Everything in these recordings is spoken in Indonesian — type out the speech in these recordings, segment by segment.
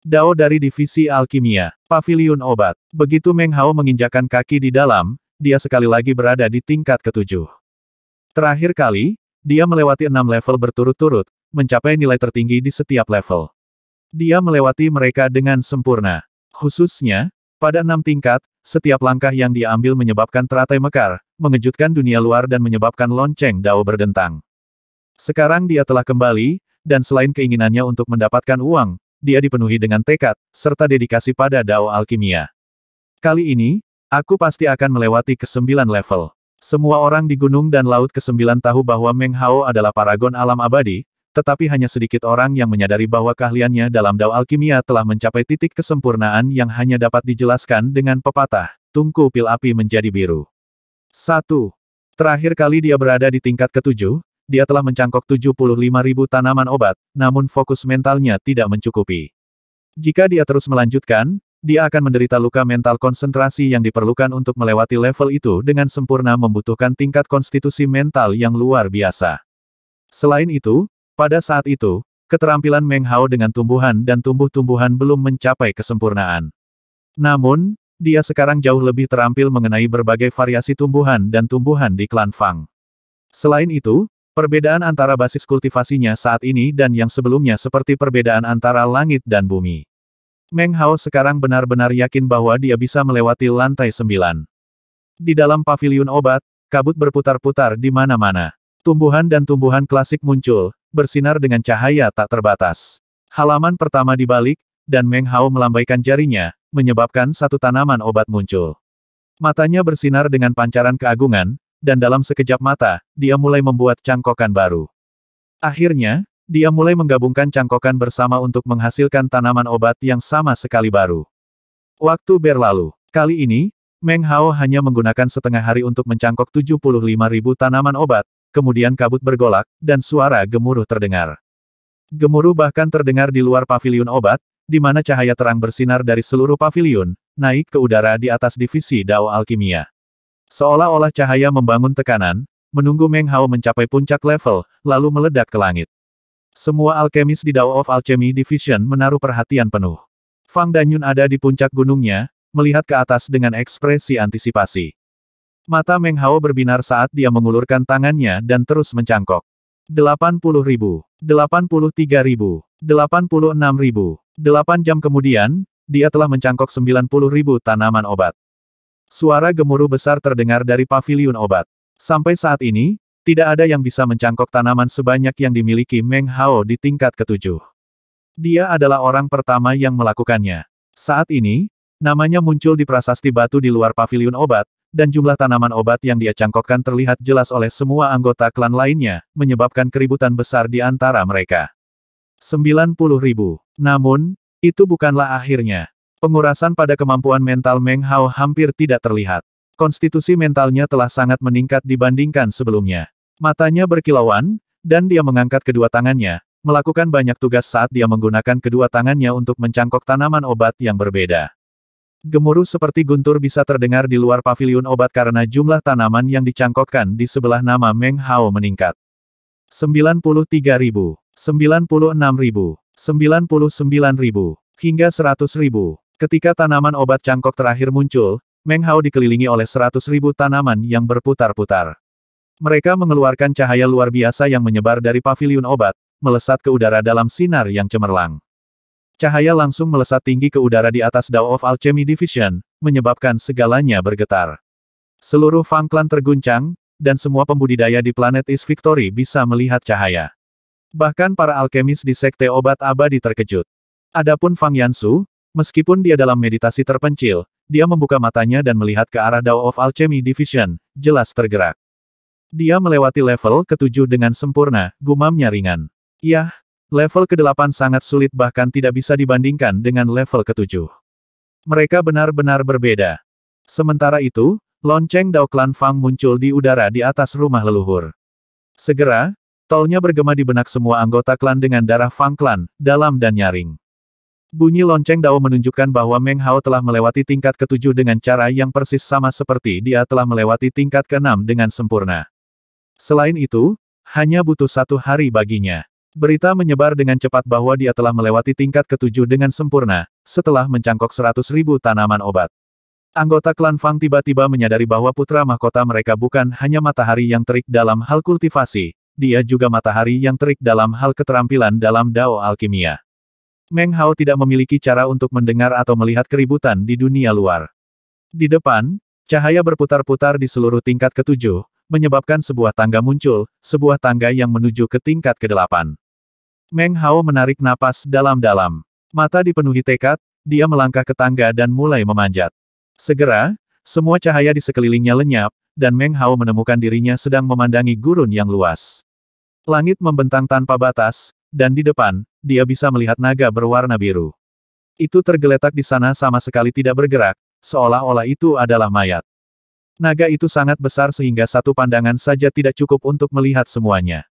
Dao dari Divisi Alkimia, Pavilion Obat. Begitu Meng Hao menginjakan kaki di dalam, dia sekali lagi berada di tingkat ketujuh. Terakhir kali, dia melewati enam level berturut-turut, mencapai nilai tertinggi di setiap level. Dia melewati mereka dengan sempurna. Khususnya, pada enam tingkat, setiap langkah yang diambil menyebabkan teratai mekar, mengejutkan dunia luar dan menyebabkan lonceng Dao berdentang. Sekarang dia telah kembali, dan selain keinginannya untuk mendapatkan uang, dia dipenuhi dengan tekad, serta dedikasi pada Dao Alkimia. Kali ini, aku pasti akan melewati kesembilan level. Semua orang di gunung dan laut kesembilan tahu bahwa Meng Hao adalah paragon alam abadi, tetapi hanya sedikit orang yang menyadari bahwa keahliannya dalam Dao Alkimia telah mencapai titik kesempurnaan yang hanya dapat dijelaskan dengan pepatah, tungku pil api menjadi biru. Satu. Terakhir kali dia berada di tingkat ketujuh, dia telah mencangkok 75 ribu tanaman obat, namun fokus mentalnya tidak mencukupi. Jika dia terus melanjutkan, dia akan menderita luka mental konsentrasi yang diperlukan untuk melewati level itu dengan sempurna membutuhkan tingkat konstitusi mental yang luar biasa. Selain itu, pada saat itu, keterampilan Meng Hao dengan tumbuhan dan tumbuh-tumbuhan belum mencapai kesempurnaan. Namun, dia sekarang jauh lebih terampil mengenai berbagai variasi tumbuhan dan tumbuhan di klan Fang. Selain itu, Perbedaan antara basis kultivasinya saat ini dan yang sebelumnya seperti perbedaan antara langit dan bumi. Meng Hao sekarang benar-benar yakin bahwa dia bisa melewati lantai sembilan. Di dalam paviliun obat, kabut berputar-putar di mana-mana. Tumbuhan dan tumbuhan klasik muncul, bersinar dengan cahaya tak terbatas. Halaman pertama dibalik, dan Meng Hao melambaikan jarinya, menyebabkan satu tanaman obat muncul. Matanya bersinar dengan pancaran keagungan, dan dalam sekejap mata, dia mulai membuat cangkokan baru. Akhirnya, dia mulai menggabungkan cangkokan bersama untuk menghasilkan tanaman obat yang sama sekali baru. Waktu berlalu. Kali ini, Meng Hao hanya menggunakan setengah hari untuk mencangkok 75 ribu tanaman obat, kemudian kabut bergolak, dan suara gemuruh terdengar. Gemuruh bahkan terdengar di luar pavilion obat, di mana cahaya terang bersinar dari seluruh pavilion, naik ke udara di atas divisi Dao Alkimia. Seolah-olah cahaya membangun tekanan, menunggu Meng Hao mencapai puncak level, lalu meledak ke langit. Semua alkemis di Dao of Alchemy Division menaruh perhatian penuh. Fang Danyun ada di puncak gunungnya, melihat ke atas dengan ekspresi antisipasi. Mata Meng Hao berbinar saat dia mengulurkan tangannya dan terus mencangkok. 80 ribu, 83 ribu, 86 ribu. Delapan jam kemudian, dia telah mencangkok 90 ribu tanaman obat. Suara gemuruh besar terdengar dari paviliun obat. Sampai saat ini, tidak ada yang bisa mencangkok tanaman sebanyak yang dimiliki Meng Hao di tingkat ketujuh. Dia adalah orang pertama yang melakukannya. Saat ini, namanya muncul di prasasti batu di luar paviliun obat, dan jumlah tanaman obat yang dia cangkokkan terlihat jelas oleh semua anggota klan lainnya, menyebabkan keributan besar di antara mereka. 90.000. Namun, itu bukanlah akhirnya. Pengurasan pada kemampuan mental Meng Hao hampir tidak terlihat. Konstitusi mentalnya telah sangat meningkat dibandingkan sebelumnya. Matanya berkilauan, dan dia mengangkat kedua tangannya, melakukan banyak tugas saat dia menggunakan kedua tangannya untuk mencangkok tanaman obat yang berbeda. Gemuruh seperti guntur bisa terdengar di luar paviliun obat karena jumlah tanaman yang dicangkokkan di sebelah nama Meng Hao meningkat. 93.000, 96.000, 99.000, hingga 100.000. Ketika tanaman obat cangkok terakhir muncul, Meng Hao dikelilingi oleh seratus ribu tanaman yang berputar-putar. Mereka mengeluarkan cahaya luar biasa yang menyebar dari pavilion obat, melesat ke udara dalam sinar yang cemerlang. Cahaya langsung melesat tinggi ke udara di atas Dao of Alchemy Division, menyebabkan segalanya bergetar. Seluruh Fang Clan terguncang, dan semua pembudidaya di planet East Victory bisa melihat cahaya. Bahkan para alkemis di Sekte Obat Abadi terkejut. Adapun Fang Yansu, Meskipun dia dalam meditasi terpencil, dia membuka matanya dan melihat ke arah Dao of Alchemy Division, jelas tergerak. Dia melewati level ketujuh dengan sempurna, gumamnya ringan. Yah, level ke-8 sangat sulit bahkan tidak bisa dibandingkan dengan level ketujuh. Mereka benar-benar berbeda. Sementara itu, lonceng Dao Klan Fang muncul di udara di atas rumah leluhur. Segera, tolnya bergema di benak semua anggota klan dengan darah Fang Klan, dalam dan nyaring. Bunyi lonceng Dao menunjukkan bahwa Meng Hao telah melewati tingkat ketujuh dengan cara yang persis sama seperti dia telah melewati tingkat keenam dengan sempurna. Selain itu, hanya butuh satu hari baginya. Berita menyebar dengan cepat bahwa dia telah melewati tingkat ketujuh dengan sempurna, setelah mencangkok seratus ribu tanaman obat. Anggota klan Fang tiba-tiba menyadari bahwa putra mahkota mereka bukan hanya matahari yang terik dalam hal kultivasi, dia juga matahari yang terik dalam hal keterampilan dalam Dao Alkimia. Meng Hao tidak memiliki cara untuk mendengar atau melihat keributan di dunia luar. Di depan, cahaya berputar-putar di seluruh tingkat ketujuh, menyebabkan sebuah tangga muncul, sebuah tangga yang menuju ke tingkat kedelapan. Meng Hao menarik napas dalam-dalam. Mata dipenuhi tekad, dia melangkah ke tangga dan mulai memanjat. Segera, semua cahaya di sekelilingnya lenyap, dan Meng Hao menemukan dirinya sedang memandangi gurun yang luas. Langit membentang tanpa batas, dan di depan, dia bisa melihat naga berwarna biru. Itu tergeletak di sana sama sekali tidak bergerak, seolah-olah itu adalah mayat. Naga itu sangat besar sehingga satu pandangan saja tidak cukup untuk melihat semuanya.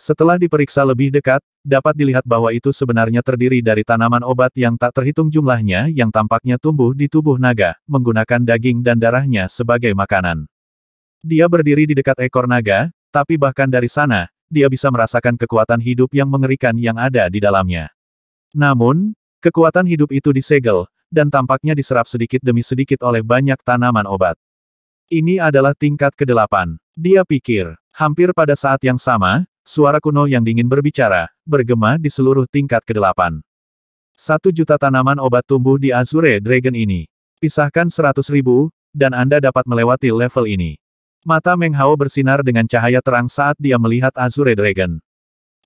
Setelah diperiksa lebih dekat, dapat dilihat bahwa itu sebenarnya terdiri dari tanaman obat yang tak terhitung jumlahnya yang tampaknya tumbuh di tubuh naga, menggunakan daging dan darahnya sebagai makanan. Dia berdiri di dekat ekor naga, tapi bahkan dari sana, dia bisa merasakan kekuatan hidup yang mengerikan yang ada di dalamnya. Namun, kekuatan hidup itu disegel, dan tampaknya diserap sedikit demi sedikit oleh banyak tanaman obat. Ini adalah tingkat kedelapan. Dia pikir, hampir pada saat yang sama, suara kuno yang dingin berbicara, bergema di seluruh tingkat kedelapan. Satu juta tanaman obat tumbuh di Azure Dragon ini. Pisahkan seratus ribu, dan Anda dapat melewati level ini. Mata Meng Hao bersinar dengan cahaya terang saat dia melihat Azure Dragon.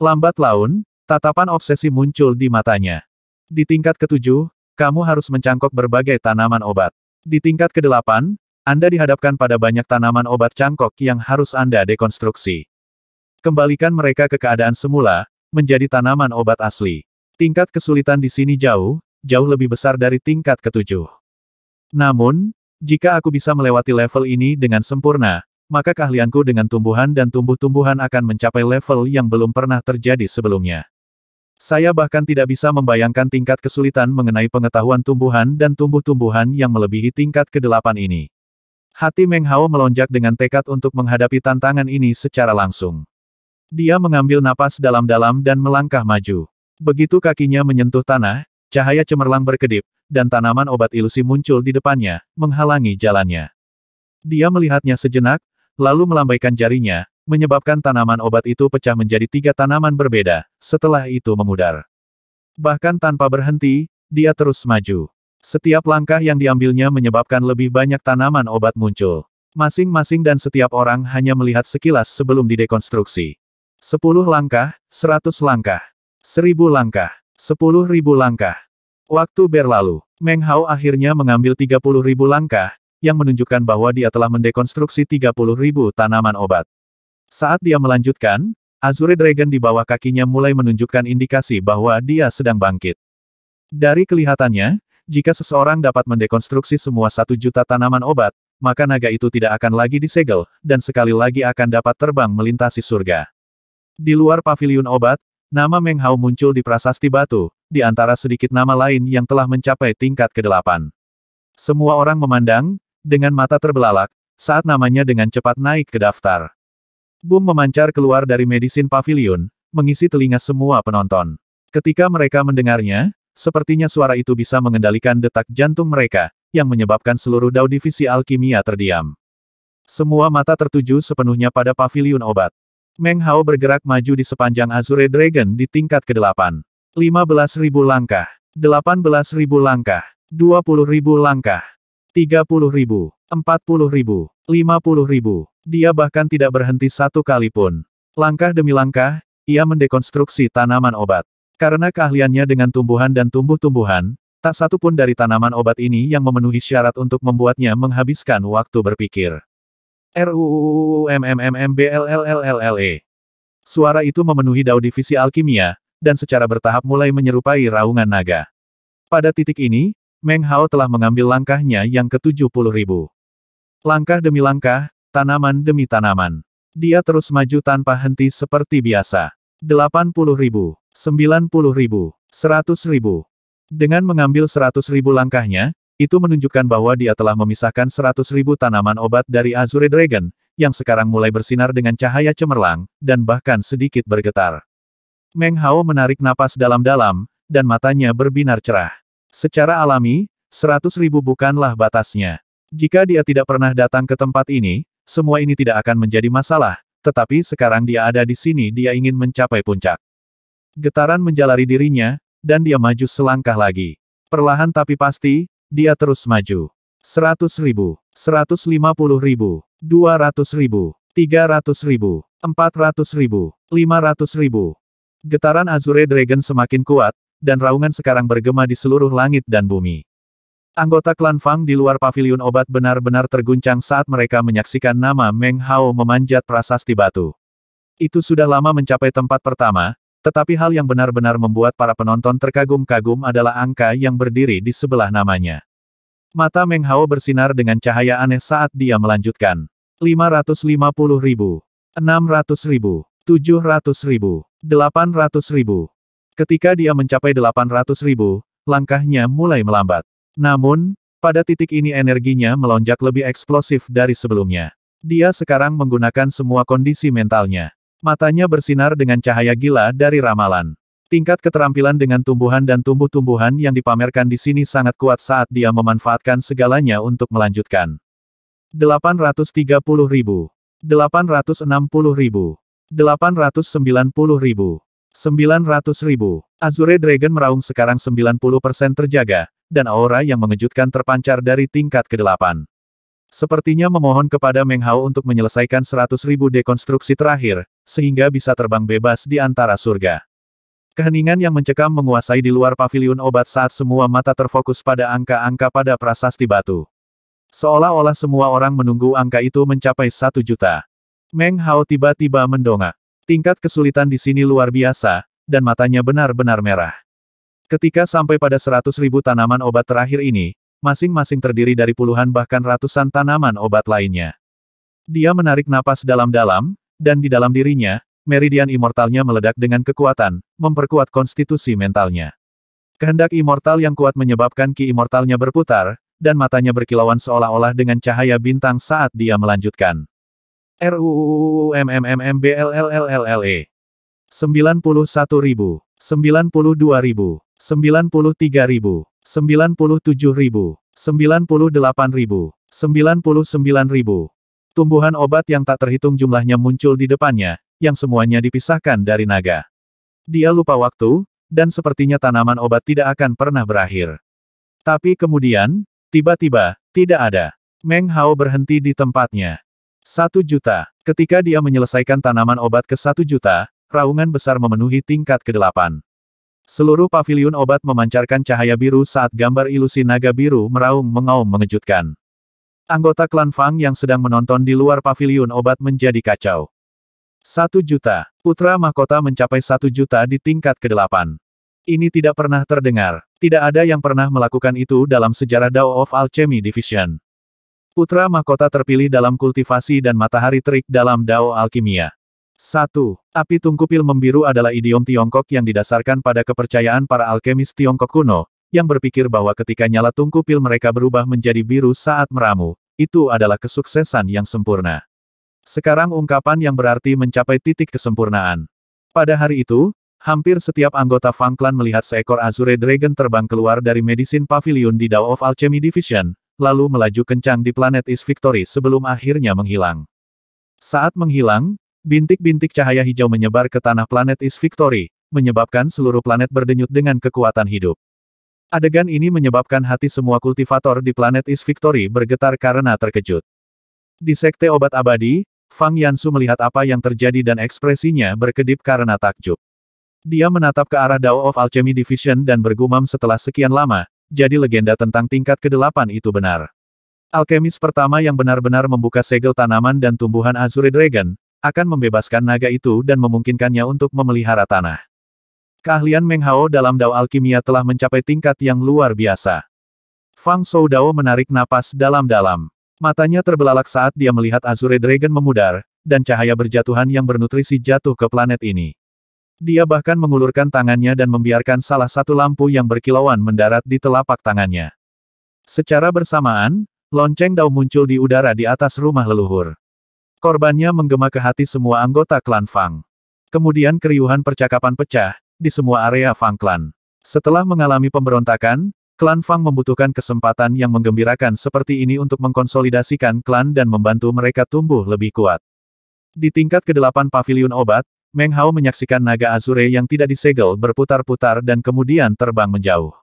Lambat laun, tatapan obsesi muncul di matanya. Di tingkat ketujuh, kamu harus mencangkok berbagai tanaman obat. Di tingkat kedelapan, Anda dihadapkan pada banyak tanaman obat cangkok yang harus Anda dekonstruksi. Kembalikan mereka ke keadaan semula, menjadi tanaman obat asli. Tingkat kesulitan di sini jauh, jauh lebih besar dari tingkat ketujuh. Namun, jika aku bisa melewati level ini dengan sempurna, maka keahlianku dengan tumbuhan dan tumbuh-tumbuhan akan mencapai level yang belum pernah terjadi sebelumnya. Saya bahkan tidak bisa membayangkan tingkat kesulitan mengenai pengetahuan tumbuhan dan tumbuh-tumbuhan yang melebihi tingkat ke kedelapan ini. Hati Meng Hao melonjak dengan tekad untuk menghadapi tantangan ini secara langsung. Dia mengambil napas dalam-dalam dan melangkah maju. Begitu kakinya menyentuh tanah, Cahaya cemerlang berkedip, dan tanaman obat ilusi muncul di depannya, menghalangi jalannya. Dia melihatnya sejenak, lalu melambaikan jarinya, menyebabkan tanaman obat itu pecah menjadi tiga tanaman berbeda, setelah itu memudar. Bahkan tanpa berhenti, dia terus maju. Setiap langkah yang diambilnya menyebabkan lebih banyak tanaman obat muncul. Masing-masing dan setiap orang hanya melihat sekilas sebelum didekonstruksi. Sepuluh langkah, seratus langkah, seribu langkah. Sepuluh ribu langkah. Waktu berlalu, Meng Hao akhirnya mengambil tiga puluh ribu langkah, yang menunjukkan bahwa dia telah mendekonstruksi tiga puluh ribu tanaman obat. Saat dia melanjutkan, Azure Dragon di bawah kakinya mulai menunjukkan indikasi bahwa dia sedang bangkit. Dari kelihatannya, jika seseorang dapat mendekonstruksi semua satu juta tanaman obat, maka naga itu tidak akan lagi disegel, dan sekali lagi akan dapat terbang melintasi surga. Di luar paviliun obat, Nama Meng Hao muncul di prasasti batu, di antara sedikit nama lain yang telah mencapai tingkat ke-8. Semua orang memandang, dengan mata terbelalak, saat namanya dengan cepat naik ke daftar. Boom memancar keluar dari medisin pavilion, mengisi telinga semua penonton. Ketika mereka mendengarnya, sepertinya suara itu bisa mengendalikan detak jantung mereka, yang menyebabkan seluruh dao divisi alkimia terdiam. Semua mata tertuju sepenuhnya pada pavilion obat. Meng Hao bergerak maju di sepanjang Azure Dragon di tingkat ke-8. 15.000 langkah, 18.000 langkah, 20.000 langkah, 30.000, 40.000, 50.000. Dia bahkan tidak berhenti satu kali pun. Langkah demi langkah, ia mendekonstruksi tanaman obat. Karena keahliannya dengan tumbuhan dan tumbuh-tumbuhan, tak satu pun dari tanaman obat ini yang memenuhi syarat untuk membuatnya menghabiskan waktu berpikir. RUUUU MMMMBLLLLE. Suara itu memenuhi dao divisi alkimia, dan secara bertahap mulai menyerupai raungan naga. Pada titik ini, Meng Hao telah mengambil langkahnya yang ke-70 ribu. Langkah demi langkah, tanaman demi tanaman. Dia terus maju tanpa henti seperti biasa. 80 ribu, 90 ribu, 100 ribu. Dengan mengambil 100 ribu langkahnya, itu menunjukkan bahwa dia telah memisahkan seratus ribu tanaman obat dari Azure Dragon, yang sekarang mulai bersinar dengan cahaya cemerlang, dan bahkan sedikit bergetar. Meng Hao menarik napas dalam-dalam, dan matanya berbinar cerah. Secara alami, seratus ribu bukanlah batasnya. Jika dia tidak pernah datang ke tempat ini, semua ini tidak akan menjadi masalah, tetapi sekarang dia ada di sini dia ingin mencapai puncak. Getaran menjalari dirinya, dan dia maju selangkah lagi. Perlahan tapi pasti, dia terus maju. 100 ribu, 150 ribu, 200 ribu, 300 ribu, 400 ribu, 500 ribu. Getaran Azure Dragon semakin kuat, dan raungan sekarang bergema di seluruh langit dan bumi. Anggota klan Fang di luar Pavilion obat benar-benar terguncang saat mereka menyaksikan nama Meng Hao memanjat prasasti batu. Itu sudah lama mencapai tempat pertama, tetapi hal yang benar-benar membuat para penonton terkagum-kagum adalah angka yang berdiri di sebelah namanya. Mata Meng Hao bersinar dengan cahaya aneh saat dia melanjutkan. 550 ribu. 600 ribu. 700 ribu. 800 ribu. Ketika dia mencapai 800 ribu, langkahnya mulai melambat. Namun, pada titik ini energinya melonjak lebih eksplosif dari sebelumnya. Dia sekarang menggunakan semua kondisi mentalnya. Matanya bersinar dengan cahaya gila dari ramalan. Tingkat keterampilan dengan tumbuhan dan tumbuh-tumbuhan yang dipamerkan di sini sangat kuat saat dia memanfaatkan segalanya untuk melanjutkan. 830 ribu. 860 ribu. 890 ribu. 900 ribu. Azure Dragon meraung sekarang 90% terjaga, dan aura yang mengejutkan terpancar dari tingkat ke-8. Sepertinya memohon kepada Meng Hao untuk menyelesaikan seratus ribu dekonstruksi terakhir, sehingga bisa terbang bebas di antara surga. Keheningan yang mencekam menguasai di luar pavilion obat saat semua mata terfokus pada angka-angka pada prasasti batu. Seolah-olah semua orang menunggu angka itu mencapai satu juta. Meng Hao tiba-tiba mendongak. Tingkat kesulitan di sini luar biasa, dan matanya benar-benar merah. Ketika sampai pada seratus ribu tanaman obat terakhir ini, masing-masing terdiri dari puluhan bahkan ratusan tanaman obat lainnya. Dia menarik napas dalam-dalam, dan di dalam dirinya, meridian immortalnya meledak dengan kekuatan, memperkuat konstitusi mentalnya. Kehendak immortal yang kuat menyebabkan ki immortalnya berputar, dan matanya berkilauan seolah-olah dengan cahaya bintang saat dia melanjutkan. RUUUMMMMBLLLLE 91.000 92.000 93.000 97 ribu, 98 ribu, 99 ribu. Tumbuhan obat yang tak terhitung jumlahnya muncul di depannya, yang semuanya dipisahkan dari naga. Dia lupa waktu, dan sepertinya tanaman obat tidak akan pernah berakhir. Tapi kemudian, tiba-tiba, tidak ada. Meng Hao berhenti di tempatnya. Satu juta. Ketika dia menyelesaikan tanaman obat ke satu juta, raungan besar memenuhi tingkat ke delapan. Seluruh paviliun obat memancarkan cahaya biru saat gambar ilusi naga biru meraung mengaum mengejutkan. Anggota klan Fang yang sedang menonton di luar paviliun obat menjadi kacau. Satu juta. Putra mahkota mencapai satu juta di tingkat ke-8. Ini tidak pernah terdengar. Tidak ada yang pernah melakukan itu dalam sejarah Dao of Alchemy Division. Putra mahkota terpilih dalam kultivasi dan matahari terik dalam Dao Alkimia. 1. Api pil membiru adalah idiom Tiongkok yang didasarkan pada kepercayaan para alkemis Tiongkok kuno, yang berpikir bahwa ketika nyala tungku pil mereka berubah menjadi biru saat meramu, itu adalah kesuksesan yang sempurna. Sekarang ungkapan yang berarti mencapai titik kesempurnaan. Pada hari itu, hampir setiap anggota Fang Clan melihat seekor Azure Dragon terbang keluar dari Medicine Pavilion di Dao of Alchemy Division, lalu melaju kencang di planet Is Victory sebelum akhirnya menghilang. Saat menghilang, Bintik-bintik cahaya hijau menyebar ke tanah planet Is Victory, menyebabkan seluruh planet berdenyut dengan kekuatan hidup. Adegan ini menyebabkan hati semua kultivator di planet Is Victory bergetar karena terkejut. Di Sekte Obat Abadi, Fang Yansu melihat apa yang terjadi dan ekspresinya berkedip karena takjub. Dia menatap ke arah Dao of Alchemy Division dan bergumam setelah sekian lama, jadi legenda tentang tingkat ke-8 itu benar. Alkemis pertama yang benar-benar membuka segel tanaman dan tumbuhan Azure Dragon, akan membebaskan naga itu dan memungkinkannya untuk memelihara tanah. Keahlian Meng Hao dalam Dao Alkimia telah mencapai tingkat yang luar biasa. Fang Shou Dao menarik napas dalam-dalam. Matanya terbelalak saat dia melihat Azure Dragon memudar, dan cahaya berjatuhan yang bernutrisi jatuh ke planet ini. Dia bahkan mengulurkan tangannya dan membiarkan salah satu lampu yang berkilauan mendarat di telapak tangannya. Secara bersamaan, lonceng Dao muncul di udara di atas rumah leluhur. Korbannya menggema ke hati semua anggota klan Fang. Kemudian keriuhan percakapan pecah, di semua area Fang Klan. Setelah mengalami pemberontakan, klan Fang membutuhkan kesempatan yang menggembirakan seperti ini untuk mengkonsolidasikan klan dan membantu mereka tumbuh lebih kuat. Di tingkat kedelapan 8 pavilion obat, Meng Hao menyaksikan naga Azure yang tidak disegel berputar-putar dan kemudian terbang menjauh.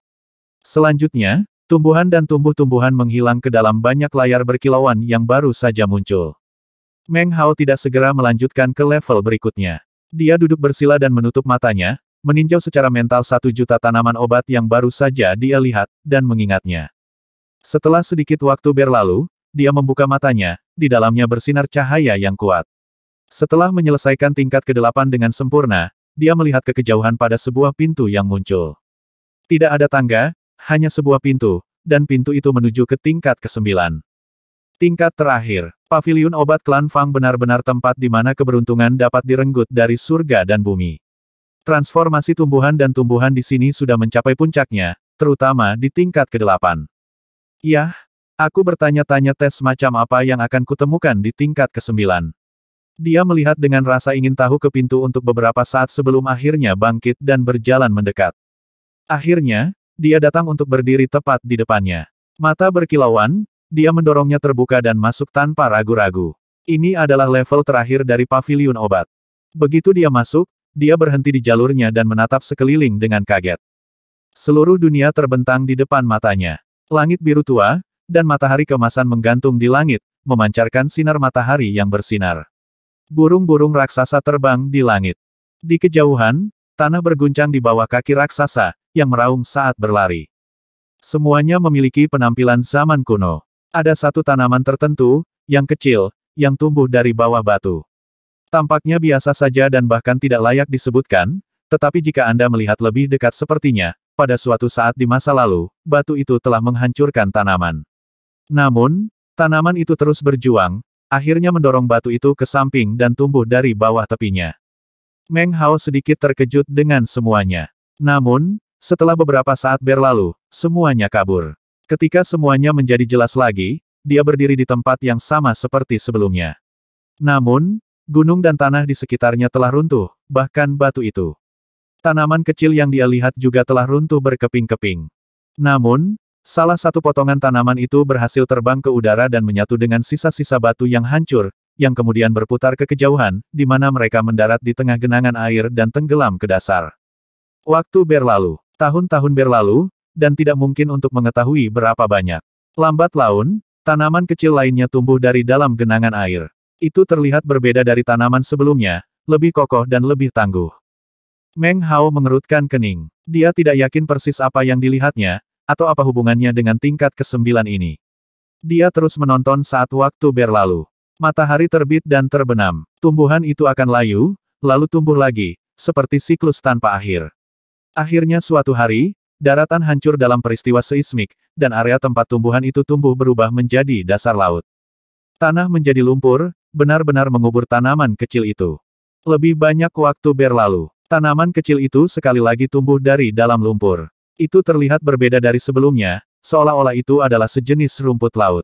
Selanjutnya, tumbuhan dan tumbuh-tumbuhan menghilang ke dalam banyak layar berkilauan yang baru saja muncul. Meng Hao tidak segera melanjutkan ke level berikutnya. Dia duduk bersila dan menutup matanya, meninjau secara mental satu juta tanaman obat yang baru saja dia lihat, dan mengingatnya. Setelah sedikit waktu berlalu, dia membuka matanya, di dalamnya bersinar cahaya yang kuat. Setelah menyelesaikan tingkat ke-8 dengan sempurna, dia melihat kekejauhan pada sebuah pintu yang muncul. Tidak ada tangga, hanya sebuah pintu, dan pintu itu menuju ke tingkat ke-9. Tingkat terakhir, paviliun obat klan Fang benar-benar tempat di mana keberuntungan dapat direnggut dari surga dan bumi. Transformasi tumbuhan dan tumbuhan di sini sudah mencapai puncaknya, terutama di tingkat ke-8. Yah, aku bertanya-tanya tes macam apa yang akan kutemukan di tingkat ke-9. Dia melihat dengan rasa ingin tahu ke pintu untuk beberapa saat sebelum akhirnya bangkit dan berjalan mendekat. Akhirnya, dia datang untuk berdiri tepat di depannya. Mata berkilauan, dia mendorongnya terbuka dan masuk tanpa ragu-ragu. Ini adalah level terakhir dari pavilion obat. Begitu dia masuk, dia berhenti di jalurnya dan menatap sekeliling dengan kaget. Seluruh dunia terbentang di depan matanya. Langit biru tua, dan matahari kemasan menggantung di langit, memancarkan sinar matahari yang bersinar. Burung-burung raksasa terbang di langit. Di kejauhan, tanah berguncang di bawah kaki raksasa, yang meraung saat berlari. Semuanya memiliki penampilan zaman kuno. Ada satu tanaman tertentu, yang kecil, yang tumbuh dari bawah batu. Tampaknya biasa saja dan bahkan tidak layak disebutkan, tetapi jika Anda melihat lebih dekat sepertinya, pada suatu saat di masa lalu, batu itu telah menghancurkan tanaman. Namun, tanaman itu terus berjuang, akhirnya mendorong batu itu ke samping dan tumbuh dari bawah tepinya. Meng Hao sedikit terkejut dengan semuanya. Namun, setelah beberapa saat berlalu, semuanya kabur. Ketika semuanya menjadi jelas lagi, dia berdiri di tempat yang sama seperti sebelumnya. Namun, gunung dan tanah di sekitarnya telah runtuh, bahkan batu itu. Tanaman kecil yang dia lihat juga telah runtuh berkeping-keping. Namun, salah satu potongan tanaman itu berhasil terbang ke udara dan menyatu dengan sisa-sisa batu yang hancur, yang kemudian berputar ke kejauhan, di mana mereka mendarat di tengah genangan air dan tenggelam ke dasar. Waktu berlalu. Tahun-tahun berlalu, dan tidak mungkin untuk mengetahui berapa banyak. Lambat laun, tanaman kecil lainnya tumbuh dari dalam genangan air. Itu terlihat berbeda dari tanaman sebelumnya, lebih kokoh dan lebih tangguh. Meng Hao mengerutkan kening. Dia tidak yakin persis apa yang dilihatnya, atau apa hubungannya dengan tingkat kesembilan ini. Dia terus menonton saat waktu berlalu. Matahari terbit dan terbenam. Tumbuhan itu akan layu, lalu tumbuh lagi, seperti siklus tanpa akhir. Akhirnya suatu hari, Daratan hancur dalam peristiwa seismik, dan area tempat tumbuhan itu tumbuh berubah menjadi dasar laut. Tanah menjadi lumpur, benar-benar mengubur tanaman kecil itu. Lebih banyak waktu berlalu, tanaman kecil itu sekali lagi tumbuh dari dalam lumpur. Itu terlihat berbeda dari sebelumnya, seolah-olah itu adalah sejenis rumput laut.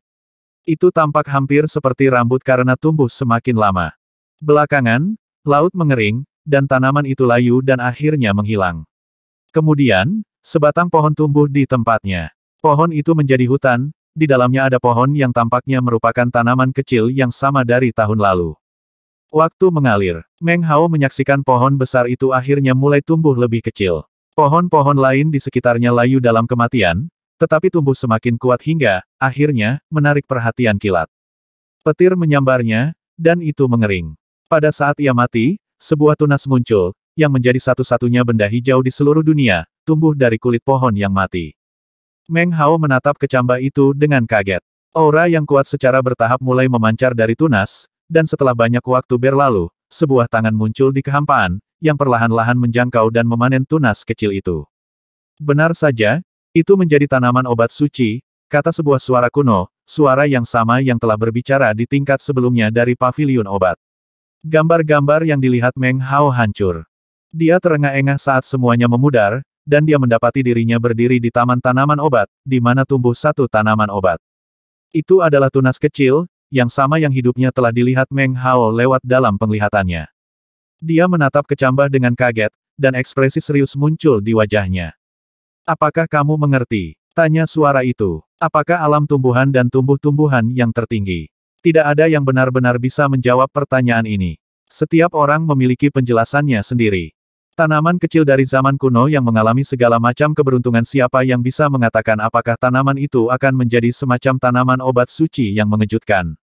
Itu tampak hampir seperti rambut karena tumbuh semakin lama. Belakangan, laut mengering, dan tanaman itu layu dan akhirnya menghilang. Kemudian, Sebatang pohon tumbuh di tempatnya. Pohon itu menjadi hutan, di dalamnya ada pohon yang tampaknya merupakan tanaman kecil yang sama dari tahun lalu. Waktu mengalir, Meng Hao menyaksikan pohon besar itu akhirnya mulai tumbuh lebih kecil. Pohon-pohon lain di sekitarnya layu dalam kematian, tetapi tumbuh semakin kuat hingga, akhirnya, menarik perhatian kilat. Petir menyambarnya, dan itu mengering. Pada saat ia mati, sebuah tunas muncul, yang menjadi satu-satunya benda hijau di seluruh dunia, tumbuh dari kulit pohon yang mati. Meng Hao menatap kecambah itu dengan kaget. Aura yang kuat secara bertahap mulai memancar dari tunas, dan setelah banyak waktu berlalu, sebuah tangan muncul di kehampaan, yang perlahan-lahan menjangkau dan memanen tunas kecil itu. Benar saja, itu menjadi tanaman obat suci, kata sebuah suara kuno, suara yang sama yang telah berbicara di tingkat sebelumnya dari pavilion obat. Gambar-gambar yang dilihat Meng Hao hancur. Dia terengah-engah saat semuanya memudar, dan dia mendapati dirinya berdiri di taman tanaman obat, di mana tumbuh satu tanaman obat. Itu adalah tunas kecil, yang sama yang hidupnya telah dilihat Meng Hao lewat dalam penglihatannya. Dia menatap kecambah dengan kaget, dan ekspresi serius muncul di wajahnya. Apakah kamu mengerti? Tanya suara itu. Apakah alam tumbuhan dan tumbuh-tumbuhan yang tertinggi? Tidak ada yang benar-benar bisa menjawab pertanyaan ini. Setiap orang memiliki penjelasannya sendiri. Tanaman kecil dari zaman kuno yang mengalami segala macam keberuntungan siapa yang bisa mengatakan apakah tanaman itu akan menjadi semacam tanaman obat suci yang mengejutkan.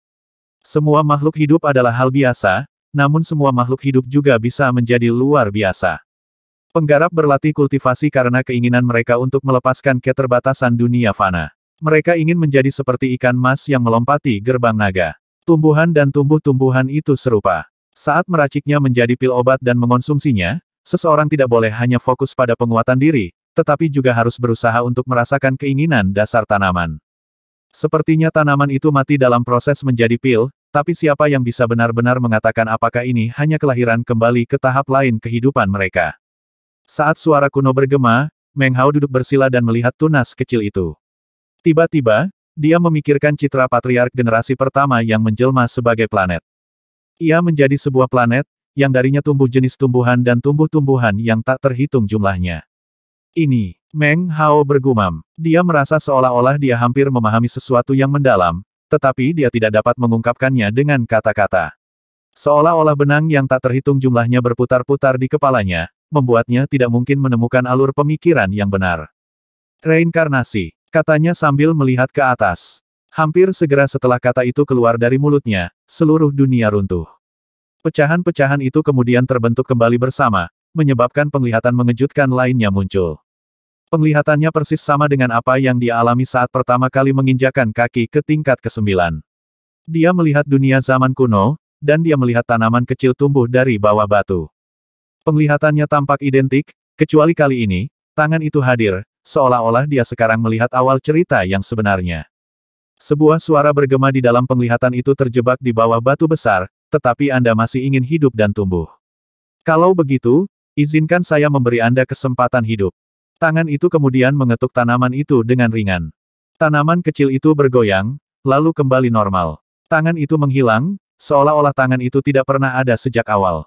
Semua makhluk hidup adalah hal biasa, namun semua makhluk hidup juga bisa menjadi luar biasa. Penggarap berlatih kultivasi karena keinginan mereka untuk melepaskan keterbatasan dunia fana. Mereka ingin menjadi seperti ikan mas yang melompati gerbang naga. Tumbuhan dan tumbuh-tumbuhan itu serupa. Saat meraciknya menjadi pil obat dan mengonsumsinya, Seseorang tidak boleh hanya fokus pada penguatan diri, tetapi juga harus berusaha untuk merasakan keinginan dasar tanaman. Sepertinya tanaman itu mati dalam proses menjadi pil, tapi siapa yang bisa benar-benar mengatakan apakah ini hanya kelahiran kembali ke tahap lain kehidupan mereka. Saat suara kuno bergema, Meng Hao duduk bersila dan melihat tunas kecil itu. Tiba-tiba, dia memikirkan citra patriark generasi pertama yang menjelma sebagai planet. Ia menjadi sebuah planet, yang darinya tumbuh jenis tumbuhan dan tumbuh-tumbuhan yang tak terhitung jumlahnya. Ini, Meng Hao bergumam. Dia merasa seolah-olah dia hampir memahami sesuatu yang mendalam, tetapi dia tidak dapat mengungkapkannya dengan kata-kata. Seolah-olah benang yang tak terhitung jumlahnya berputar-putar di kepalanya, membuatnya tidak mungkin menemukan alur pemikiran yang benar. Reinkarnasi, katanya sambil melihat ke atas. Hampir segera setelah kata itu keluar dari mulutnya, seluruh dunia runtuh. Pecahan-pecahan itu kemudian terbentuk kembali bersama, menyebabkan penglihatan mengejutkan lainnya muncul. Penglihatannya persis sama dengan apa yang dia alami saat pertama kali menginjakan kaki ke tingkat ke-9. Dia melihat dunia zaman kuno, dan dia melihat tanaman kecil tumbuh dari bawah batu. Penglihatannya tampak identik, kecuali kali ini, tangan itu hadir, seolah-olah dia sekarang melihat awal cerita yang sebenarnya. Sebuah suara bergema di dalam penglihatan itu terjebak di bawah batu besar, tetapi Anda masih ingin hidup dan tumbuh. Kalau begitu, izinkan saya memberi Anda kesempatan hidup. Tangan itu kemudian mengetuk tanaman itu dengan ringan. Tanaman kecil itu bergoyang, lalu kembali normal. Tangan itu menghilang, seolah-olah tangan itu tidak pernah ada sejak awal.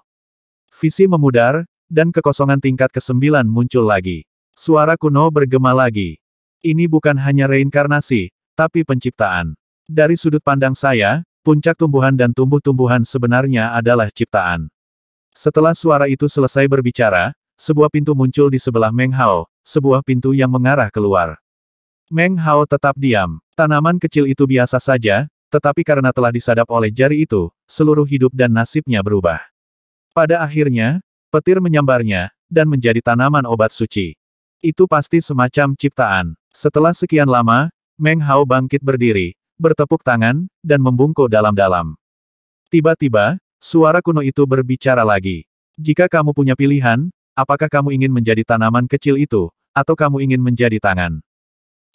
Visi memudar, dan kekosongan tingkat ke-9 muncul lagi. Suara kuno bergema lagi. Ini bukan hanya reinkarnasi, tapi penciptaan. Dari sudut pandang saya, Puncak tumbuhan dan tumbuh-tumbuhan sebenarnya adalah ciptaan. Setelah suara itu selesai berbicara, sebuah pintu muncul di sebelah Meng Hao, sebuah pintu yang mengarah keluar. Meng Hao tetap diam. Tanaman kecil itu biasa saja, tetapi karena telah disadap oleh jari itu, seluruh hidup dan nasibnya berubah. Pada akhirnya, petir menyambarnya, dan menjadi tanaman obat suci. Itu pasti semacam ciptaan. Setelah sekian lama, Meng Hao bangkit berdiri, bertepuk tangan, dan membungkuk dalam-dalam. Tiba-tiba, suara kuno itu berbicara lagi. Jika kamu punya pilihan, apakah kamu ingin menjadi tanaman kecil itu, atau kamu ingin menjadi tangan?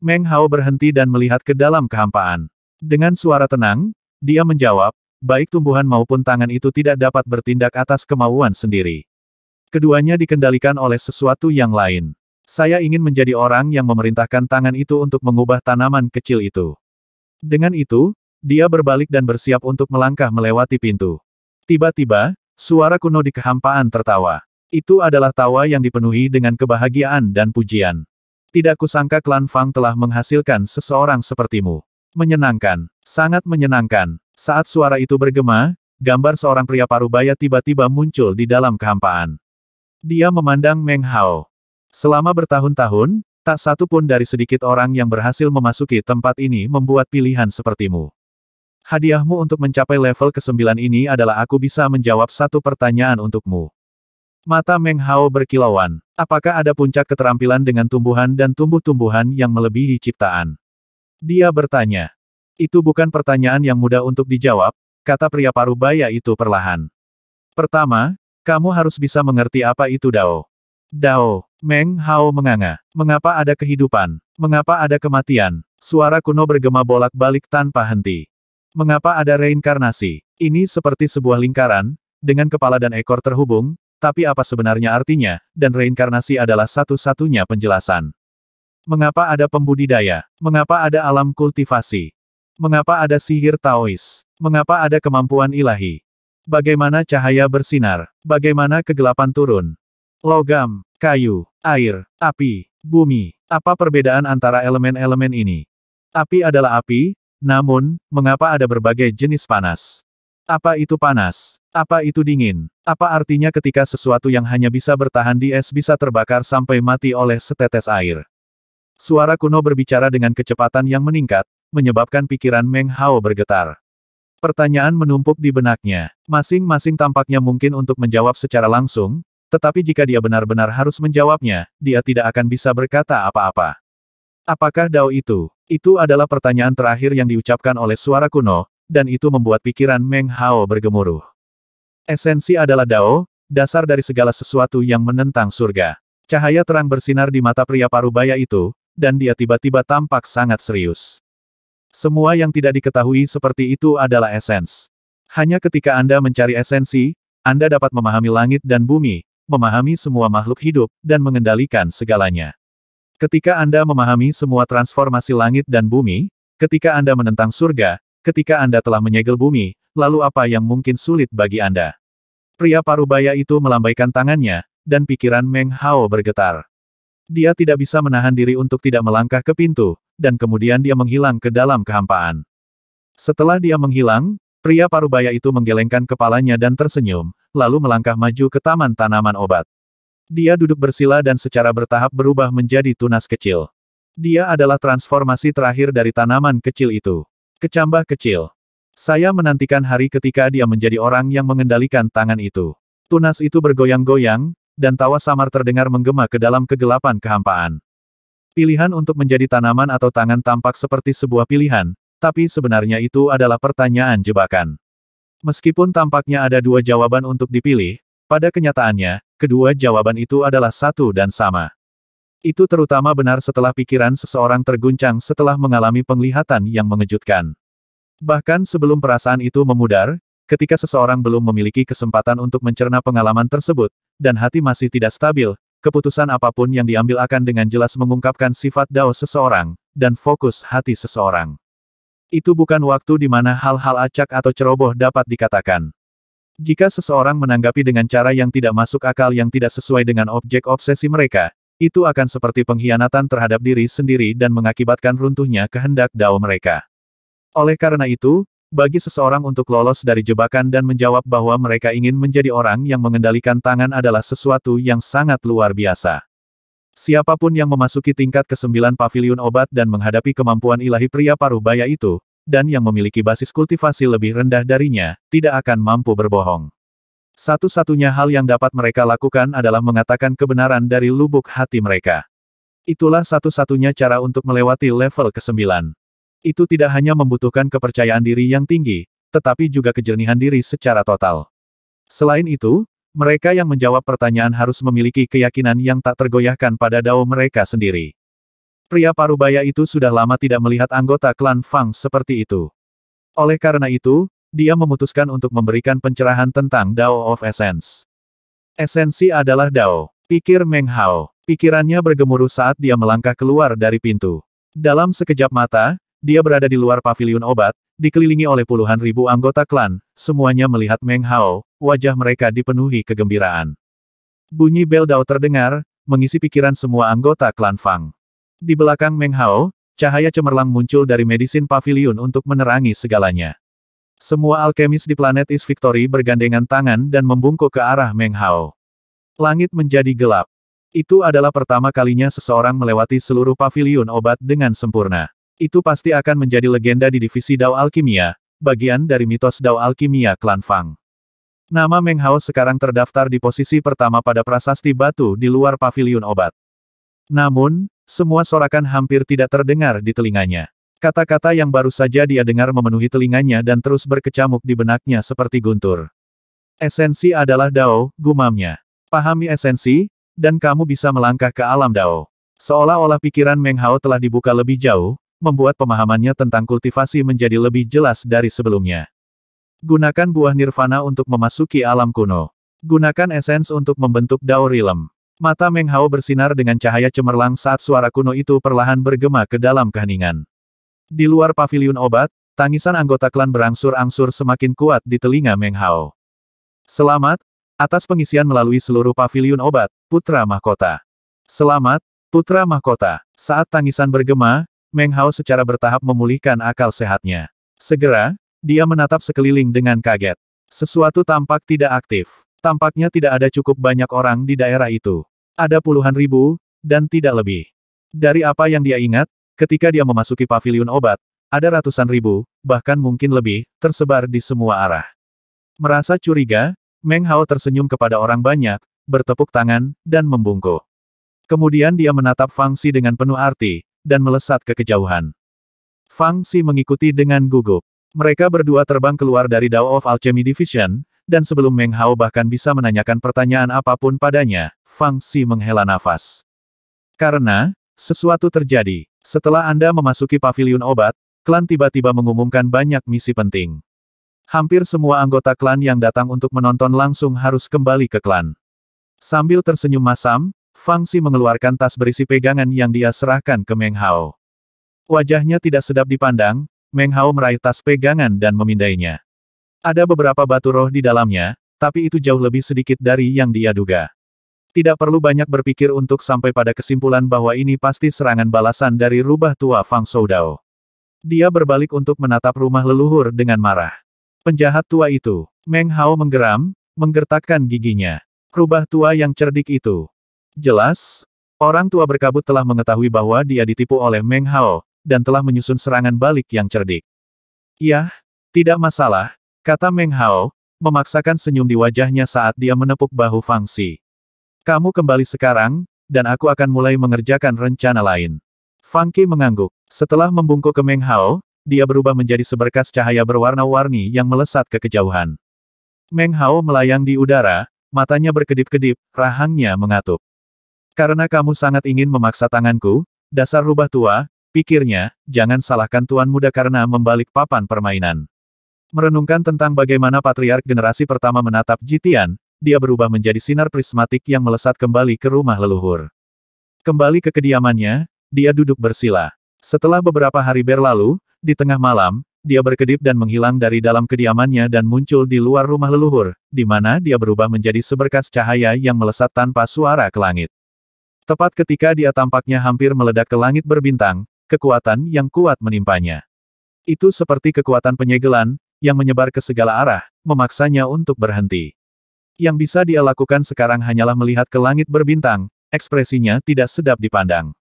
Meng Hao berhenti dan melihat ke dalam kehampaan. Dengan suara tenang, dia menjawab, baik tumbuhan maupun tangan itu tidak dapat bertindak atas kemauan sendiri. Keduanya dikendalikan oleh sesuatu yang lain. Saya ingin menjadi orang yang memerintahkan tangan itu untuk mengubah tanaman kecil itu. Dengan itu, dia berbalik dan bersiap untuk melangkah melewati pintu. Tiba-tiba, suara kuno di kehampaan tertawa. Itu adalah tawa yang dipenuhi dengan kebahagiaan dan pujian. Tidak kusangka klan Fang telah menghasilkan seseorang sepertimu. Menyenangkan, sangat menyenangkan. Saat suara itu bergema, gambar seorang pria parubaya tiba-tiba muncul di dalam kehampaan. Dia memandang Meng Hao. Selama bertahun-tahun, Tak satu pun dari sedikit orang yang berhasil memasuki tempat ini membuat pilihan sepertimu. Hadiahmu untuk mencapai level ke-9 ini adalah aku bisa menjawab satu pertanyaan untukmu. Mata Meng Hao berkilauan. Apakah ada puncak keterampilan dengan tumbuhan dan tumbuh-tumbuhan yang melebihi ciptaan? Dia bertanya. Itu bukan pertanyaan yang mudah untuk dijawab, kata pria parubaya itu perlahan. Pertama, kamu harus bisa mengerti apa itu Dao. Dao, Meng Hao menganga. Mengapa ada kehidupan? Mengapa ada kematian? Suara kuno bergema bolak-balik tanpa henti. Mengapa ada reinkarnasi? Ini seperti sebuah lingkaran, dengan kepala dan ekor terhubung, tapi apa sebenarnya artinya, dan reinkarnasi adalah satu-satunya penjelasan. Mengapa ada pembudidaya? Mengapa ada alam kultivasi? Mengapa ada sihir Taois? Mengapa ada kemampuan ilahi? Bagaimana cahaya bersinar? Bagaimana kegelapan turun? Logam, kayu, air, api, bumi. Apa perbedaan antara elemen-elemen ini? Api adalah api, namun, mengapa ada berbagai jenis panas? Apa itu panas? Apa itu dingin? Apa artinya ketika sesuatu yang hanya bisa bertahan di es bisa terbakar sampai mati oleh setetes air? Suara kuno berbicara dengan kecepatan yang meningkat, menyebabkan pikiran Meng Hao bergetar. Pertanyaan menumpuk di benaknya. Masing-masing tampaknya mungkin untuk menjawab secara langsung, tetapi jika dia benar-benar harus menjawabnya, dia tidak akan bisa berkata apa-apa. Apakah Dao itu? Itu adalah pertanyaan terakhir yang diucapkan oleh suara kuno, dan itu membuat pikiran Meng Hao bergemuruh. Esensi adalah Dao, dasar dari segala sesuatu yang menentang surga. Cahaya terang bersinar di mata pria parubaya itu, dan dia tiba-tiba tampak sangat serius. Semua yang tidak diketahui seperti itu adalah esens. Hanya ketika Anda mencari esensi, Anda dapat memahami langit dan bumi, memahami semua makhluk hidup, dan mengendalikan segalanya. Ketika Anda memahami semua transformasi langit dan bumi, ketika Anda menentang surga, ketika Anda telah menyegel bumi, lalu apa yang mungkin sulit bagi Anda? Pria parubaya itu melambaikan tangannya, dan pikiran Meng Hao bergetar. Dia tidak bisa menahan diri untuk tidak melangkah ke pintu, dan kemudian dia menghilang ke dalam kehampaan. Setelah dia menghilang, pria parubaya itu menggelengkan kepalanya dan tersenyum, lalu melangkah maju ke taman tanaman obat. Dia duduk bersila dan secara bertahap berubah menjadi tunas kecil. Dia adalah transformasi terakhir dari tanaman kecil itu. Kecambah kecil. Saya menantikan hari ketika dia menjadi orang yang mengendalikan tangan itu. Tunas itu bergoyang-goyang, dan tawa samar terdengar menggema ke dalam kegelapan kehampaan. Pilihan untuk menjadi tanaman atau tangan tampak seperti sebuah pilihan, tapi sebenarnya itu adalah pertanyaan jebakan. Meskipun tampaknya ada dua jawaban untuk dipilih, pada kenyataannya, kedua jawaban itu adalah satu dan sama. Itu terutama benar setelah pikiran seseorang terguncang setelah mengalami penglihatan yang mengejutkan. Bahkan sebelum perasaan itu memudar, ketika seseorang belum memiliki kesempatan untuk mencerna pengalaman tersebut, dan hati masih tidak stabil, keputusan apapun yang diambil akan dengan jelas mengungkapkan sifat dao seseorang, dan fokus hati seseorang. Itu bukan waktu di mana hal-hal acak atau ceroboh dapat dikatakan. Jika seseorang menanggapi dengan cara yang tidak masuk akal yang tidak sesuai dengan objek obsesi mereka, itu akan seperti pengkhianatan terhadap diri sendiri dan mengakibatkan runtuhnya kehendak dao mereka. Oleh karena itu, bagi seseorang untuk lolos dari jebakan dan menjawab bahwa mereka ingin menjadi orang yang mengendalikan tangan adalah sesuatu yang sangat luar biasa. Siapapun yang memasuki tingkat ke-9 pavilion obat dan menghadapi kemampuan ilahi pria paruh baya itu, dan yang memiliki basis kultivasi lebih rendah darinya, tidak akan mampu berbohong. Satu-satunya hal yang dapat mereka lakukan adalah mengatakan kebenaran dari lubuk hati mereka. Itulah satu-satunya cara untuk melewati level ke-9. Itu tidak hanya membutuhkan kepercayaan diri yang tinggi, tetapi juga kejernihan diri secara total. Selain itu, mereka yang menjawab pertanyaan harus memiliki keyakinan yang tak tergoyahkan pada dao mereka sendiri. Pria parubaya itu sudah lama tidak melihat anggota klan Fang seperti itu. Oleh karena itu, dia memutuskan untuk memberikan pencerahan tentang Dao of Essence. Esensi adalah Dao, pikir Meng Hao. Pikirannya bergemuruh saat dia melangkah keluar dari pintu. Dalam sekejap mata, dia berada di luar paviliun obat, dikelilingi oleh puluhan ribu anggota klan, semuanya melihat Meng Hao, wajah mereka dipenuhi kegembiraan. Bunyi bel dao terdengar, mengisi pikiran semua anggota klan Fang. Di belakang Meng Hao, cahaya cemerlang muncul dari medisin pavilion untuk menerangi segalanya. Semua alkemis di planet Is Victory bergandengan tangan dan membungkuk ke arah Meng Hao. Langit menjadi gelap. Itu adalah pertama kalinya seseorang melewati seluruh pavilion obat dengan sempurna. Itu pasti akan menjadi legenda di divisi Dao Alkimia, bagian dari mitos Dao Alkimia klan Fang. Nama Meng Hao sekarang terdaftar di posisi pertama pada prasasti batu di luar paviliun obat. Namun, semua sorakan hampir tidak terdengar di telinganya. Kata-kata yang baru saja dia dengar memenuhi telinganya dan terus berkecamuk di benaknya seperti guntur. Esensi adalah Dao, gumamnya. Pahami esensi, dan kamu bisa melangkah ke alam Dao. Seolah-olah pikiran Meng Hao telah dibuka lebih jauh, membuat pemahamannya tentang kultivasi menjadi lebih jelas dari sebelumnya. Gunakan buah nirvana untuk memasuki alam kuno. Gunakan esens untuk membentuk Dao Rilem. Mata Meng Hao bersinar dengan cahaya cemerlang saat suara kuno itu perlahan bergema ke dalam keheningan. Di luar paviliun obat, tangisan anggota klan berangsur-angsur semakin kuat di telinga Meng Hao. Selamat, atas pengisian melalui seluruh paviliun obat, Putra Mahkota. Selamat, Putra Mahkota. Saat tangisan bergema, Meng Hao secara bertahap memulihkan akal sehatnya. Segera, dia menatap sekeliling dengan kaget. Sesuatu tampak tidak aktif. Tampaknya tidak ada cukup banyak orang di daerah itu. Ada puluhan ribu, dan tidak lebih. Dari apa yang dia ingat, ketika dia memasuki pavilion obat, ada ratusan ribu, bahkan mungkin lebih, tersebar di semua arah. Merasa curiga, Meng Hao tersenyum kepada orang banyak, bertepuk tangan, dan membungkuk. Kemudian dia menatap Fangsi dengan penuh arti, dan melesat ke kejauhan. Fang Xi mengikuti dengan gugup. Mereka berdua terbang keluar dari Dao of Alchemy Division, dan sebelum Meng Hao bahkan bisa menanyakan pertanyaan apapun padanya, Fang Xi menghela nafas. Karena, sesuatu terjadi. Setelah Anda memasuki pavilion obat, klan tiba-tiba mengumumkan banyak misi penting. Hampir semua anggota klan yang datang untuk menonton langsung harus kembali ke klan. Sambil tersenyum masam, Fang Fangsi mengeluarkan tas berisi pegangan yang dia serahkan ke Meng Hao. Wajahnya tidak sedap dipandang, Meng Hao meraih tas pegangan dan memindainya. Ada beberapa batu roh di dalamnya, tapi itu jauh lebih sedikit dari yang dia duga. Tidak perlu banyak berpikir untuk sampai pada kesimpulan bahwa ini pasti serangan balasan dari rubah tua Fang Dao. Dia berbalik untuk menatap rumah leluhur dengan marah. Penjahat tua itu, Meng Hao menggeram, menggertakkan giginya. Rubah tua yang cerdik itu, Jelas, orang tua berkabut telah mengetahui bahwa dia ditipu oleh Meng Hao, dan telah menyusun serangan balik yang cerdik. Yah, tidak masalah, kata Meng Hao, memaksakan senyum di wajahnya saat dia menepuk bahu Fang Si. Kamu kembali sekarang, dan aku akan mulai mengerjakan rencana lain. Fang Qi mengangguk. Setelah membungkuk ke Meng Hao, dia berubah menjadi seberkas cahaya berwarna-warni yang melesat ke kejauhan. Meng Hao melayang di udara, matanya berkedip-kedip, rahangnya mengatup. Karena kamu sangat ingin memaksa tanganku, dasar rubah tua, pikirnya, jangan salahkan tuan muda karena membalik papan permainan. Merenungkan tentang bagaimana patriark generasi pertama menatap Jitian, dia berubah menjadi sinar prismatik yang melesat kembali ke rumah leluhur. Kembali ke kediamannya, dia duduk bersila. Setelah beberapa hari berlalu, di tengah malam, dia berkedip dan menghilang dari dalam kediamannya dan muncul di luar rumah leluhur, di mana dia berubah menjadi seberkas cahaya yang melesat tanpa suara ke langit. Tepat ketika dia tampaknya hampir meledak ke langit berbintang, kekuatan yang kuat menimpanya. Itu seperti kekuatan penyegelan, yang menyebar ke segala arah, memaksanya untuk berhenti. Yang bisa dia lakukan sekarang hanyalah melihat ke langit berbintang, ekspresinya tidak sedap dipandang.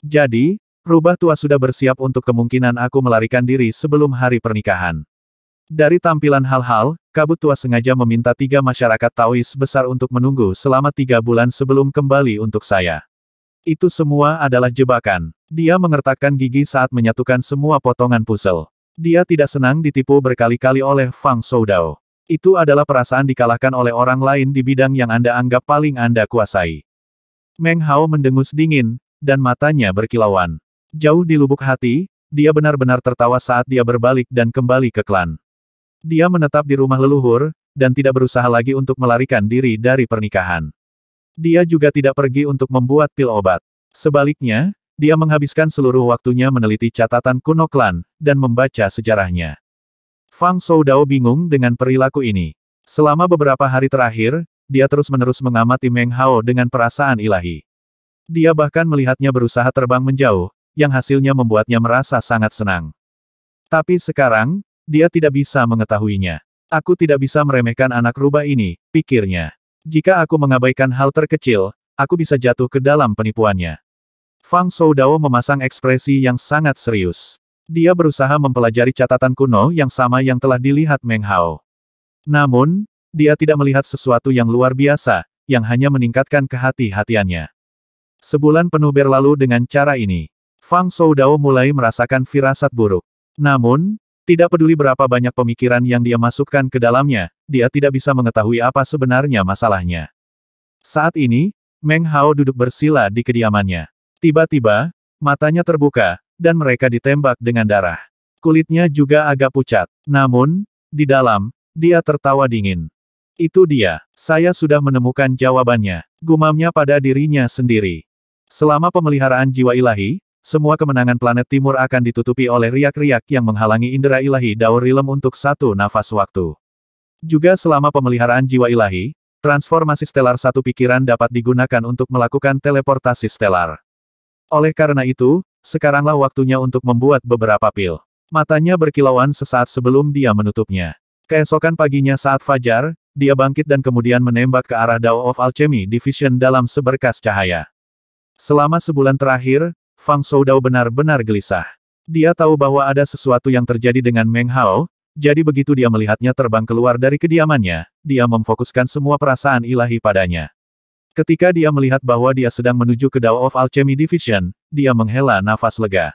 Jadi, rubah tua sudah bersiap untuk kemungkinan aku melarikan diri sebelum hari pernikahan. Dari tampilan hal-hal, kabut tua sengaja meminta tiga masyarakat Taois besar untuk menunggu selama tiga bulan sebelum kembali untuk saya. Itu semua adalah jebakan. Dia mengertakkan gigi saat menyatukan semua potongan puzzle. Dia tidak senang ditipu berkali-kali oleh Fang Soudao. Itu adalah perasaan dikalahkan oleh orang lain di bidang yang Anda anggap paling Anda kuasai. Meng Hao mendengus dingin, dan matanya berkilauan. Jauh di lubuk hati, dia benar-benar tertawa saat dia berbalik dan kembali ke klan. Dia menetap di rumah leluhur, dan tidak berusaha lagi untuk melarikan diri dari pernikahan. Dia juga tidak pergi untuk membuat pil obat. Sebaliknya, dia menghabiskan seluruh waktunya meneliti catatan kuno klan, dan membaca sejarahnya. Fang Soudao bingung dengan perilaku ini. Selama beberapa hari terakhir, dia terus-menerus mengamati Meng Hao dengan perasaan ilahi. Dia bahkan melihatnya berusaha terbang menjauh, yang hasilnya membuatnya merasa sangat senang. Tapi sekarang, dia tidak bisa mengetahuinya. Aku tidak bisa meremehkan anak rubah ini, pikirnya. Jika aku mengabaikan hal terkecil, aku bisa jatuh ke dalam penipuannya. Fang Dao memasang ekspresi yang sangat serius. Dia berusaha mempelajari catatan kuno yang sama yang telah dilihat Meng Hao. Namun, dia tidak melihat sesuatu yang luar biasa, yang hanya meningkatkan kehati-hatiannya. Sebulan penuh berlalu dengan cara ini. Fang Dao mulai merasakan firasat buruk. Namun, tidak peduli berapa banyak pemikiran yang dia masukkan ke dalamnya, dia tidak bisa mengetahui apa sebenarnya masalahnya. Saat ini, Meng Hao duduk bersila di kediamannya. Tiba-tiba, matanya terbuka, dan mereka ditembak dengan darah. Kulitnya juga agak pucat. Namun, di dalam, dia tertawa dingin. Itu dia, saya sudah menemukan jawabannya. Gumamnya pada dirinya sendiri. Selama pemeliharaan jiwa ilahi, semua kemenangan planet timur akan ditutupi oleh riak-riak yang menghalangi indera ilahi Rilem untuk satu nafas waktu. Juga selama pemeliharaan jiwa ilahi, transformasi stelar satu pikiran dapat digunakan untuk melakukan teleportasi stelar. Oleh karena itu, sekaranglah waktunya untuk membuat beberapa pil. Matanya berkilauan sesaat sebelum dia menutupnya. Keesokan paginya saat fajar, dia bangkit dan kemudian menembak ke arah Dao of Alchemy Division dalam seberkas cahaya. Selama sebulan terakhir, Fang Soudao benar-benar gelisah. Dia tahu bahwa ada sesuatu yang terjadi dengan Meng Hao, jadi begitu dia melihatnya terbang keluar dari kediamannya, dia memfokuskan semua perasaan ilahi padanya. Ketika dia melihat bahwa dia sedang menuju ke Dao of Alchemy Division, dia menghela nafas lega.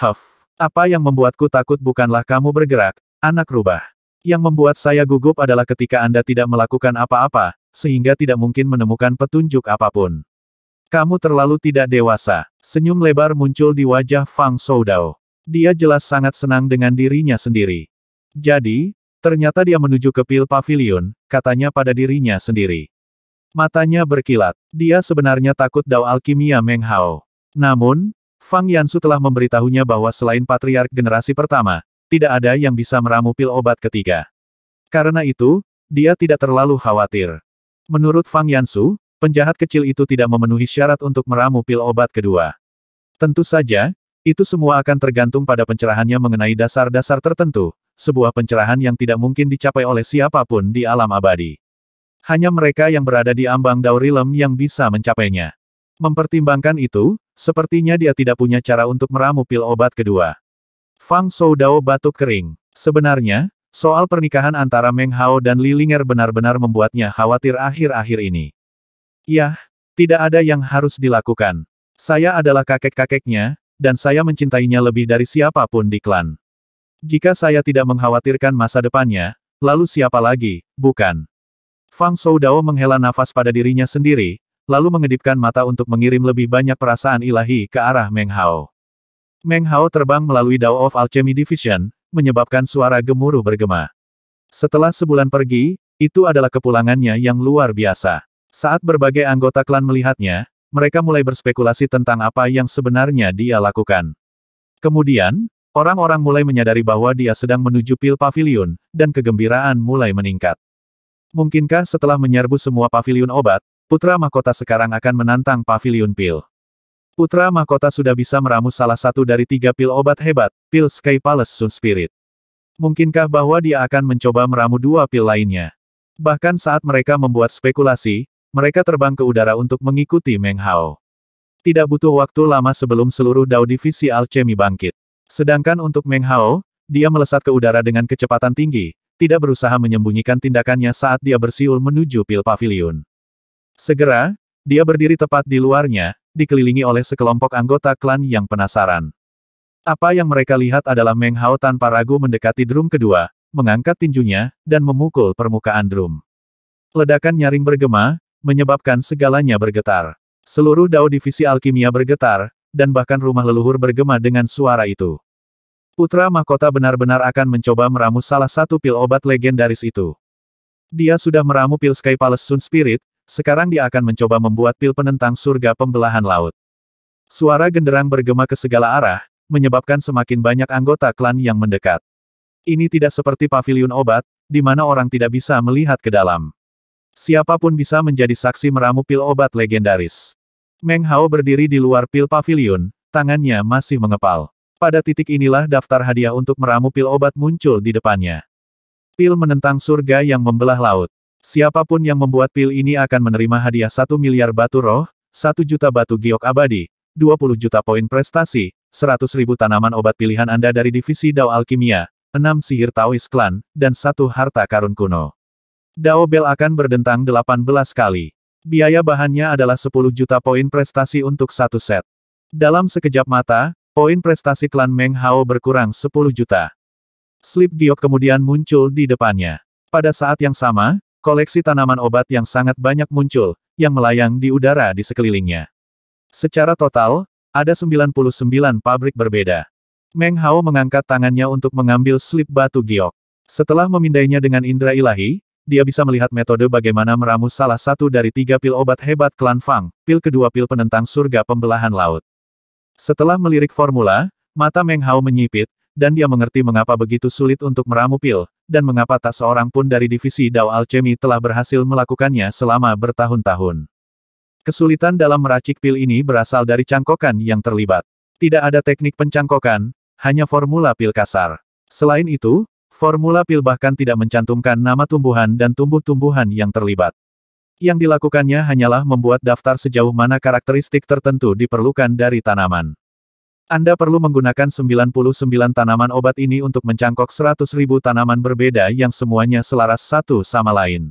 Huff, apa yang membuatku takut bukanlah kamu bergerak, anak rubah. Yang membuat saya gugup adalah ketika Anda tidak melakukan apa-apa, sehingga tidak mungkin menemukan petunjuk apapun. Kamu terlalu tidak dewasa. Senyum lebar muncul di wajah Fang Soudao. Dia jelas sangat senang dengan dirinya sendiri. Jadi, ternyata dia menuju ke pil pavilion, katanya pada dirinya sendiri. Matanya berkilat. Dia sebenarnya takut Dao Alkimia Meng Hao. Namun, Fang Yansu telah memberitahunya bahwa selain patriark generasi pertama, tidak ada yang bisa meramu pil obat ketiga. Karena itu, dia tidak terlalu khawatir. Menurut Fang Yansu, Penjahat kecil itu tidak memenuhi syarat untuk meramu pil obat kedua. Tentu saja, itu semua akan tergantung pada pencerahannya mengenai dasar-dasar tertentu, sebuah pencerahan yang tidak mungkin dicapai oleh siapapun di alam abadi. Hanya mereka yang berada di ambang daurilem yang bisa mencapainya. Mempertimbangkan itu, sepertinya dia tidak punya cara untuk meramu pil obat kedua. Fang Dao batuk kering. Sebenarnya, soal pernikahan antara Meng Hao dan Li Linger benar-benar membuatnya khawatir akhir-akhir ini. Yah, tidak ada yang harus dilakukan. Saya adalah kakek-kakeknya, dan saya mencintainya lebih dari siapapun di klan. Jika saya tidak mengkhawatirkan masa depannya, lalu siapa lagi, bukan? Fang Dao menghela nafas pada dirinya sendiri, lalu mengedipkan mata untuk mengirim lebih banyak perasaan ilahi ke arah Meng Hao. Meng Hao terbang melalui Dao of Alchemy Division, menyebabkan suara gemuruh bergema. Setelah sebulan pergi, itu adalah kepulangannya yang luar biasa. Saat berbagai anggota klan melihatnya, mereka mulai berspekulasi tentang apa yang sebenarnya dia lakukan. Kemudian, orang-orang mulai menyadari bahwa dia sedang menuju pil pavilion, dan kegembiraan mulai meningkat. Mungkinkah setelah menyerbu semua pavilion obat, Putra Mahkota sekarang akan menantang pavilion pil? Putra Mahkota sudah bisa meramu salah satu dari tiga pil obat hebat, pil Sky Palace Sun Spirit. Mungkinkah bahwa dia akan mencoba meramu dua pil lainnya? Bahkan saat mereka membuat spekulasi, mereka terbang ke udara untuk mengikuti Meng Hao. Tidak butuh waktu lama sebelum seluruh dao divisi alchemy bangkit. Sedangkan untuk Meng Hao, dia melesat ke udara dengan kecepatan tinggi, tidak berusaha menyembunyikan tindakannya saat dia bersiul menuju pil pavilion. Segera, dia berdiri tepat di luarnya, dikelilingi oleh sekelompok anggota klan yang penasaran. Apa yang mereka lihat adalah Meng Hao tanpa ragu mendekati drum kedua, mengangkat tinjunya, dan memukul permukaan drum. Ledakan nyaring bergema, menyebabkan segalanya bergetar. Seluruh dao divisi alkimia bergetar, dan bahkan rumah leluhur bergema dengan suara itu. Putra mahkota benar-benar akan mencoba meramu salah satu pil obat legendaris itu. Dia sudah meramu pil Sky Palace Sun Spirit, sekarang dia akan mencoba membuat pil penentang surga pembelahan laut. Suara genderang bergema ke segala arah, menyebabkan semakin banyak anggota klan yang mendekat. Ini tidak seperti pavilion obat, di mana orang tidak bisa melihat ke dalam. Siapapun bisa menjadi saksi meramu pil obat legendaris. Meng Hao berdiri di luar pil pavilion, tangannya masih mengepal. Pada titik inilah daftar hadiah untuk meramu pil obat muncul di depannya. Pil menentang surga yang membelah laut. Siapapun yang membuat pil ini akan menerima hadiah satu miliar batu roh, satu juta batu giok abadi, 20 juta poin prestasi, seratus ribu tanaman obat pilihan Anda dari Divisi Dao Alkimia, enam sihir Taois Klan, dan satu harta karun kuno. Dao Bell akan berdentang 18 kali. Biaya bahannya adalah 10 juta poin prestasi untuk satu set. Dalam sekejap mata, poin prestasi klan Meng Hao berkurang 10 juta. Slip Giok kemudian muncul di depannya. Pada saat yang sama, koleksi tanaman obat yang sangat banyak muncul, yang melayang di udara di sekelilingnya. Secara total, ada 99 pabrik berbeda. Meng Hao mengangkat tangannya untuk mengambil slip batu giok. Setelah memindainya dengan indera ilahi, dia bisa melihat metode bagaimana meramu salah satu dari tiga pil obat hebat klan Fang, pil kedua pil penentang surga pembelahan laut. Setelah melirik formula, mata Meng Hao menyipit, dan dia mengerti mengapa begitu sulit untuk meramu pil, dan mengapa tak seorang pun dari divisi Dao Alchemy telah berhasil melakukannya selama bertahun-tahun. Kesulitan dalam meracik pil ini berasal dari cangkokan yang terlibat. Tidak ada teknik pencangkokan, hanya formula pil kasar. Selain itu, Formula pil bahkan tidak mencantumkan nama tumbuhan dan tumbuh-tumbuhan yang terlibat. Yang dilakukannya hanyalah membuat daftar sejauh mana karakteristik tertentu diperlukan dari tanaman. Anda perlu menggunakan 99 tanaman obat ini untuk mencangkok 100.000 tanaman berbeda yang semuanya selaras satu sama lain.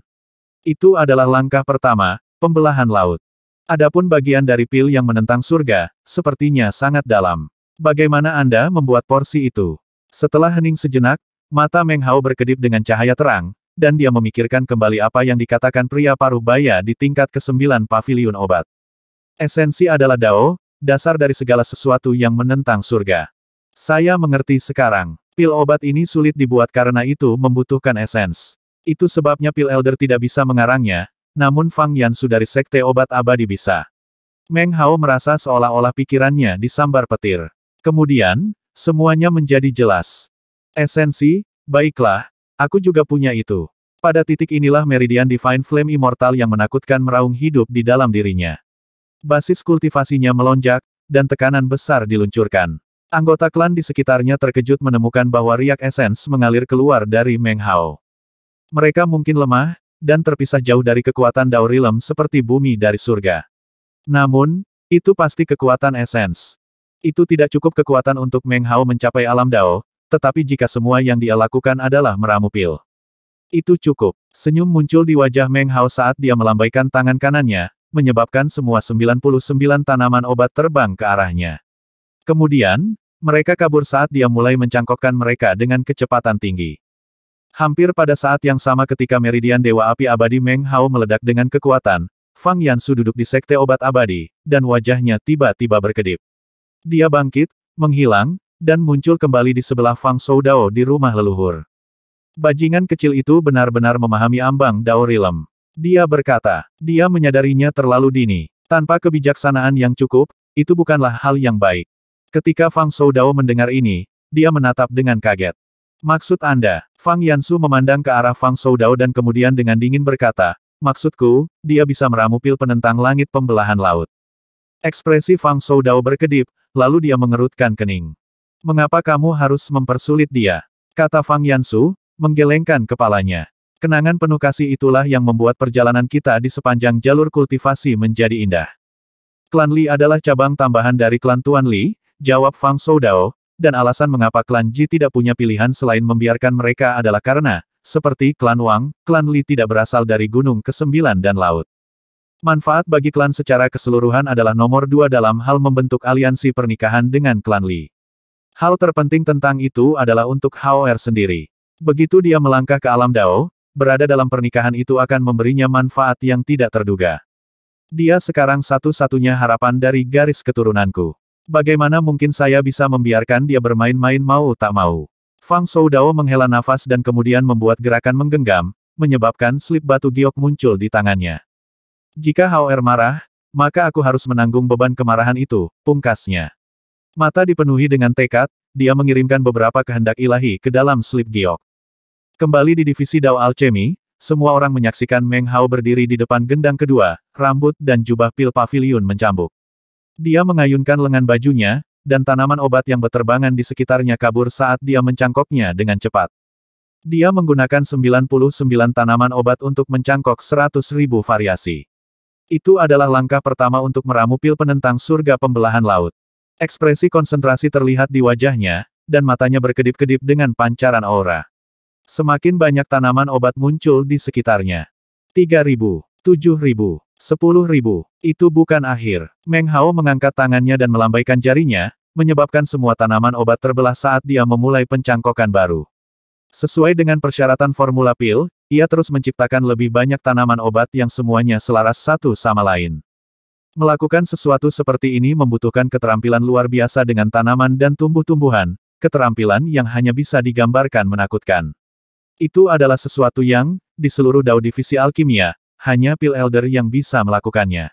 Itu adalah langkah pertama, pembelahan laut. Adapun bagian dari pil yang menentang surga, sepertinya sangat dalam. Bagaimana Anda membuat porsi itu? Setelah hening sejenak, Mata Meng Hao berkedip dengan cahaya terang, dan dia memikirkan kembali apa yang dikatakan pria paruh baya di tingkat ke-9 paviliun obat. Esensi adalah Dao, dasar dari segala sesuatu yang menentang surga. Saya mengerti sekarang. Pil obat ini sulit dibuat karena itu membutuhkan esens. Itu sebabnya pil elder tidak bisa mengarangnya, namun Fang Yansu dari sekte obat abadi bisa. Meng Hao merasa seolah-olah pikirannya disambar petir. Kemudian, semuanya menjadi jelas. Esensi, baiklah, aku juga punya itu. Pada titik inilah meridian Divine Flame Immortal yang menakutkan meraung hidup di dalam dirinya. Basis kultivasinya melonjak, dan tekanan besar diluncurkan. Anggota klan di sekitarnya terkejut menemukan bahwa riak esens mengalir keluar dari Meng Hao. Mereka mungkin lemah, dan terpisah jauh dari kekuatan Daurilem seperti bumi dari surga. Namun, itu pasti kekuatan esens. Itu tidak cukup kekuatan untuk Meng Hao mencapai alam Dao, tetapi jika semua yang dia lakukan adalah meramu pil. Itu cukup. Senyum muncul di wajah Meng Hao saat dia melambaikan tangan kanannya, menyebabkan semua 99 tanaman obat terbang ke arahnya. Kemudian, mereka kabur saat dia mulai mencangkokkan mereka dengan kecepatan tinggi. Hampir pada saat yang sama ketika meridian Dewa Api Abadi Meng Hao meledak dengan kekuatan, Fang Yansu duduk di sekte obat abadi, dan wajahnya tiba-tiba berkedip. Dia bangkit, menghilang, dan muncul kembali di sebelah Fang Soudao di rumah leluhur. Bajingan kecil itu benar-benar memahami ambang Dao Rilem. Dia berkata, dia menyadarinya terlalu dini. Tanpa kebijaksanaan yang cukup, itu bukanlah hal yang baik. Ketika Fang Soudao mendengar ini, dia menatap dengan kaget. Maksud Anda, Fang Yansu memandang ke arah Fang Soudao dan kemudian dengan dingin berkata, maksudku, dia bisa meramu pil penentang langit pembelahan laut. Ekspresi Fang Soudao berkedip, lalu dia mengerutkan kening. Mengapa kamu harus mempersulit dia? Kata Fang Yansu, menggelengkan kepalanya. Kenangan penuh kasih itulah yang membuat perjalanan kita di sepanjang jalur kultivasi menjadi indah. Klan Li adalah cabang tambahan dari klan Tuan Li, jawab Fang Soudao, dan alasan mengapa klan Ji tidak punya pilihan selain membiarkan mereka adalah karena, seperti klan Wang, klan Li tidak berasal dari gunung Kesembilan dan laut. Manfaat bagi klan secara keseluruhan adalah nomor dua dalam hal membentuk aliansi pernikahan dengan klan Li. Hal terpenting tentang itu adalah untuk Hao Er sendiri. Begitu dia melangkah ke alam Dao, berada dalam pernikahan itu akan memberinya manfaat yang tidak terduga. Dia sekarang satu-satunya harapan dari garis keturunanku. Bagaimana mungkin saya bisa membiarkan dia bermain-main mau tak mau? Fang Shou Dao menghela nafas dan kemudian membuat gerakan menggenggam, menyebabkan slip batu giok muncul di tangannya. Jika Hao Er marah, maka aku harus menanggung beban kemarahan itu, pungkasnya. Mata dipenuhi dengan tekad, dia mengirimkan beberapa kehendak ilahi ke dalam slip giok. Kembali di divisi Dao Alchemy, semua orang menyaksikan Meng Hao berdiri di depan gendang kedua, rambut dan jubah pil pavilion mencambuk. Dia mengayunkan lengan bajunya, dan tanaman obat yang berterbangan di sekitarnya kabur saat dia mencangkoknya dengan cepat. Dia menggunakan 99 tanaman obat untuk mencangkok seratus ribu variasi. Itu adalah langkah pertama untuk meramu pil penentang surga pembelahan laut. Ekspresi konsentrasi terlihat di wajahnya, dan matanya berkedip-kedip dengan pancaran aura. Semakin banyak tanaman obat muncul di sekitarnya. 3.000, 7.000, 10.000. Itu bukan akhir. Meng Hao mengangkat tangannya dan melambaikan jarinya, menyebabkan semua tanaman obat terbelah saat dia memulai pencangkokan baru. Sesuai dengan persyaratan formula pil, ia terus menciptakan lebih banyak tanaman obat yang semuanya selaras satu sama lain. Melakukan sesuatu seperti ini membutuhkan keterampilan luar biasa dengan tanaman dan tumbuh-tumbuhan, keterampilan yang hanya bisa digambarkan menakutkan. Itu adalah sesuatu yang, di seluruh dao divisi alkimia, hanya Pil Elder yang bisa melakukannya.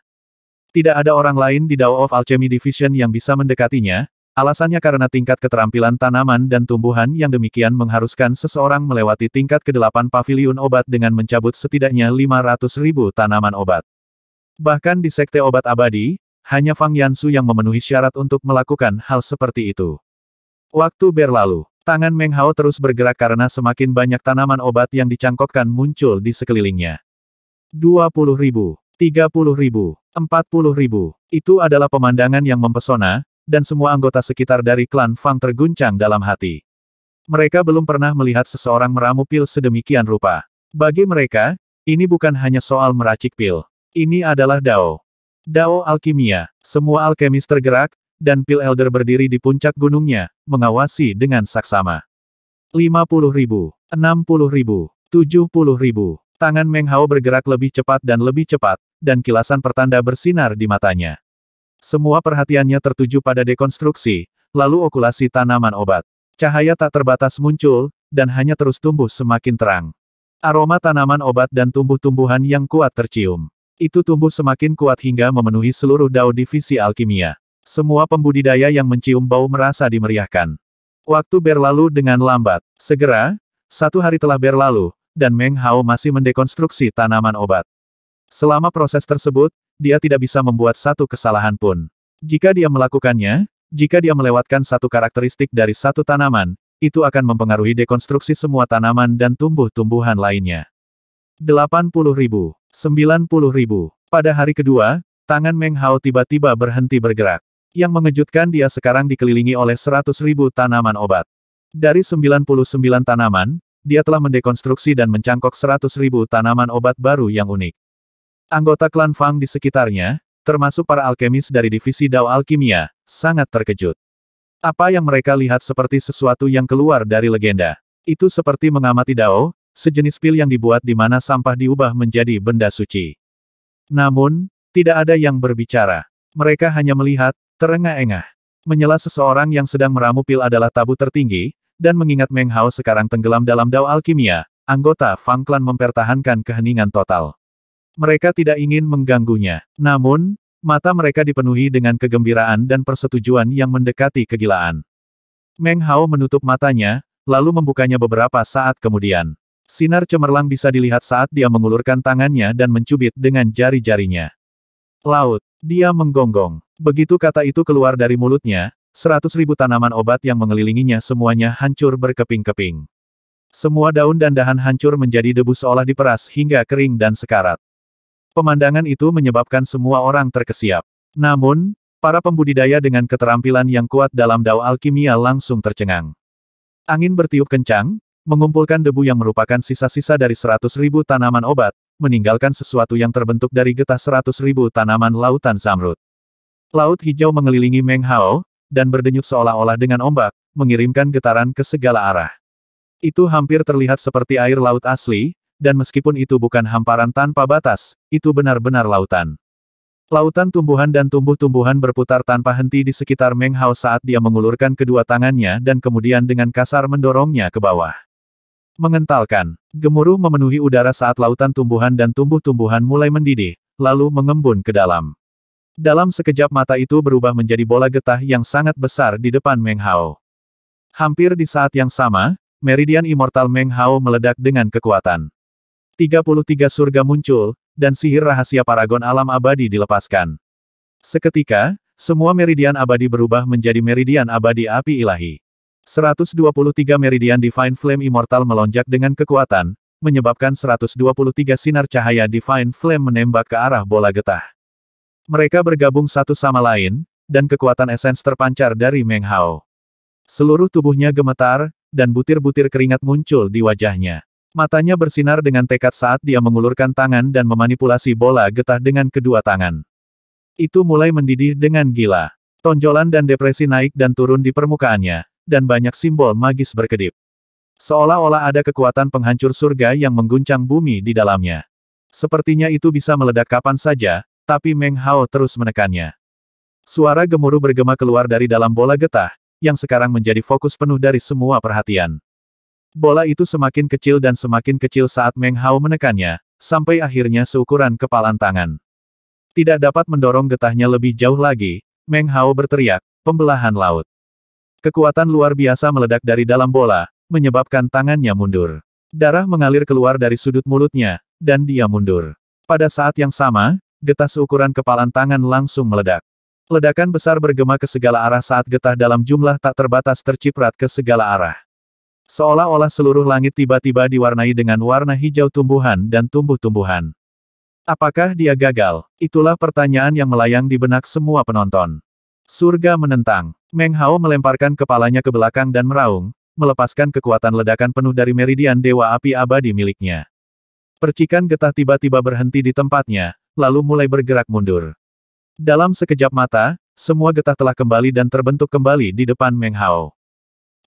Tidak ada orang lain di Dao of Alchemy Division yang bisa mendekatinya, alasannya karena tingkat keterampilan tanaman dan tumbuhan yang demikian mengharuskan seseorang melewati tingkat ke-8 pavilion obat dengan mencabut setidaknya 500 ribu tanaman obat. Bahkan di Sekte Obat Abadi, hanya Fang Yansu yang memenuhi syarat untuk melakukan hal seperti itu. Waktu berlalu, tangan Meng Hao terus bergerak karena semakin banyak tanaman obat yang dicangkokkan muncul di sekelilingnya. 20 ribu, 30 ribu, 40 ribu, itu adalah pemandangan yang mempesona, dan semua anggota sekitar dari klan Fang terguncang dalam hati. Mereka belum pernah melihat seseorang meramu pil sedemikian rupa. Bagi mereka, ini bukan hanya soal meracik pil. Ini adalah Dao. Dao Alkimia. Semua alkemis tergerak, dan Pil Elder berdiri di puncak gunungnya, mengawasi dengan saksama. 50 ribu, 60 ribu, 70 ribu. Tangan Meng Hao bergerak lebih cepat dan lebih cepat, dan kilasan pertanda bersinar di matanya. Semua perhatiannya tertuju pada dekonstruksi, lalu okulasi tanaman obat. Cahaya tak terbatas muncul, dan hanya terus tumbuh semakin terang. Aroma tanaman obat dan tumbuh-tumbuhan yang kuat tercium. Itu tumbuh semakin kuat hingga memenuhi seluruh dao divisi alkimia. Semua pembudidaya yang mencium bau merasa dimeriahkan. Waktu berlalu dengan lambat. Segera, satu hari telah berlalu, dan Meng Hao masih mendekonstruksi tanaman obat. Selama proses tersebut, dia tidak bisa membuat satu kesalahan pun. Jika dia melakukannya, jika dia melewatkan satu karakteristik dari satu tanaman, itu akan mempengaruhi dekonstruksi semua tanaman dan tumbuh-tumbuhan lainnya. 80 ribu. 90 ribu. Pada hari kedua, tangan Meng Hao tiba-tiba berhenti bergerak. Yang mengejutkan dia sekarang dikelilingi oleh 100 ribu tanaman obat. Dari 99 tanaman, dia telah mendekonstruksi dan mencangkok 100 ribu tanaman obat baru yang unik. Anggota klan Fang di sekitarnya, termasuk para alkemis dari divisi Dao Alkimia, sangat terkejut. Apa yang mereka lihat seperti sesuatu yang keluar dari legenda. Itu seperti mengamati Dao, sejenis pil yang dibuat di mana sampah diubah menjadi benda suci. Namun, tidak ada yang berbicara. Mereka hanya melihat, terengah-engah. Menyela seseorang yang sedang meramu pil adalah tabu tertinggi, dan mengingat Meng Hao sekarang tenggelam dalam dao alkimia, anggota Fang Clan mempertahankan keheningan total. Mereka tidak ingin mengganggunya. Namun, mata mereka dipenuhi dengan kegembiraan dan persetujuan yang mendekati kegilaan. Meng Hao menutup matanya, lalu membukanya beberapa saat kemudian. Sinar cemerlang bisa dilihat saat dia mengulurkan tangannya dan mencubit dengan jari-jarinya. Laut. Dia menggonggong. Begitu kata itu keluar dari mulutnya, seratus ribu tanaman obat yang mengelilinginya semuanya hancur berkeping-keping. Semua daun dan dahan hancur menjadi debu seolah diperas hingga kering dan sekarat. Pemandangan itu menyebabkan semua orang terkesiap. Namun, para pembudidaya dengan keterampilan yang kuat dalam dao alkimia langsung tercengang. Angin bertiup kencang, mengumpulkan debu yang merupakan sisa-sisa dari seratus ribu tanaman obat, meninggalkan sesuatu yang terbentuk dari getah seratus ribu tanaman lautan zamrud. Laut hijau mengelilingi Meng Hao, dan berdenyut seolah-olah dengan ombak, mengirimkan getaran ke segala arah. Itu hampir terlihat seperti air laut asli, dan meskipun itu bukan hamparan tanpa batas, itu benar-benar lautan. Lautan tumbuhan dan tumbuh-tumbuhan berputar tanpa henti di sekitar Meng Hao saat dia mengulurkan kedua tangannya dan kemudian dengan kasar mendorongnya ke bawah. Mengentalkan. Gemuruh memenuhi udara saat lautan tumbuhan dan tumbuh-tumbuhan mulai mendidih, lalu mengembun ke dalam. Dalam sekejap mata itu berubah menjadi bola getah yang sangat besar di depan Meng Hao. Hampir di saat yang sama, meridian immortal Meng Hao meledak dengan kekuatan. 33 surga muncul, dan sihir rahasia paragon alam abadi dilepaskan. Seketika, semua meridian abadi berubah menjadi meridian abadi api ilahi. 123 meridian Divine Flame Immortal melonjak dengan kekuatan, menyebabkan 123 sinar cahaya Divine Flame menembak ke arah bola getah. Mereka bergabung satu sama lain, dan kekuatan esens terpancar dari Meng Hao. Seluruh tubuhnya gemetar, dan butir-butir keringat muncul di wajahnya. Matanya bersinar dengan tekad saat dia mengulurkan tangan dan memanipulasi bola getah dengan kedua tangan. Itu mulai mendidih dengan gila. Tonjolan dan depresi naik dan turun di permukaannya, dan banyak simbol magis berkedip. Seolah-olah ada kekuatan penghancur surga yang mengguncang bumi di dalamnya. Sepertinya itu bisa meledak kapan saja, tapi Meng Hao terus menekannya. Suara gemuruh bergema keluar dari dalam bola getah, yang sekarang menjadi fokus penuh dari semua perhatian. Bola itu semakin kecil dan semakin kecil saat Meng Hao menekannya, sampai akhirnya seukuran kepalan tangan. Tidak dapat mendorong getahnya lebih jauh lagi, Meng Hao berteriak, pembelahan laut. Kekuatan luar biasa meledak dari dalam bola, menyebabkan tangannya mundur. Darah mengalir keluar dari sudut mulutnya, dan dia mundur. Pada saat yang sama, getah seukuran kepalan tangan langsung meledak. Ledakan besar bergema ke segala arah saat getah dalam jumlah tak terbatas terciprat ke segala arah. Seolah-olah seluruh langit tiba-tiba diwarnai dengan warna hijau tumbuhan dan tumbuh-tumbuhan. Apakah dia gagal? Itulah pertanyaan yang melayang di benak semua penonton. Surga menentang. Meng Hao melemparkan kepalanya ke belakang dan meraung, melepaskan kekuatan ledakan penuh dari meridian dewa api abadi miliknya. Percikan getah tiba-tiba berhenti di tempatnya, lalu mulai bergerak mundur. Dalam sekejap mata, semua getah telah kembali dan terbentuk kembali di depan Meng Hao.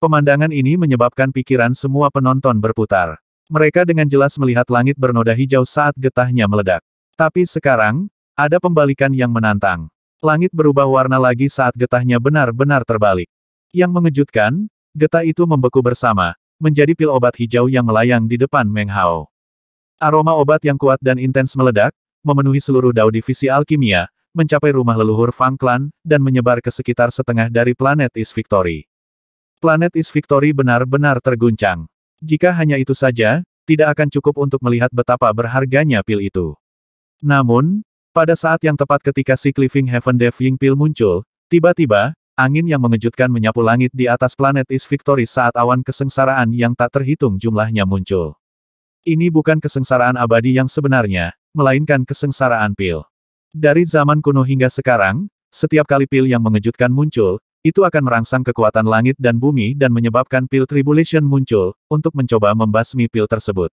Pemandangan ini menyebabkan pikiran semua penonton berputar. Mereka dengan jelas melihat langit bernoda hijau saat getahnya meledak. Tapi sekarang, ada pembalikan yang menantang. Langit berubah warna lagi saat getahnya benar-benar terbalik. Yang mengejutkan, getah itu membeku bersama, menjadi pil obat hijau yang melayang di depan Meng Hao. Aroma obat yang kuat dan intens meledak, memenuhi seluruh dao divisi alkimia, mencapai rumah leluhur Fang Clan, dan menyebar ke sekitar setengah dari planet Is Victory. Planet Is Victory benar-benar terguncang. Jika hanya itu saja, tidak akan cukup untuk melihat betapa berharganya pil itu. Namun, pada saat yang tepat ketika si Cliffing Heaven Devying Ying Pill muncul, tiba-tiba, angin yang mengejutkan menyapu langit di atas planet Is Victory saat awan kesengsaraan yang tak terhitung jumlahnya muncul. Ini bukan kesengsaraan abadi yang sebenarnya, melainkan kesengsaraan pil. Dari zaman kuno hingga sekarang, setiap kali pil yang mengejutkan muncul, itu akan merangsang kekuatan langit dan bumi dan menyebabkan pil tribulation muncul, untuk mencoba membasmi pil tersebut.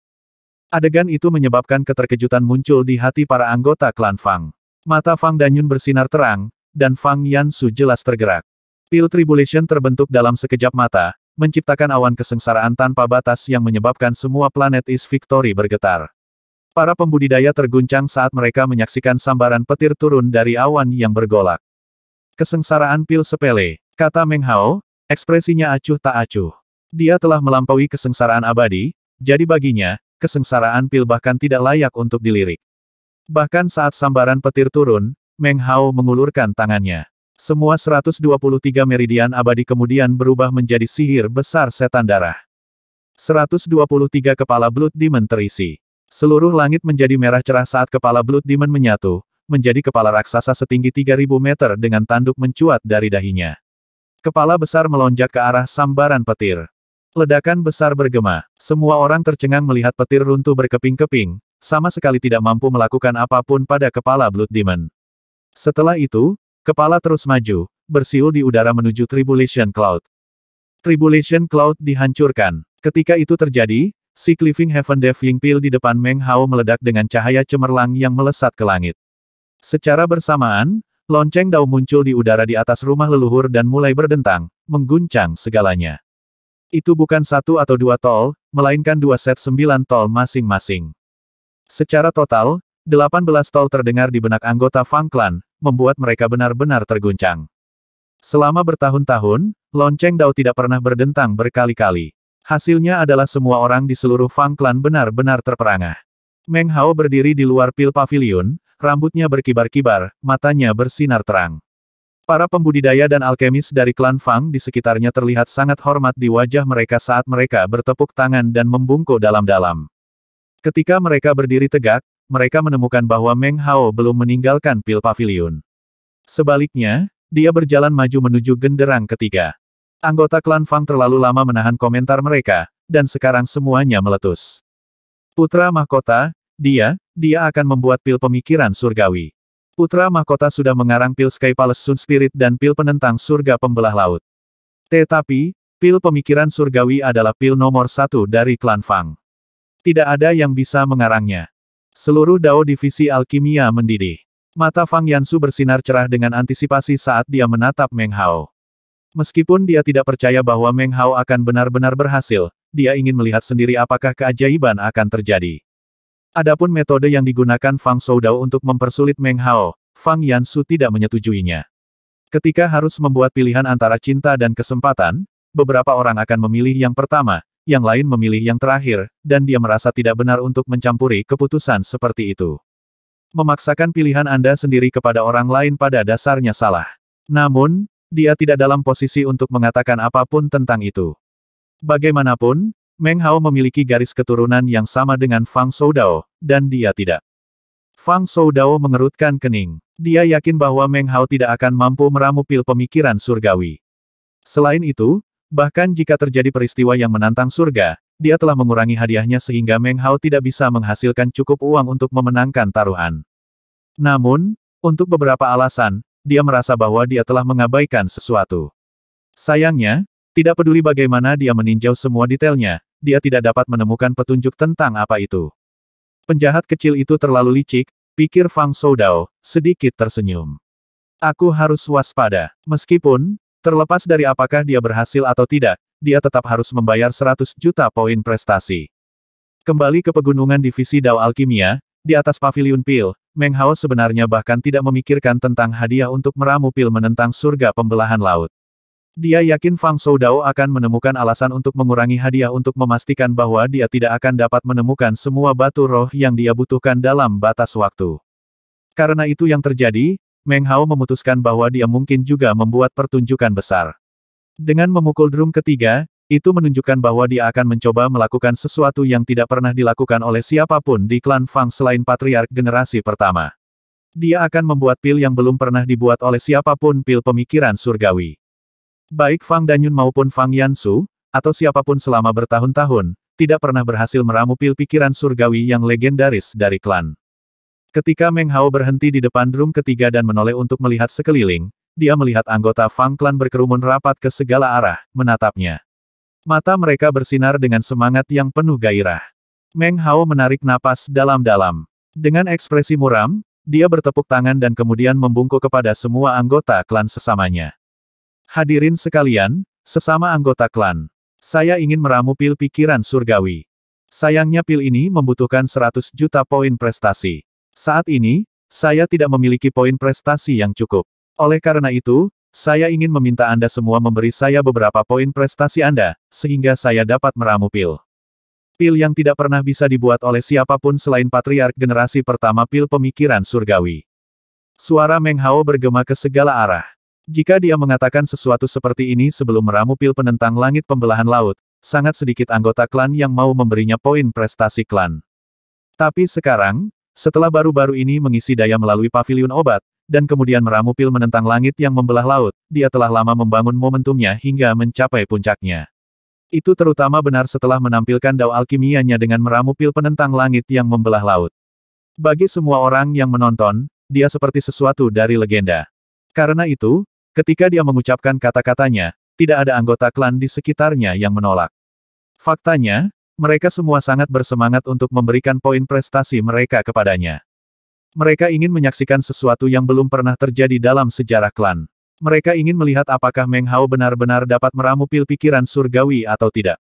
Adegan itu menyebabkan keterkejutan muncul di hati para anggota klan Fang. Mata Fang Danyun bersinar terang, dan Fang Yansu jelas tergerak. Pil Tribulation terbentuk dalam sekejap mata, menciptakan awan kesengsaraan tanpa batas yang menyebabkan semua planet Is Victory bergetar. Para pembudidaya terguncang saat mereka menyaksikan sambaran petir turun dari awan yang bergolak. Kesengsaraan pil sepele, kata Meng Hao, ekspresinya acuh tak acuh. Dia telah melampaui kesengsaraan abadi, jadi baginya, kesengsaraan pil bahkan tidak layak untuk dilirik. Bahkan saat sambaran petir turun, Meng Hao mengulurkan tangannya. Semua 123 meridian abadi kemudian berubah menjadi sihir besar setan darah. 123 kepala Blood Demon terisi. Seluruh langit menjadi merah cerah saat kepala Blood Demon menyatu, menjadi kepala raksasa setinggi 3000 meter dengan tanduk mencuat dari dahinya. Kepala besar melonjak ke arah sambaran petir. Ledakan besar bergema. Semua orang tercengang melihat petir runtuh berkeping-keping, sama sekali tidak mampu melakukan apapun pada kepala Blood Demon. Setelah itu, kepala terus maju, bersiul di udara menuju Tribulation Cloud. Tribulation Cloud dihancurkan. Ketika itu terjadi, si Cliffing Heaven Devying Pill di depan Meng Hao meledak dengan cahaya cemerlang yang melesat ke langit. Secara bersamaan, lonceng Dao muncul di udara di atas rumah leluhur dan mulai berdentang, mengguncang segalanya. Itu bukan satu atau dua tol, melainkan dua set sembilan tol masing-masing. Secara total, delapan belas tol terdengar di benak anggota Fang Clan, membuat mereka benar-benar terguncang. Selama bertahun-tahun, lonceng Dao tidak pernah berdentang berkali-kali. Hasilnya adalah semua orang di seluruh Fang Clan benar-benar terperangah. Meng Hao berdiri di luar pil pavilion, rambutnya berkibar-kibar, matanya bersinar terang. Para pembudidaya dan alkemis dari klan Fang di sekitarnya terlihat sangat hormat di wajah mereka saat mereka bertepuk tangan dan membungkuk dalam-dalam. Ketika mereka berdiri tegak, mereka menemukan bahwa Meng Hao belum meninggalkan pil pavilion. Sebaliknya, dia berjalan maju menuju genderang ketiga. Anggota klan Fang terlalu lama menahan komentar mereka, dan sekarang semuanya meletus. Putra mahkota, dia, dia akan membuat pil pemikiran surgawi. Putra Mahkota sudah mengarang pil Sky Palace Sun Spirit dan pil penentang surga pembelah laut. Tetapi, pil pemikiran surgawi adalah pil nomor satu dari klan Fang. Tidak ada yang bisa mengarangnya. Seluruh dao divisi alkimia mendidih. Mata Fang Yansu bersinar cerah dengan antisipasi saat dia menatap Meng Hao. Meskipun dia tidak percaya bahwa Meng Hao akan benar-benar berhasil, dia ingin melihat sendiri apakah keajaiban akan terjadi. Adapun metode yang digunakan Fang Soudao untuk mempersulit Meng Hao, Fang Yansu tidak menyetujuinya. Ketika harus membuat pilihan antara cinta dan kesempatan, beberapa orang akan memilih yang pertama, yang lain memilih yang terakhir, dan dia merasa tidak benar untuk mencampuri keputusan seperti itu. Memaksakan pilihan Anda sendiri kepada orang lain pada dasarnya salah. Namun, dia tidak dalam posisi untuk mengatakan apapun tentang itu. Bagaimanapun, Meng Hao memiliki garis keturunan yang sama dengan Fang Shou Dao, dan dia tidak. Fang Shou Dao mengerutkan kening. Dia yakin bahwa Meng Hao tidak akan mampu meramu pil pemikiran surgawi. Selain itu, bahkan jika terjadi peristiwa yang menantang surga, dia telah mengurangi hadiahnya sehingga Meng Hao tidak bisa menghasilkan cukup uang untuk memenangkan taruhan. Namun, untuk beberapa alasan, dia merasa bahwa dia telah mengabaikan sesuatu. Sayangnya, tidak peduli bagaimana dia meninjau semua detailnya, dia tidak dapat menemukan petunjuk tentang apa itu. Penjahat kecil itu terlalu licik, pikir Fang Soudao, sedikit tersenyum. Aku harus waspada. Meskipun, terlepas dari apakah dia berhasil atau tidak, dia tetap harus membayar 100 juta poin prestasi. Kembali ke pegunungan divisi Dao Alkimia, di atas paviliun pil, Meng Hao sebenarnya bahkan tidak memikirkan tentang hadiah untuk meramu pil menentang surga pembelahan laut. Dia yakin Fang Soudao akan menemukan alasan untuk mengurangi hadiah untuk memastikan bahwa dia tidak akan dapat menemukan semua batu roh yang dia butuhkan dalam batas waktu. Karena itu yang terjadi, Meng Hao memutuskan bahwa dia mungkin juga membuat pertunjukan besar. Dengan memukul drum ketiga, itu menunjukkan bahwa dia akan mencoba melakukan sesuatu yang tidak pernah dilakukan oleh siapapun di klan Fang selain patriark generasi pertama. Dia akan membuat pil yang belum pernah dibuat oleh siapapun pil pemikiran surgawi. Baik Fang Danyun maupun Fang Yansu, atau siapapun selama bertahun-tahun, tidak pernah berhasil meramu pil pikiran surgawi yang legendaris dari klan. Ketika Meng Hao berhenti di depan drum ketiga dan menoleh untuk melihat sekeliling, dia melihat anggota Fang Klan berkerumun rapat ke segala arah, menatapnya. Mata mereka bersinar dengan semangat yang penuh gairah. Meng Hao menarik napas dalam-dalam. Dengan ekspresi muram, dia bertepuk tangan dan kemudian membungkuk kepada semua anggota klan sesamanya. Hadirin sekalian, sesama anggota klan. Saya ingin meramu pil pikiran surgawi. Sayangnya pil ini membutuhkan 100 juta poin prestasi. Saat ini, saya tidak memiliki poin prestasi yang cukup. Oleh karena itu, saya ingin meminta Anda semua memberi saya beberapa poin prestasi Anda, sehingga saya dapat meramu pil. Pil yang tidak pernah bisa dibuat oleh siapapun selain patriark generasi pertama pil pemikiran surgawi. Suara Meng Hao bergema ke segala arah. Jika dia mengatakan sesuatu seperti ini sebelum meramu pil penentang langit pembelahan laut, sangat sedikit anggota klan yang mau memberinya poin prestasi klan. Tapi sekarang, setelah baru-baru ini mengisi daya melalui pavilion obat, dan kemudian meramu pil menentang langit yang membelah laut, dia telah lama membangun momentumnya hingga mencapai puncaknya. Itu terutama benar setelah menampilkan dao alkimianya dengan meramu pil penentang langit yang membelah laut. Bagi semua orang yang menonton, dia seperti sesuatu dari legenda. Karena itu, Ketika dia mengucapkan kata-katanya, tidak ada anggota klan di sekitarnya yang menolak. Faktanya, mereka semua sangat bersemangat untuk memberikan poin prestasi mereka kepadanya. Mereka ingin menyaksikan sesuatu yang belum pernah terjadi dalam sejarah klan. Mereka ingin melihat apakah Meng Hao benar-benar dapat meramu pil pikiran surgawi atau tidak.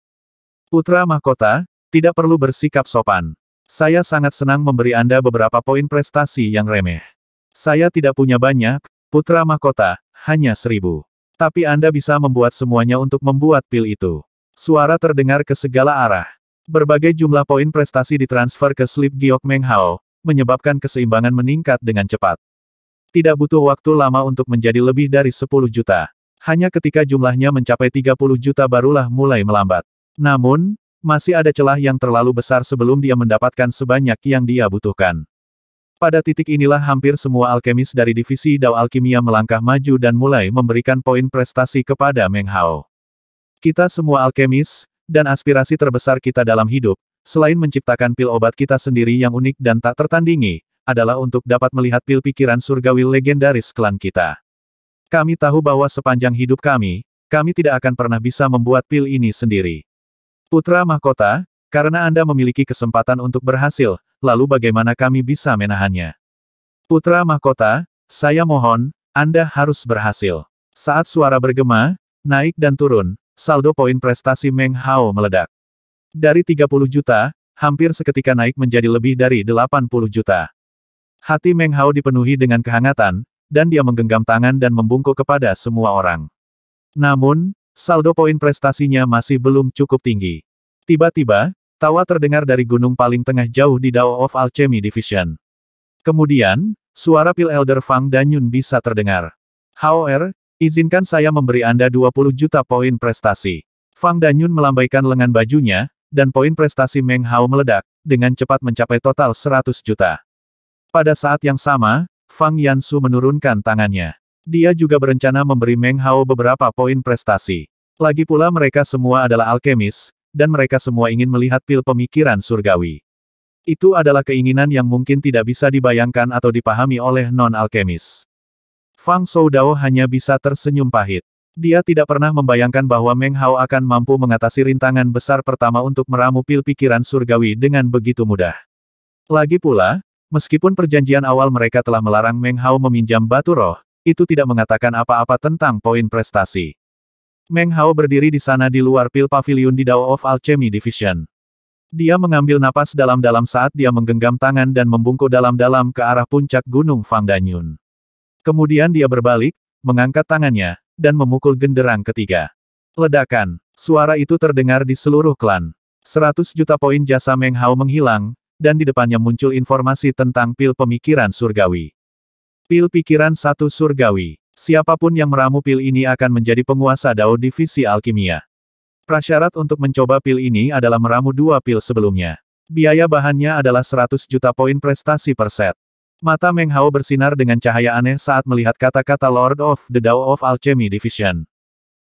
Putra Mahkota, tidak perlu bersikap sopan. Saya sangat senang memberi Anda beberapa poin prestasi yang remeh. Saya tidak punya banyak, Putra Mahkota, hanya seribu. Tapi Anda bisa membuat semuanya untuk membuat pil itu. Suara terdengar ke segala arah. Berbagai jumlah poin prestasi ditransfer ke slip Giok Hao, menyebabkan keseimbangan meningkat dengan cepat. Tidak butuh waktu lama untuk menjadi lebih dari 10 juta. Hanya ketika jumlahnya mencapai 30 juta barulah mulai melambat. Namun, masih ada celah yang terlalu besar sebelum dia mendapatkan sebanyak yang dia butuhkan. Pada titik inilah hampir semua alkemis dari divisi Dao Alkimia melangkah maju dan mulai memberikan poin prestasi kepada Meng Hao. Kita semua alkemis, dan aspirasi terbesar kita dalam hidup, selain menciptakan pil obat kita sendiri yang unik dan tak tertandingi, adalah untuk dapat melihat pil pikiran surgawi legendaris klan kita. Kami tahu bahwa sepanjang hidup kami, kami tidak akan pernah bisa membuat pil ini sendiri. Putra Mahkota, karena Anda memiliki kesempatan untuk berhasil, lalu bagaimana kami bisa menahannya? Putra mahkota, saya mohon, Anda harus berhasil. Saat suara bergema, naik dan turun, saldo poin prestasi Meng Hao meledak. Dari 30 juta, hampir seketika naik menjadi lebih dari 80 juta. Hati Meng Hao dipenuhi dengan kehangatan, dan dia menggenggam tangan dan membungkuk kepada semua orang. Namun, saldo poin prestasinya masih belum cukup tinggi. Tiba-tiba, Tawa terdengar dari gunung paling tengah jauh di Dao of Alchemy Division. Kemudian, suara Pil Elder Fang dan Yun bisa terdengar. "Hoer, izinkan saya memberi Anda 20 juta poin prestasi. Fang dan Yun melambaikan lengan bajunya, dan poin prestasi Meng Hao meledak, dengan cepat mencapai total 100 juta. Pada saat yang sama, Fang Yansu menurunkan tangannya. Dia juga berencana memberi Meng Hao beberapa poin prestasi. Lagi pula mereka semua adalah alkemis, dan mereka semua ingin melihat pil pemikiran surgawi. Itu adalah keinginan yang mungkin tidak bisa dibayangkan atau dipahami oleh non-alkemis. Fang Soudao hanya bisa tersenyum pahit. Dia tidak pernah membayangkan bahwa Meng Hao akan mampu mengatasi rintangan besar pertama untuk meramu pil pikiran surgawi dengan begitu mudah. Lagi pula, meskipun perjanjian awal mereka telah melarang Meng Hao meminjam batu roh, itu tidak mengatakan apa-apa tentang poin prestasi. Meng Hao berdiri di sana di luar pil pavilion di Dao of Alchemy Division. Dia mengambil napas dalam-dalam saat dia menggenggam tangan dan membungkuk dalam-dalam ke arah puncak gunung Fang Danyun. Kemudian dia berbalik, mengangkat tangannya, dan memukul genderang ketiga. Ledakan, suara itu terdengar di seluruh klan. Seratus juta poin jasa Meng Hao menghilang, dan di depannya muncul informasi tentang pil pemikiran surgawi. Pil pikiran satu surgawi. Siapapun yang meramu pil ini akan menjadi penguasa Dao Divisi Alkimia. Prasyarat untuk mencoba pil ini adalah meramu dua pil sebelumnya. Biaya bahannya adalah 100 juta poin prestasi per set. Mata Meng Hao bersinar dengan cahaya aneh saat melihat kata-kata Lord of the Dao of Alchemy Division.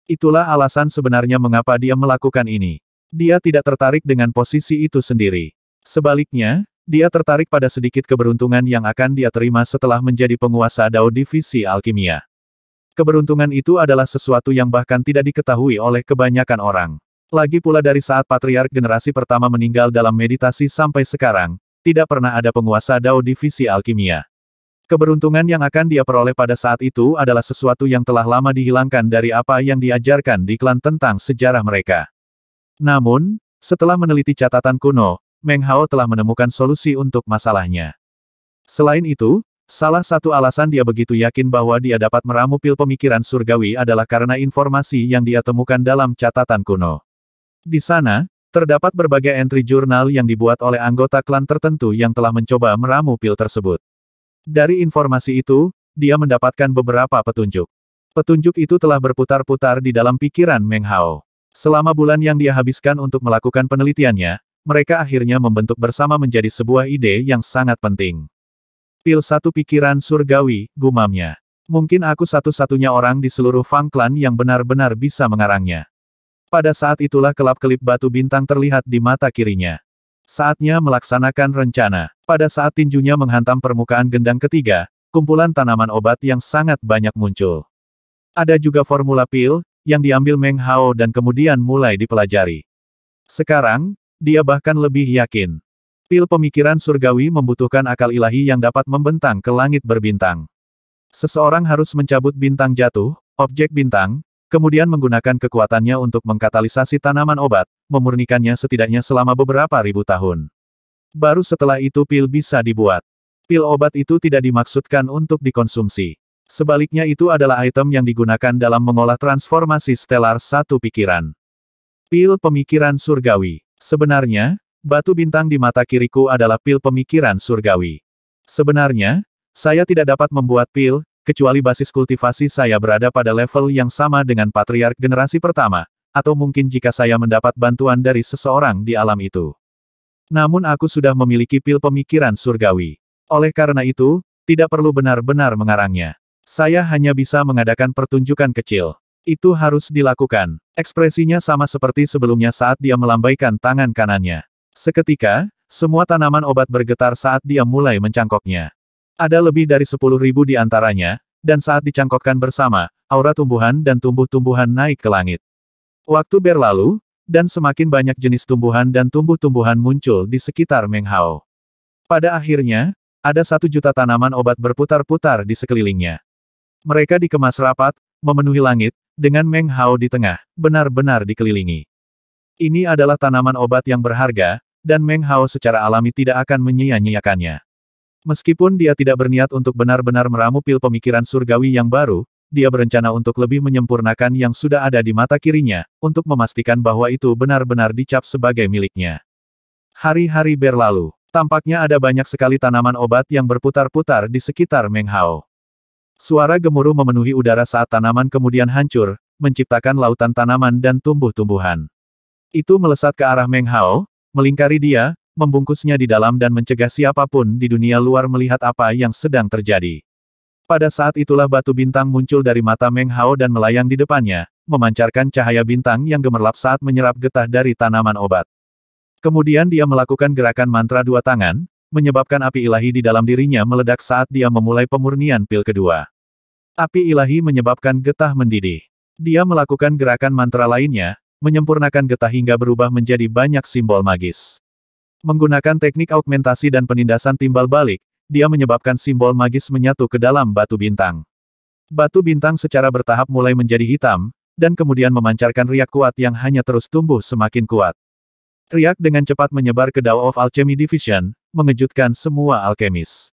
Itulah alasan sebenarnya mengapa dia melakukan ini. Dia tidak tertarik dengan posisi itu sendiri. Sebaliknya, dia tertarik pada sedikit keberuntungan yang akan dia terima setelah menjadi penguasa Dao Divisi Alkimia. Keberuntungan itu adalah sesuatu yang bahkan tidak diketahui oleh kebanyakan orang. Lagi pula dari saat patriark generasi pertama meninggal dalam meditasi sampai sekarang, tidak pernah ada penguasa Dao divisi alkimia. Keberuntungan yang akan dia peroleh pada saat itu adalah sesuatu yang telah lama dihilangkan dari apa yang diajarkan di klan tentang sejarah mereka. Namun, setelah meneliti catatan kuno, Meng Hao telah menemukan solusi untuk masalahnya. Selain itu, Salah satu alasan dia begitu yakin bahwa dia dapat meramu pil pemikiran surgawi adalah karena informasi yang dia temukan dalam catatan kuno. Di sana, terdapat berbagai entry jurnal yang dibuat oleh anggota klan tertentu yang telah mencoba meramu pil tersebut. Dari informasi itu, dia mendapatkan beberapa petunjuk. Petunjuk itu telah berputar-putar di dalam pikiran Meng Hao. Selama bulan yang dia habiskan untuk melakukan penelitiannya, mereka akhirnya membentuk bersama menjadi sebuah ide yang sangat penting. Pil satu pikiran surgawi, gumamnya. Mungkin aku satu-satunya orang di seluruh Fang Clan yang benar-benar bisa mengarangnya. Pada saat itulah kelap-kelip batu bintang terlihat di mata kirinya. Saatnya melaksanakan rencana. Pada saat tinjunya menghantam permukaan gendang ketiga, kumpulan tanaman obat yang sangat banyak muncul. Ada juga formula pil, yang diambil Meng Hao dan kemudian mulai dipelajari. Sekarang, dia bahkan lebih yakin. Pil pemikiran surgawi membutuhkan akal ilahi yang dapat membentang ke langit berbintang. Seseorang harus mencabut bintang jatuh, objek bintang, kemudian menggunakan kekuatannya untuk mengkatalisasi tanaman obat, memurnikannya setidaknya selama beberapa ribu tahun. Baru setelah itu pil bisa dibuat. Pil obat itu tidak dimaksudkan untuk dikonsumsi. Sebaliknya itu adalah item yang digunakan dalam mengolah transformasi stelar satu pikiran. Pil pemikiran surgawi. Sebenarnya, Batu bintang di mata kiriku adalah pil pemikiran surgawi. Sebenarnya, saya tidak dapat membuat pil, kecuali basis kultivasi saya berada pada level yang sama dengan patriark generasi pertama, atau mungkin jika saya mendapat bantuan dari seseorang di alam itu. Namun aku sudah memiliki pil pemikiran surgawi. Oleh karena itu, tidak perlu benar-benar mengarangnya. Saya hanya bisa mengadakan pertunjukan kecil. Itu harus dilakukan. Ekspresinya sama seperti sebelumnya saat dia melambaikan tangan kanannya. Seketika, semua tanaman obat bergetar saat dia mulai mencangkoknya. Ada lebih dari sepuluh ribu di antaranya, dan saat dicangkokkan bersama, aura tumbuhan dan tumbuh-tumbuhan naik ke langit. Waktu berlalu, dan semakin banyak jenis tumbuhan dan tumbuh-tumbuhan muncul di sekitar Meng Hao. Pada akhirnya, ada satu juta tanaman obat berputar-putar di sekelilingnya. Mereka dikemas rapat, memenuhi langit, dengan Meng Hao di tengah, benar-benar dikelilingi. Ini adalah tanaman obat yang berharga, dan Meng Hao secara alami tidak akan menyia-nyiakannya. Meskipun dia tidak berniat untuk benar-benar meramu pil pemikiran surgawi yang baru, dia berencana untuk lebih menyempurnakan yang sudah ada di mata kirinya, untuk memastikan bahwa itu benar-benar dicap sebagai miliknya. Hari-hari berlalu. Tampaknya ada banyak sekali tanaman obat yang berputar-putar di sekitar Meng Hao. Suara gemuruh memenuhi udara saat tanaman kemudian hancur, menciptakan lautan tanaman dan tumbuh-tumbuhan. Itu melesat ke arah Meng Hao, melingkari dia, membungkusnya di dalam dan mencegah siapapun di dunia luar melihat apa yang sedang terjadi. Pada saat itulah batu bintang muncul dari mata Meng Hao dan melayang di depannya, memancarkan cahaya bintang yang gemerlap saat menyerap getah dari tanaman obat. Kemudian dia melakukan gerakan mantra dua tangan, menyebabkan api ilahi di dalam dirinya meledak saat dia memulai pemurnian pil kedua. Api ilahi menyebabkan getah mendidih. Dia melakukan gerakan mantra lainnya, menyempurnakan getah hingga berubah menjadi banyak simbol magis. Menggunakan teknik augmentasi dan penindasan timbal balik, dia menyebabkan simbol magis menyatu ke dalam batu bintang. Batu bintang secara bertahap mulai menjadi hitam, dan kemudian memancarkan riak kuat yang hanya terus tumbuh semakin kuat. Riak dengan cepat menyebar ke Dao of Alchemy Division, mengejutkan semua alkemis.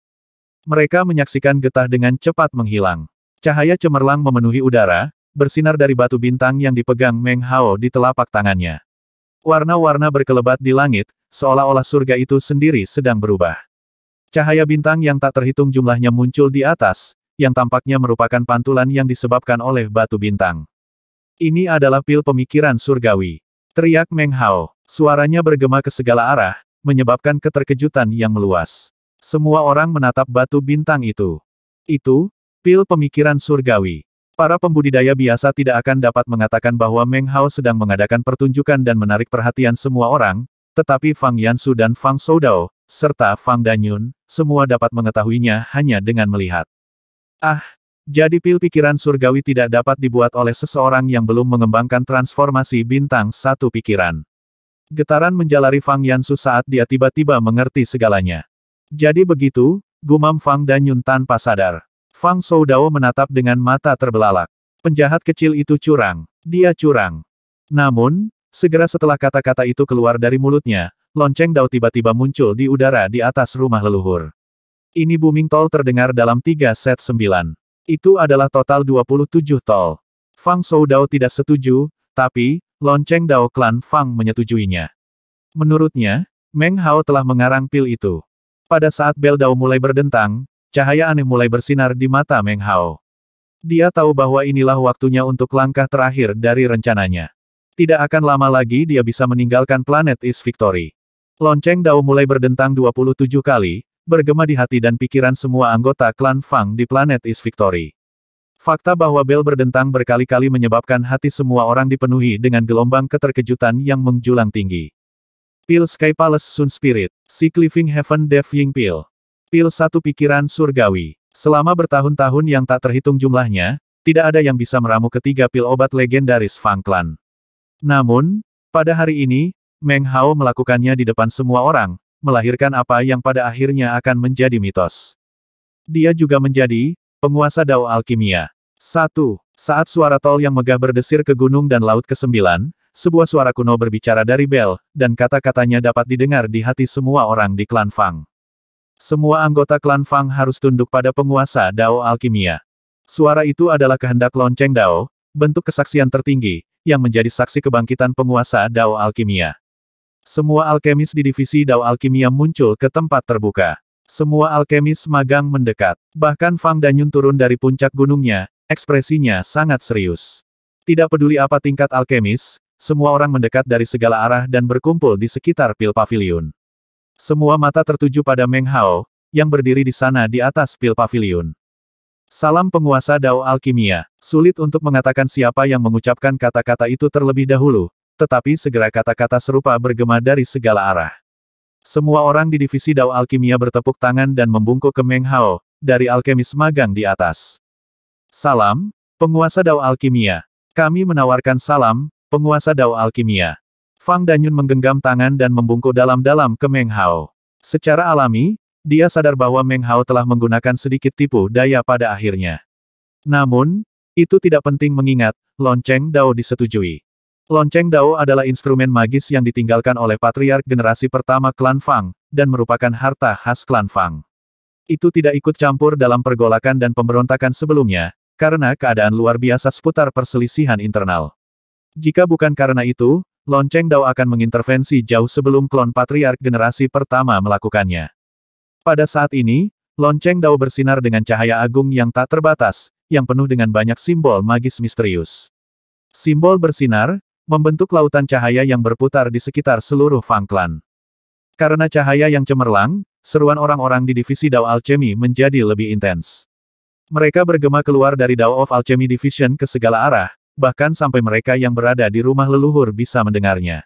Mereka menyaksikan getah dengan cepat menghilang. Cahaya cemerlang memenuhi udara, bersinar dari batu bintang yang dipegang Meng Hao di telapak tangannya. Warna-warna berkelebat di langit, seolah-olah surga itu sendiri sedang berubah. Cahaya bintang yang tak terhitung jumlahnya muncul di atas, yang tampaknya merupakan pantulan yang disebabkan oleh batu bintang. Ini adalah pil pemikiran surgawi. Teriak Meng Hao. Suaranya bergema ke segala arah, menyebabkan keterkejutan yang meluas. Semua orang menatap batu bintang itu. Itu, pil pemikiran surgawi. Para pembudidaya biasa tidak akan dapat mengatakan bahwa Meng Hao sedang mengadakan pertunjukan dan menarik perhatian semua orang, tetapi Fang Yansu dan Fang Soudao, serta Fang Danyun, semua dapat mengetahuinya hanya dengan melihat. Ah, jadi pil pikiran surgawi tidak dapat dibuat oleh seseorang yang belum mengembangkan transformasi bintang satu pikiran. Getaran menjalari Fang Yansu saat dia tiba-tiba mengerti segalanya. Jadi begitu, gumam Fang Danyun tanpa sadar. Fang Dao menatap dengan mata terbelalak. Penjahat kecil itu curang. Dia curang. Namun, segera setelah kata-kata itu keluar dari mulutnya, lonceng dao tiba-tiba muncul di udara di atas rumah leluhur. Ini booming tol terdengar dalam tiga set sembilan. Itu adalah total 27 tol. Fang Dao tidak setuju, tapi, lonceng Dao klan Fang menyetujuinya. Menurutnya, Meng Hao telah mengarang pil itu. Pada saat bel Dao mulai berdentang, Cahaya aneh mulai bersinar di mata Meng Hao. Dia tahu bahwa inilah waktunya untuk langkah terakhir dari rencananya. Tidak akan lama lagi dia bisa meninggalkan planet Is Victory. Lonceng Dao mulai berdentang 27 kali, bergema di hati dan pikiran semua anggota klan Fang di planet Is Victory. Fakta bahwa bel berdentang berkali-kali menyebabkan hati semua orang dipenuhi dengan gelombang keterkejutan yang menjulang tinggi. Pil Sky Palace Sun Spirit, Sea Cliffing Heaven Death Ying Pil. Pil satu pikiran surgawi. Selama bertahun-tahun yang tak terhitung jumlahnya, tidak ada yang bisa meramu ketiga pil obat legendaris Fang Clan. Namun, pada hari ini, Meng Hao melakukannya di depan semua orang, melahirkan apa yang pada akhirnya akan menjadi mitos. Dia juga menjadi penguasa Dao Alkimia. Satu Saat suara tol yang megah berdesir ke gunung dan laut ke-9, sebuah suara kuno berbicara dari bel, dan kata-katanya dapat didengar di hati semua orang di klan Fang. Semua anggota klan Fang harus tunduk pada penguasa Dao Alkimia. Suara itu adalah kehendak lonceng Dao, bentuk kesaksian tertinggi, yang menjadi saksi kebangkitan penguasa Dao Alkimia. Semua alkemis di divisi Dao Alkimia muncul ke tempat terbuka. Semua alkemis magang mendekat. Bahkan Fang Danyun turun dari puncak gunungnya, ekspresinya sangat serius. Tidak peduli apa tingkat alkemis, semua orang mendekat dari segala arah dan berkumpul di sekitar pil pavilion. Semua mata tertuju pada Meng Hao, yang berdiri di sana di atas pil pavilion. Salam penguasa Dao Alkimia. Sulit untuk mengatakan siapa yang mengucapkan kata-kata itu terlebih dahulu, tetapi segera kata-kata serupa bergema dari segala arah. Semua orang di divisi Dao Alkimia bertepuk tangan dan membungkuk ke Meng Hao, dari alkemis magang di atas. Salam, penguasa Dao Alkimia. Kami menawarkan salam, penguasa Dao Alkimia. Fang Danyun menggenggam tangan dan membungkuk dalam-dalam ke Meng Hao. Secara alami, dia sadar bahwa Meng Hao telah menggunakan sedikit tipu daya pada akhirnya. Namun, itu tidak penting mengingat, lonceng Dao disetujui. Lonceng Dao adalah instrumen magis yang ditinggalkan oleh patriark generasi pertama klan Fang, dan merupakan harta khas klan Fang. Itu tidak ikut campur dalam pergolakan dan pemberontakan sebelumnya, karena keadaan luar biasa seputar perselisihan internal. Jika bukan karena itu, Lonceng Dao akan mengintervensi jauh sebelum klon patriark generasi pertama melakukannya. Pada saat ini, Lonceng Dao bersinar dengan cahaya agung yang tak terbatas, yang penuh dengan banyak simbol magis misterius. Simbol bersinar, membentuk lautan cahaya yang berputar di sekitar seluruh Fang Karena cahaya yang cemerlang, seruan orang-orang di divisi Dao Alchemy menjadi lebih intens. Mereka bergema keluar dari Dao of Alchemy Division ke segala arah, bahkan sampai mereka yang berada di rumah leluhur bisa mendengarnya.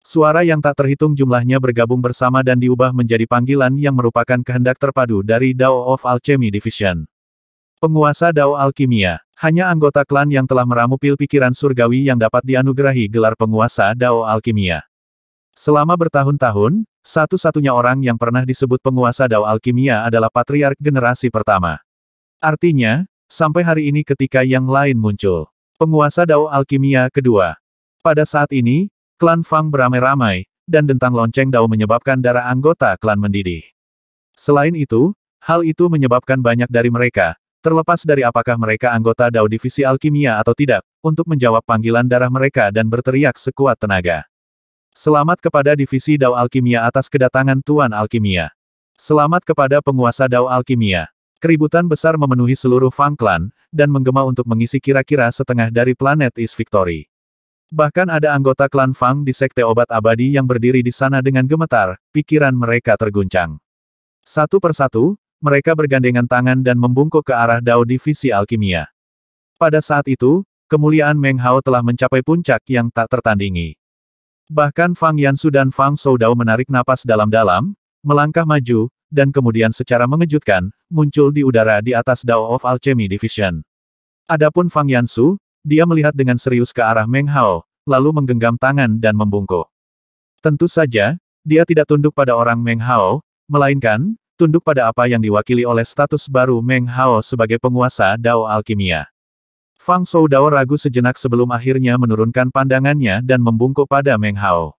Suara yang tak terhitung jumlahnya bergabung bersama dan diubah menjadi panggilan yang merupakan kehendak terpadu dari Dao of Alchemy Division. Penguasa Dao Alkimia, hanya anggota klan yang telah meramu pil pikiran surgawi yang dapat dianugerahi gelar penguasa Dao Alkimia. Selama bertahun-tahun, satu-satunya orang yang pernah disebut penguasa Dao Alkimia adalah patriark generasi pertama. Artinya, sampai hari ini ketika yang lain muncul. Penguasa Dao Alkimia kedua. Pada saat ini, klan Fang beramai-ramai, dan dentang lonceng Dao menyebabkan darah anggota klan mendidih. Selain itu, hal itu menyebabkan banyak dari mereka, terlepas dari apakah mereka anggota Dao Divisi Alkimia atau tidak, untuk menjawab panggilan darah mereka dan berteriak sekuat tenaga. Selamat kepada Divisi Dao Alkimia atas kedatangan Tuan Alkimia. Selamat kepada penguasa Dao Alkimia. Keributan besar memenuhi seluruh Fang Clan, dan menggema untuk mengisi kira-kira setengah dari planet East Victory. Bahkan ada anggota klan Fang di Sekte Obat Abadi yang berdiri di sana dengan gemetar, pikiran mereka terguncang. Satu persatu, mereka bergandengan tangan dan membungkuk ke arah Dao Divisi Alkimia. Pada saat itu, kemuliaan Meng Hao telah mencapai puncak yang tak tertandingi. Bahkan Fang Yansu dan Fang Shou Dao menarik napas dalam-dalam, melangkah maju, dan kemudian secara mengejutkan, muncul di udara di atas Dao of Alchemy Division. Adapun Fang Yansu, dia melihat dengan serius ke arah Meng Hao, lalu menggenggam tangan dan membungkuk. Tentu saja, dia tidak tunduk pada orang Meng Hao, melainkan, tunduk pada apa yang diwakili oleh status baru Meng Hao sebagai penguasa Dao Alkimia. Fang Shou Dao ragu sejenak sebelum akhirnya menurunkan pandangannya dan membungkuk pada Meng Hao.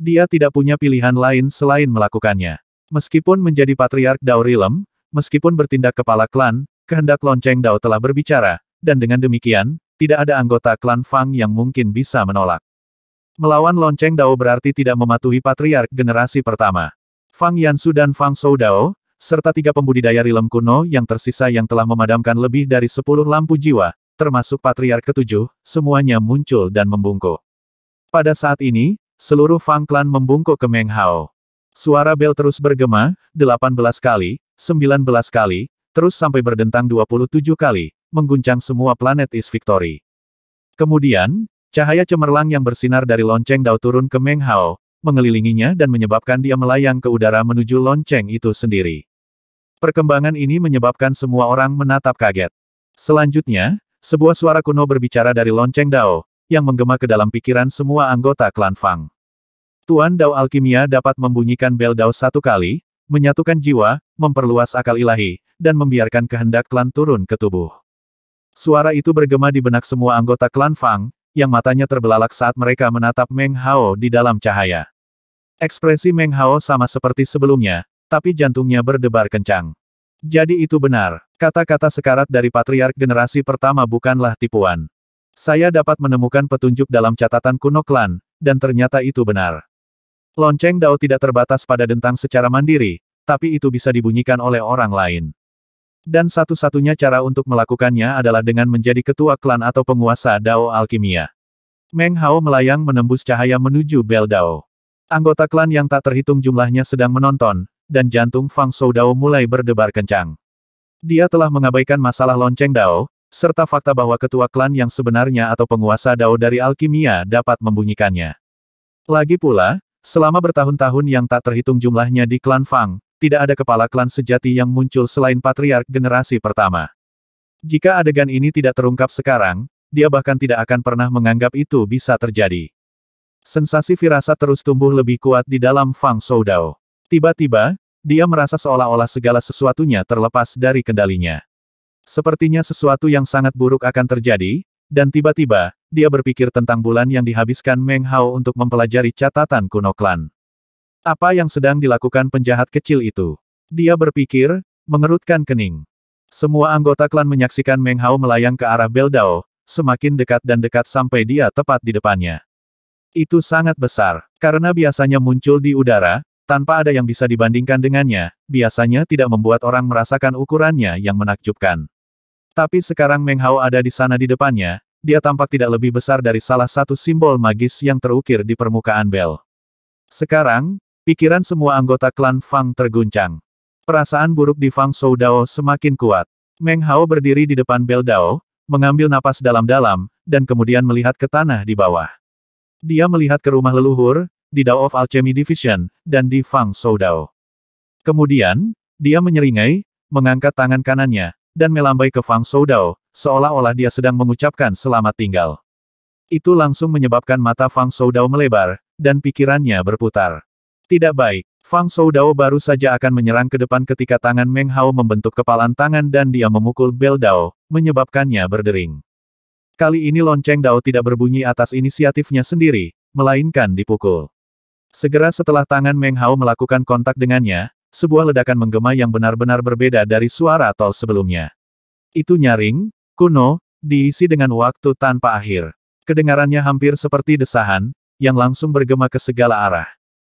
Dia tidak punya pilihan lain selain melakukannya. Meskipun menjadi patriark Dao Rilem, meskipun bertindak kepala klan, kehendak lonceng Dao telah berbicara, dan dengan demikian, tidak ada anggota klan Fang yang mungkin bisa menolak. Melawan lonceng Dao berarti tidak mematuhi patriark generasi pertama. Fang Yansu dan Fang Shou Dao, serta tiga pembudidaya rilem kuno yang tersisa yang telah memadamkan lebih dari sepuluh lampu jiwa, termasuk patriark ketujuh, semuanya muncul dan membungkuk. Pada saat ini, seluruh Fang Klan membungkuk ke Meng Hao. Suara bel terus bergema, 18 kali, 19 kali, terus sampai berdentang 27 kali, mengguncang semua planet Is Victory. Kemudian, cahaya cemerlang yang bersinar dari lonceng Dao turun ke Meng Hao, mengelilinginya dan menyebabkan dia melayang ke udara menuju lonceng itu sendiri. Perkembangan ini menyebabkan semua orang menatap kaget. Selanjutnya, sebuah suara kuno berbicara dari lonceng Dao, yang menggema ke dalam pikiran semua anggota klan Fang. Tuan Dao Alkimia dapat membunyikan bel Dao satu kali, menyatukan jiwa, memperluas akal ilahi, dan membiarkan kehendak klan turun ke tubuh. Suara itu bergema di benak semua anggota klan Fang, yang matanya terbelalak saat mereka menatap Meng Hao di dalam cahaya. Ekspresi Meng Hao sama seperti sebelumnya, tapi jantungnya berdebar kencang. Jadi itu benar, kata-kata sekarat dari patriark generasi pertama bukanlah tipuan. Saya dapat menemukan petunjuk dalam catatan kuno klan, dan ternyata itu benar. Lonceng Dao tidak terbatas pada dentang secara mandiri, tapi itu bisa dibunyikan oleh orang lain. Dan satu-satunya cara untuk melakukannya adalah dengan menjadi ketua klan atau penguasa Dao Alkimia. Meng Hao melayang menembus cahaya menuju Bel Dao. Anggota klan yang tak terhitung jumlahnya sedang menonton, dan jantung Fang Shou Dao mulai berdebar kencang. Dia telah mengabaikan masalah lonceng Dao, serta fakta bahwa ketua klan yang sebenarnya atau penguasa Dao dari alkimia dapat membunyikannya. Lagi pula, Selama bertahun-tahun yang tak terhitung jumlahnya di klan Fang, tidak ada kepala klan sejati yang muncul selain patriark generasi pertama. Jika adegan ini tidak terungkap sekarang, dia bahkan tidak akan pernah menganggap itu bisa terjadi. Sensasi firasat terus tumbuh lebih kuat di dalam Fang Soudao. Tiba-tiba, dia merasa seolah-olah segala sesuatunya terlepas dari kendalinya. Sepertinya sesuatu yang sangat buruk akan terjadi, dan tiba-tiba, dia berpikir tentang bulan yang dihabiskan Meng Hao untuk mempelajari catatan kuno klan. Apa yang sedang dilakukan penjahat kecil itu? Dia berpikir, mengerutkan kening. Semua anggota klan menyaksikan Meng Hao melayang ke arah Bel Dao, semakin dekat dan dekat sampai dia tepat di depannya. Itu sangat besar, karena biasanya muncul di udara, tanpa ada yang bisa dibandingkan dengannya, biasanya tidak membuat orang merasakan ukurannya yang menakjubkan. Tapi sekarang Meng Hao ada di sana di depannya, dia tampak tidak lebih besar dari salah satu simbol magis yang terukir di permukaan bel. Sekarang, pikiran semua anggota klan Fang terguncang. Perasaan buruk di Fang Shou Dao semakin kuat. Meng Hao berdiri di depan bel Dao, mengambil napas dalam-dalam, dan kemudian melihat ke tanah di bawah. Dia melihat ke rumah leluhur, di Dao of Alchemy Division, dan di Fang Shou Dao. Kemudian, dia menyeringai, mengangkat tangan kanannya, dan melambai ke Fang Shoudao seolah-olah dia sedang mengucapkan selamat tinggal. Itu langsung menyebabkan mata Fang Shoudao melebar, dan pikirannya berputar. Tidak baik, Fang Shoudao baru saja akan menyerang ke depan ketika tangan Meng Hao membentuk kepalan tangan dan dia memukul bel Dao, menyebabkannya berdering. Kali ini lonceng Dao tidak berbunyi atas inisiatifnya sendiri, melainkan dipukul. Segera setelah tangan Meng Hao melakukan kontak dengannya, sebuah ledakan menggema yang benar-benar berbeda dari suara tol sebelumnya. Itu nyaring, kuno, diisi dengan waktu tanpa akhir. Kedengarannya hampir seperti desahan, yang langsung bergema ke segala arah.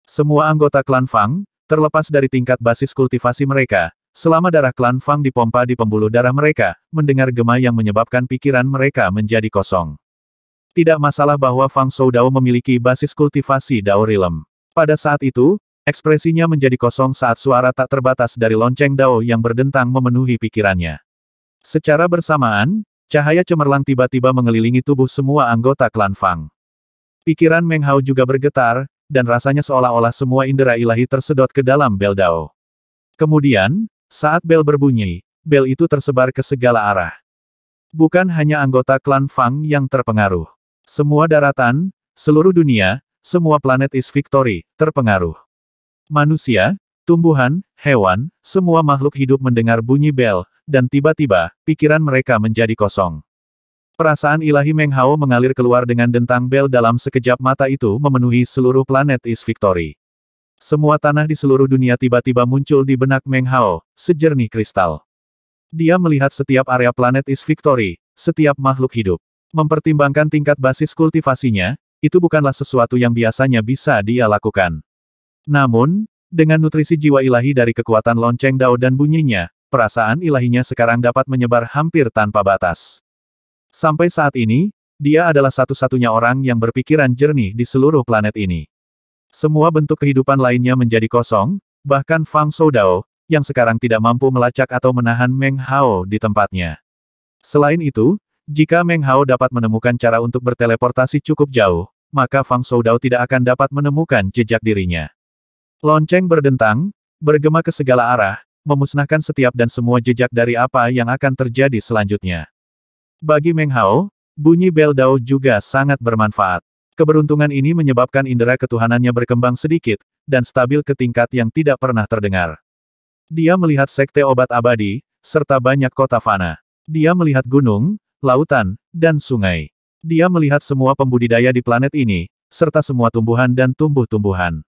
Semua anggota klan Fang, terlepas dari tingkat basis kultivasi mereka, selama darah klan Fang dipompa di pembuluh darah mereka, mendengar gema yang menyebabkan pikiran mereka menjadi kosong. Tidak masalah bahwa Fang Dao memiliki basis kultivasi Dao Rilem. Pada saat itu, Ekspresinya menjadi kosong saat suara tak terbatas dari lonceng dao yang berdentang memenuhi pikirannya. Secara bersamaan, cahaya cemerlang tiba-tiba mengelilingi tubuh semua anggota klan Fang. Pikiran Meng Hao juga bergetar, dan rasanya seolah-olah semua indera ilahi tersedot ke dalam bel dao. Kemudian, saat bel berbunyi, bel itu tersebar ke segala arah. Bukan hanya anggota klan Fang yang terpengaruh. Semua daratan, seluruh dunia, semua planet is victory, terpengaruh. Manusia, tumbuhan, hewan, semua makhluk hidup mendengar bunyi bel, dan tiba-tiba, pikiran mereka menjadi kosong. Perasaan ilahi Meng Hao mengalir keluar dengan dentang bel dalam sekejap mata itu memenuhi seluruh planet Is Victory. Semua tanah di seluruh dunia tiba-tiba muncul di benak Meng Hao, sejernih kristal. Dia melihat setiap area planet Is Victory, setiap makhluk hidup. Mempertimbangkan tingkat basis kultivasinya, itu bukanlah sesuatu yang biasanya bisa dia lakukan. Namun, dengan nutrisi jiwa ilahi dari kekuatan lonceng dao dan bunyinya, perasaan ilahinya sekarang dapat menyebar hampir tanpa batas. Sampai saat ini, dia adalah satu-satunya orang yang berpikiran jernih di seluruh planet ini. Semua bentuk kehidupan lainnya menjadi kosong, bahkan Fang Shou Dao yang sekarang tidak mampu melacak atau menahan Meng Hao di tempatnya. Selain itu, jika Meng Hao dapat menemukan cara untuk berteleportasi cukup jauh, maka Fang Shou Dao tidak akan dapat menemukan jejak dirinya. Lonceng berdentang, bergema ke segala arah, memusnahkan setiap dan semua jejak dari apa yang akan terjadi selanjutnya. Bagi Meng Hao, bunyi bel dao juga sangat bermanfaat. Keberuntungan ini menyebabkan indera ketuhanannya berkembang sedikit, dan stabil ke tingkat yang tidak pernah terdengar. Dia melihat sekte obat abadi, serta banyak kota fana. Dia melihat gunung, lautan, dan sungai. Dia melihat semua pembudidaya di planet ini, serta semua tumbuhan dan tumbuh-tumbuhan.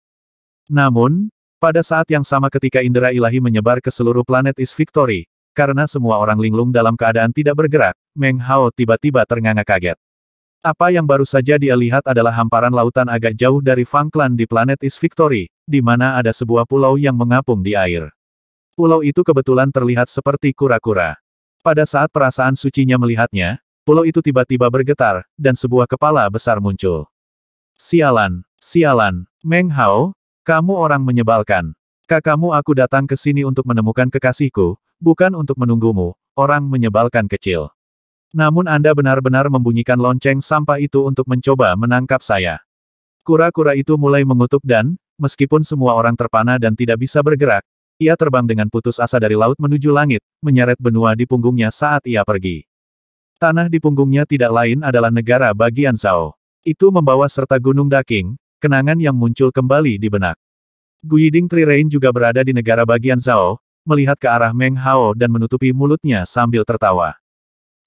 Namun, pada saat yang sama ketika indera ilahi menyebar ke seluruh planet Is Victory, karena semua orang linglung dalam keadaan tidak bergerak, Meng Hao tiba-tiba ternganga kaget. Apa yang baru saja dia lihat adalah hamparan lautan agak jauh dari Fang Clan di planet Is Victory, di mana ada sebuah pulau yang mengapung di air. Pulau itu kebetulan terlihat seperti kura-kura. Pada saat perasaan sucinya melihatnya, pulau itu tiba-tiba bergetar, dan sebuah kepala besar muncul. Sialan, sialan, Meng Hao, kamu orang menyebalkan. Kakakmu aku datang ke sini untuk menemukan kekasihku, bukan untuk menunggumu, orang menyebalkan kecil. Namun Anda benar-benar membunyikan lonceng sampah itu untuk mencoba menangkap saya. Kura-kura itu mulai mengutuk dan, meskipun semua orang terpana dan tidak bisa bergerak, ia terbang dengan putus asa dari laut menuju langit, menyeret benua di punggungnya saat ia pergi. Tanah di punggungnya tidak lain adalah negara bagian Zhao. Itu membawa serta gunung Daking, Kenangan yang muncul kembali di benak. Guiding Rain juga berada di negara bagian Zhao, melihat ke arah Meng Hao dan menutupi mulutnya sambil tertawa.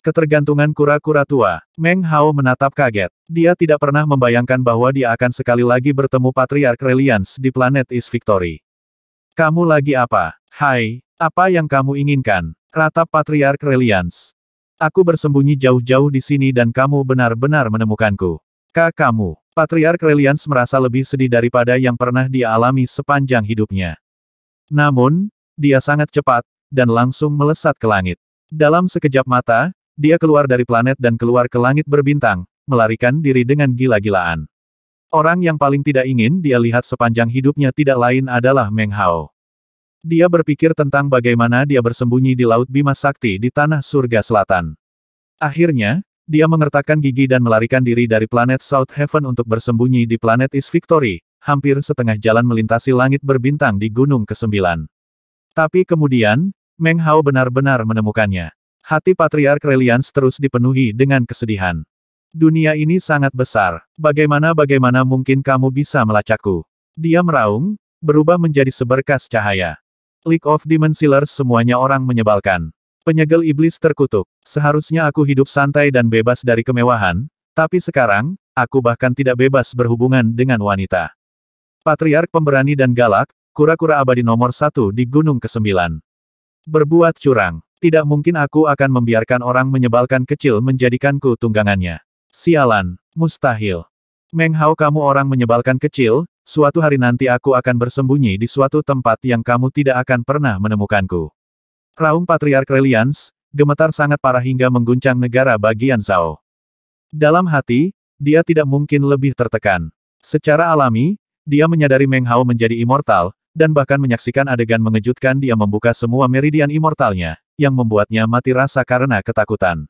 Ketergantungan kura-kura tua, Meng Hao menatap kaget. Dia tidak pernah membayangkan bahwa dia akan sekali lagi bertemu Patriark Reliance di planet Is Victory. Kamu lagi apa? Hai, apa yang kamu inginkan? Ratap Patriark Reliance. Aku bersembunyi jauh-jauh di sini dan kamu benar-benar menemukanku. Kak kamu. Patriark Relians merasa lebih sedih daripada yang pernah dia alami sepanjang hidupnya. Namun, dia sangat cepat, dan langsung melesat ke langit. Dalam sekejap mata, dia keluar dari planet dan keluar ke langit berbintang, melarikan diri dengan gila-gilaan. Orang yang paling tidak ingin dia lihat sepanjang hidupnya tidak lain adalah Meng Hao. Dia berpikir tentang bagaimana dia bersembunyi di Laut Bima Sakti di Tanah Surga Selatan. Akhirnya, dia mengertakkan gigi dan melarikan diri dari planet South Heaven untuk bersembunyi di planet East Victory, hampir setengah jalan melintasi langit berbintang di Gunung ke-9. Tapi kemudian, Meng Hao benar-benar menemukannya. Hati Patriark Relians terus dipenuhi dengan kesedihan. Dunia ini sangat besar. Bagaimana-bagaimana mungkin kamu bisa melacakku? Dia meraung, berubah menjadi seberkas cahaya. League of Demon Sealers semuanya orang menyebalkan. Penyegel iblis terkutuk. Seharusnya aku hidup santai dan bebas dari kemewahan, tapi sekarang, aku bahkan tidak bebas berhubungan dengan wanita. Patriark pemberani dan galak, kura-kura abadi nomor satu di Gunung Kesembilan. Berbuat curang. Tidak mungkin aku akan membiarkan orang menyebalkan kecil menjadikanku tunggangannya. Sialan. Mustahil. Meng Hao kamu orang menyebalkan kecil, suatu hari nanti aku akan bersembunyi di suatu tempat yang kamu tidak akan pernah menemukanku. Raung Patriark Reliance gemetar sangat parah hingga mengguncang negara bagian Zhao. Dalam hati, dia tidak mungkin lebih tertekan. Secara alami, dia menyadari Meng Hao menjadi immortal, dan bahkan menyaksikan adegan mengejutkan dia membuka semua meridian immortalnya, yang membuatnya mati rasa karena ketakutan.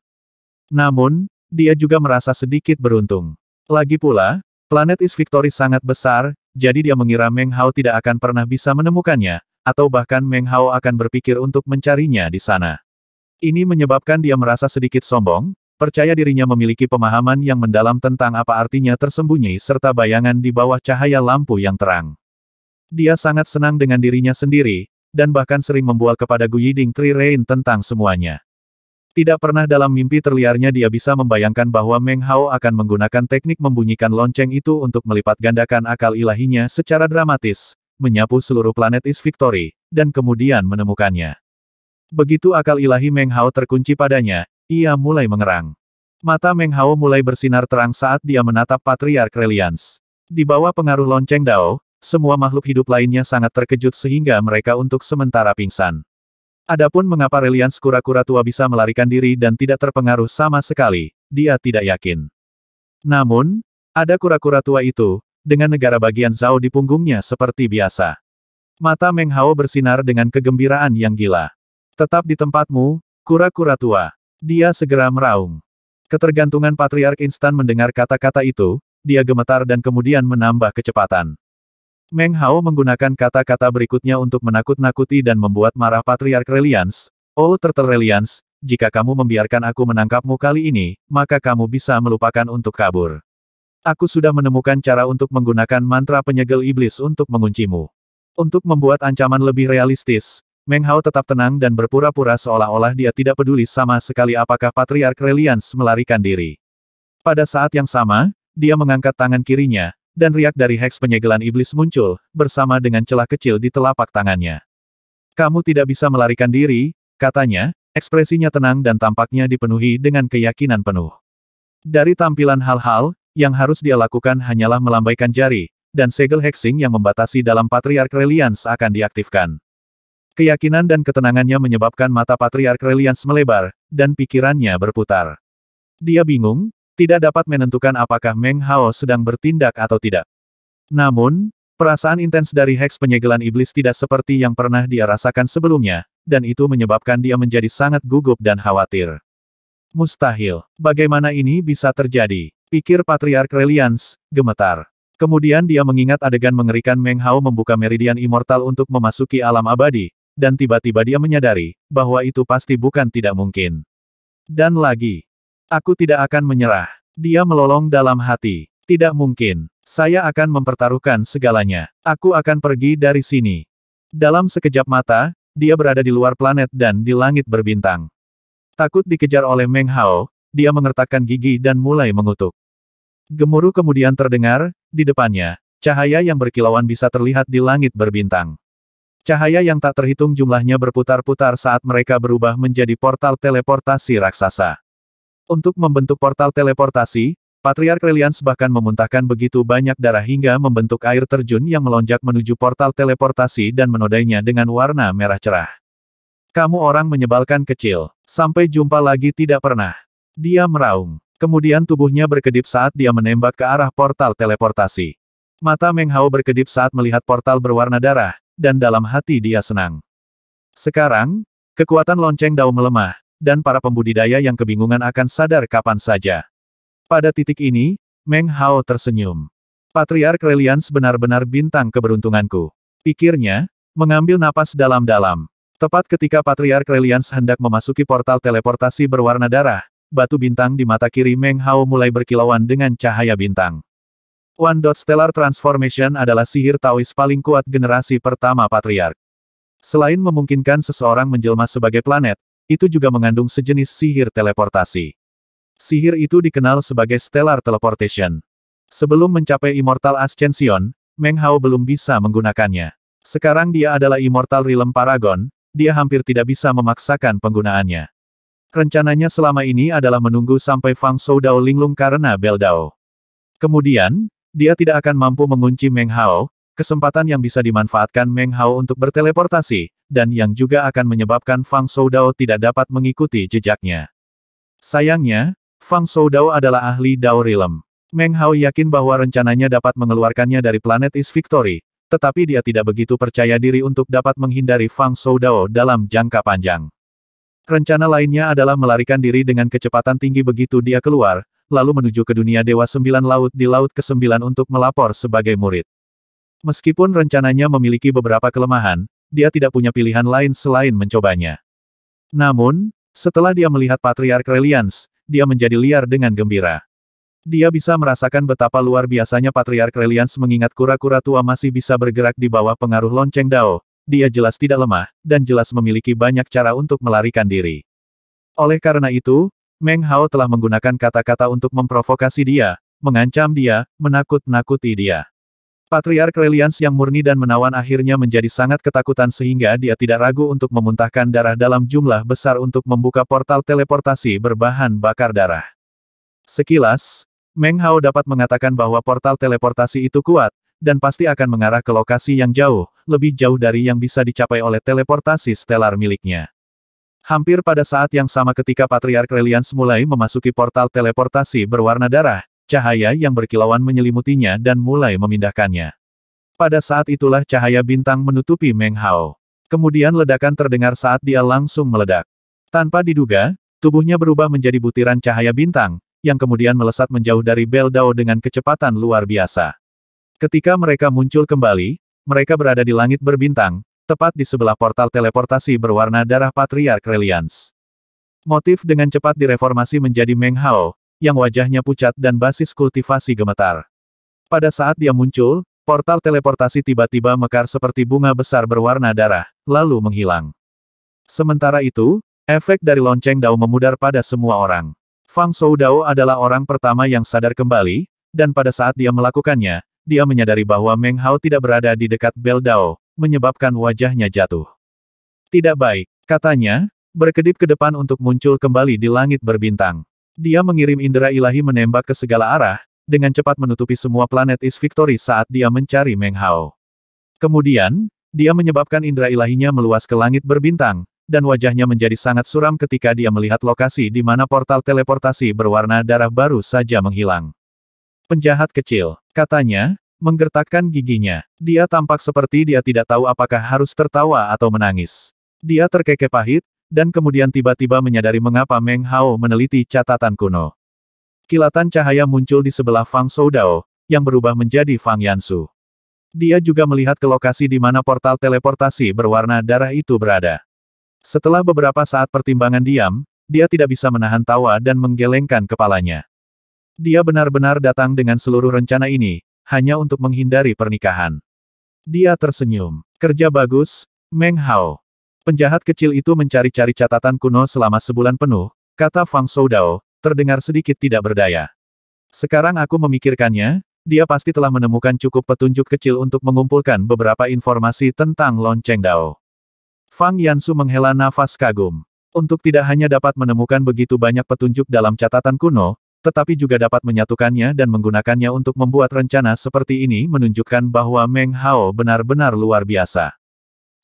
Namun, dia juga merasa sedikit beruntung. Lagi pula, planet Is Victory sangat besar, jadi dia mengira Meng Hao tidak akan pernah bisa menemukannya, atau bahkan Meng Hao akan berpikir untuk mencarinya di sana. Ini menyebabkan dia merasa sedikit sombong, percaya dirinya memiliki pemahaman yang mendalam tentang apa artinya tersembunyi serta bayangan di bawah cahaya lampu yang terang. Dia sangat senang dengan dirinya sendiri, dan bahkan sering membual kepada Gu Yiding Tri Rain tentang semuanya. Tidak pernah dalam mimpi terliarnya dia bisa membayangkan bahwa Meng Hao akan menggunakan teknik membunyikan lonceng itu untuk melipat gandakan akal ilahinya secara dramatis, menyapu seluruh planet Is Victory, dan kemudian menemukannya. Begitu akal ilahi Meng Hao terkunci padanya, ia mulai mengerang. Mata Meng Hao mulai bersinar terang saat dia menatap Patriark Reliance. Di bawah pengaruh lonceng Dao, semua makhluk hidup lainnya sangat terkejut sehingga mereka untuk sementara pingsan. Adapun mengapa Reliance kura-kura tua bisa melarikan diri dan tidak terpengaruh sama sekali, dia tidak yakin. Namun, ada kura-kura tua itu, dengan negara bagian Zhao di punggungnya seperti biasa. Mata Meng Hao bersinar dengan kegembiraan yang gila. Tetap di tempatmu, kura-kura tua. Dia segera meraung. Ketergantungan Patriark Instan mendengar kata-kata itu, dia gemetar dan kemudian menambah kecepatan. Meng Hao menggunakan kata-kata berikutnya untuk menakut-nakuti dan membuat marah Patriark Reliance, Oh Turtle Reliance, jika kamu membiarkan aku menangkapmu kali ini, maka kamu bisa melupakan untuk kabur. Aku sudah menemukan cara untuk menggunakan mantra penyegel iblis untuk menguncimu. Untuk membuat ancaman lebih realistis, Meng Hao tetap tenang dan berpura-pura seolah-olah dia tidak peduli sama sekali apakah Patriark Relians melarikan diri. Pada saat yang sama, dia mengangkat tangan kirinya, dan riak dari heks penyegelan iblis muncul, bersama dengan celah kecil di telapak tangannya. Kamu tidak bisa melarikan diri, katanya, ekspresinya tenang dan tampaknya dipenuhi dengan keyakinan penuh. Dari tampilan hal-hal, yang harus dia lakukan hanyalah melambaikan jari, dan segel hexing yang membatasi dalam patriark Reliance akan diaktifkan. Keyakinan dan ketenangannya menyebabkan mata patriark Reliance melebar, dan pikirannya berputar. Dia bingung, tidak dapat menentukan apakah Meng Hao sedang bertindak atau tidak. Namun, perasaan intens dari hex penyegelan iblis tidak seperti yang pernah dia rasakan sebelumnya, dan itu menyebabkan dia menjadi sangat gugup dan khawatir. Mustahil, bagaimana ini bisa terjadi? Pikir Patriark Reliance gemetar. Kemudian dia mengingat adegan mengerikan Meng Hao membuka meridian immortal untuk memasuki alam abadi, dan tiba-tiba dia menyadari, bahwa itu pasti bukan tidak mungkin. Dan lagi, aku tidak akan menyerah. Dia melolong dalam hati. Tidak mungkin. Saya akan mempertaruhkan segalanya. Aku akan pergi dari sini. Dalam sekejap mata, dia berada di luar planet dan di langit berbintang. Takut dikejar oleh Meng Hao, dia mengertakkan gigi dan mulai mengutuk. Gemuruh kemudian terdengar, di depannya, cahaya yang berkilauan bisa terlihat di langit berbintang. Cahaya yang tak terhitung jumlahnya berputar-putar saat mereka berubah menjadi portal teleportasi raksasa. Untuk membentuk portal teleportasi, Patriark Relians bahkan memuntahkan begitu banyak darah hingga membentuk air terjun yang melonjak menuju portal teleportasi dan menodainya dengan warna merah cerah. Kamu orang menyebalkan kecil. Sampai jumpa lagi tidak pernah. Dia meraung. Kemudian tubuhnya berkedip saat dia menembak ke arah portal teleportasi. Mata Meng Hao berkedip saat melihat portal berwarna darah, dan dalam hati dia senang. Sekarang, kekuatan lonceng Dao melemah, dan para pembudidaya yang kebingungan akan sadar kapan saja. Pada titik ini, Meng Hao tersenyum. Patriark Relians benar-benar bintang keberuntunganku. Pikirnya, mengambil napas dalam-dalam. Tepat ketika Patriark Relians hendak memasuki portal teleportasi berwarna darah, batu bintang di mata kiri Meng Hao mulai berkilauan dengan cahaya bintang. One Dot Stellar Transformation adalah sihir Taois paling kuat generasi pertama Patriark. Selain memungkinkan seseorang menjelma sebagai planet, itu juga mengandung sejenis sihir teleportasi. Sihir itu dikenal sebagai Stellar Teleportation. Sebelum mencapai Immortal Ascension, Meng Hao belum bisa menggunakannya. Sekarang dia adalah Immortal Realm Paragon, dia hampir tidak bisa memaksakan penggunaannya. Rencananya selama ini adalah menunggu sampai Fang Shou Dao linglung karena Bel Dao. Kemudian, dia tidak akan mampu mengunci Meng Hao, kesempatan yang bisa dimanfaatkan Meng Hao untuk berteleportasi, dan yang juga akan menyebabkan Fang Shou Dao tidak dapat mengikuti jejaknya. Sayangnya, Fang Shou Dao adalah ahli Dao Realm. Meng Hao yakin bahwa rencananya dapat mengeluarkannya dari planet Is Victory, tetapi dia tidak begitu percaya diri untuk dapat menghindari Fang Shou Dao dalam jangka panjang. Rencana lainnya adalah melarikan diri dengan kecepatan tinggi begitu dia keluar, lalu menuju ke dunia Dewa Sembilan Laut di Laut Kesembilan untuk melapor sebagai murid. Meskipun rencananya memiliki beberapa kelemahan, dia tidak punya pilihan lain selain mencobanya. Namun, setelah dia melihat Patriark Relians, dia menjadi liar dengan gembira. Dia bisa merasakan betapa luar biasanya Patriark Relians mengingat kura-kura tua masih bisa bergerak di bawah pengaruh lonceng Dao, dia jelas tidak lemah, dan jelas memiliki banyak cara untuk melarikan diri. Oleh karena itu, Meng Hao telah menggunakan kata-kata untuk memprovokasi dia, mengancam dia, menakut-nakuti dia. Patriark Relians yang murni dan menawan akhirnya menjadi sangat ketakutan sehingga dia tidak ragu untuk memuntahkan darah dalam jumlah besar untuk membuka portal teleportasi berbahan bakar darah. Sekilas, Meng Hao dapat mengatakan bahwa portal teleportasi itu kuat, dan pasti akan mengarah ke lokasi yang jauh, lebih jauh dari yang bisa dicapai oleh teleportasi stelar miliknya. Hampir pada saat yang sama ketika Patriark Relians mulai memasuki portal teleportasi berwarna darah, cahaya yang berkilauan menyelimutinya dan mulai memindahkannya. Pada saat itulah cahaya bintang menutupi Meng Hao. Kemudian ledakan terdengar saat dia langsung meledak. Tanpa diduga, tubuhnya berubah menjadi butiran cahaya bintang, yang kemudian melesat menjauh dari Bel Dao dengan kecepatan luar biasa. Ketika mereka muncul kembali, mereka berada di langit berbintang, tepat di sebelah portal teleportasi berwarna darah Patriark Reliance. Motif dengan cepat direformasi menjadi Meng Hao, yang wajahnya pucat dan basis kultivasi gemetar. Pada saat dia muncul, portal teleportasi tiba-tiba mekar seperti bunga besar berwarna darah, lalu menghilang. Sementara itu, efek dari lonceng Dao memudar pada semua orang. Fang Shou Dao adalah orang pertama yang sadar kembali, dan pada saat dia melakukannya, dia menyadari bahwa Meng Hao tidak berada di dekat Bel Dao, menyebabkan wajahnya jatuh. Tidak baik, katanya, berkedip ke depan untuk muncul kembali di langit berbintang. Dia mengirim indera ilahi menembak ke segala arah, dengan cepat menutupi semua planet Is Victory saat dia mencari Meng Hao. Kemudian, dia menyebabkan indera ilahinya meluas ke langit berbintang, dan wajahnya menjadi sangat suram ketika dia melihat lokasi di mana portal teleportasi berwarna darah baru saja menghilang. Penjahat kecil, katanya, menggertakkan giginya. Dia tampak seperti dia tidak tahu apakah harus tertawa atau menangis. Dia terkekeh pahit, dan kemudian tiba-tiba menyadari mengapa Meng Hao meneliti catatan kuno. Kilatan cahaya muncul di sebelah Fang Dao, yang berubah menjadi Fang Yansu. Dia juga melihat ke lokasi di mana portal teleportasi berwarna darah itu berada. Setelah beberapa saat pertimbangan diam, dia tidak bisa menahan tawa dan menggelengkan kepalanya. Dia benar-benar datang dengan seluruh rencana ini, hanya untuk menghindari pernikahan. Dia tersenyum. Kerja bagus, Meng Hao. Penjahat kecil itu mencari-cari catatan kuno selama sebulan penuh, kata Fang Soudao, terdengar sedikit tidak berdaya. Sekarang aku memikirkannya, dia pasti telah menemukan cukup petunjuk kecil untuk mengumpulkan beberapa informasi tentang Lonceng Dao. Fang Yansu menghela nafas kagum. Untuk tidak hanya dapat menemukan begitu banyak petunjuk dalam catatan kuno, tetapi juga dapat menyatukannya dan menggunakannya untuk membuat rencana seperti ini menunjukkan bahwa Meng Hao benar-benar luar biasa.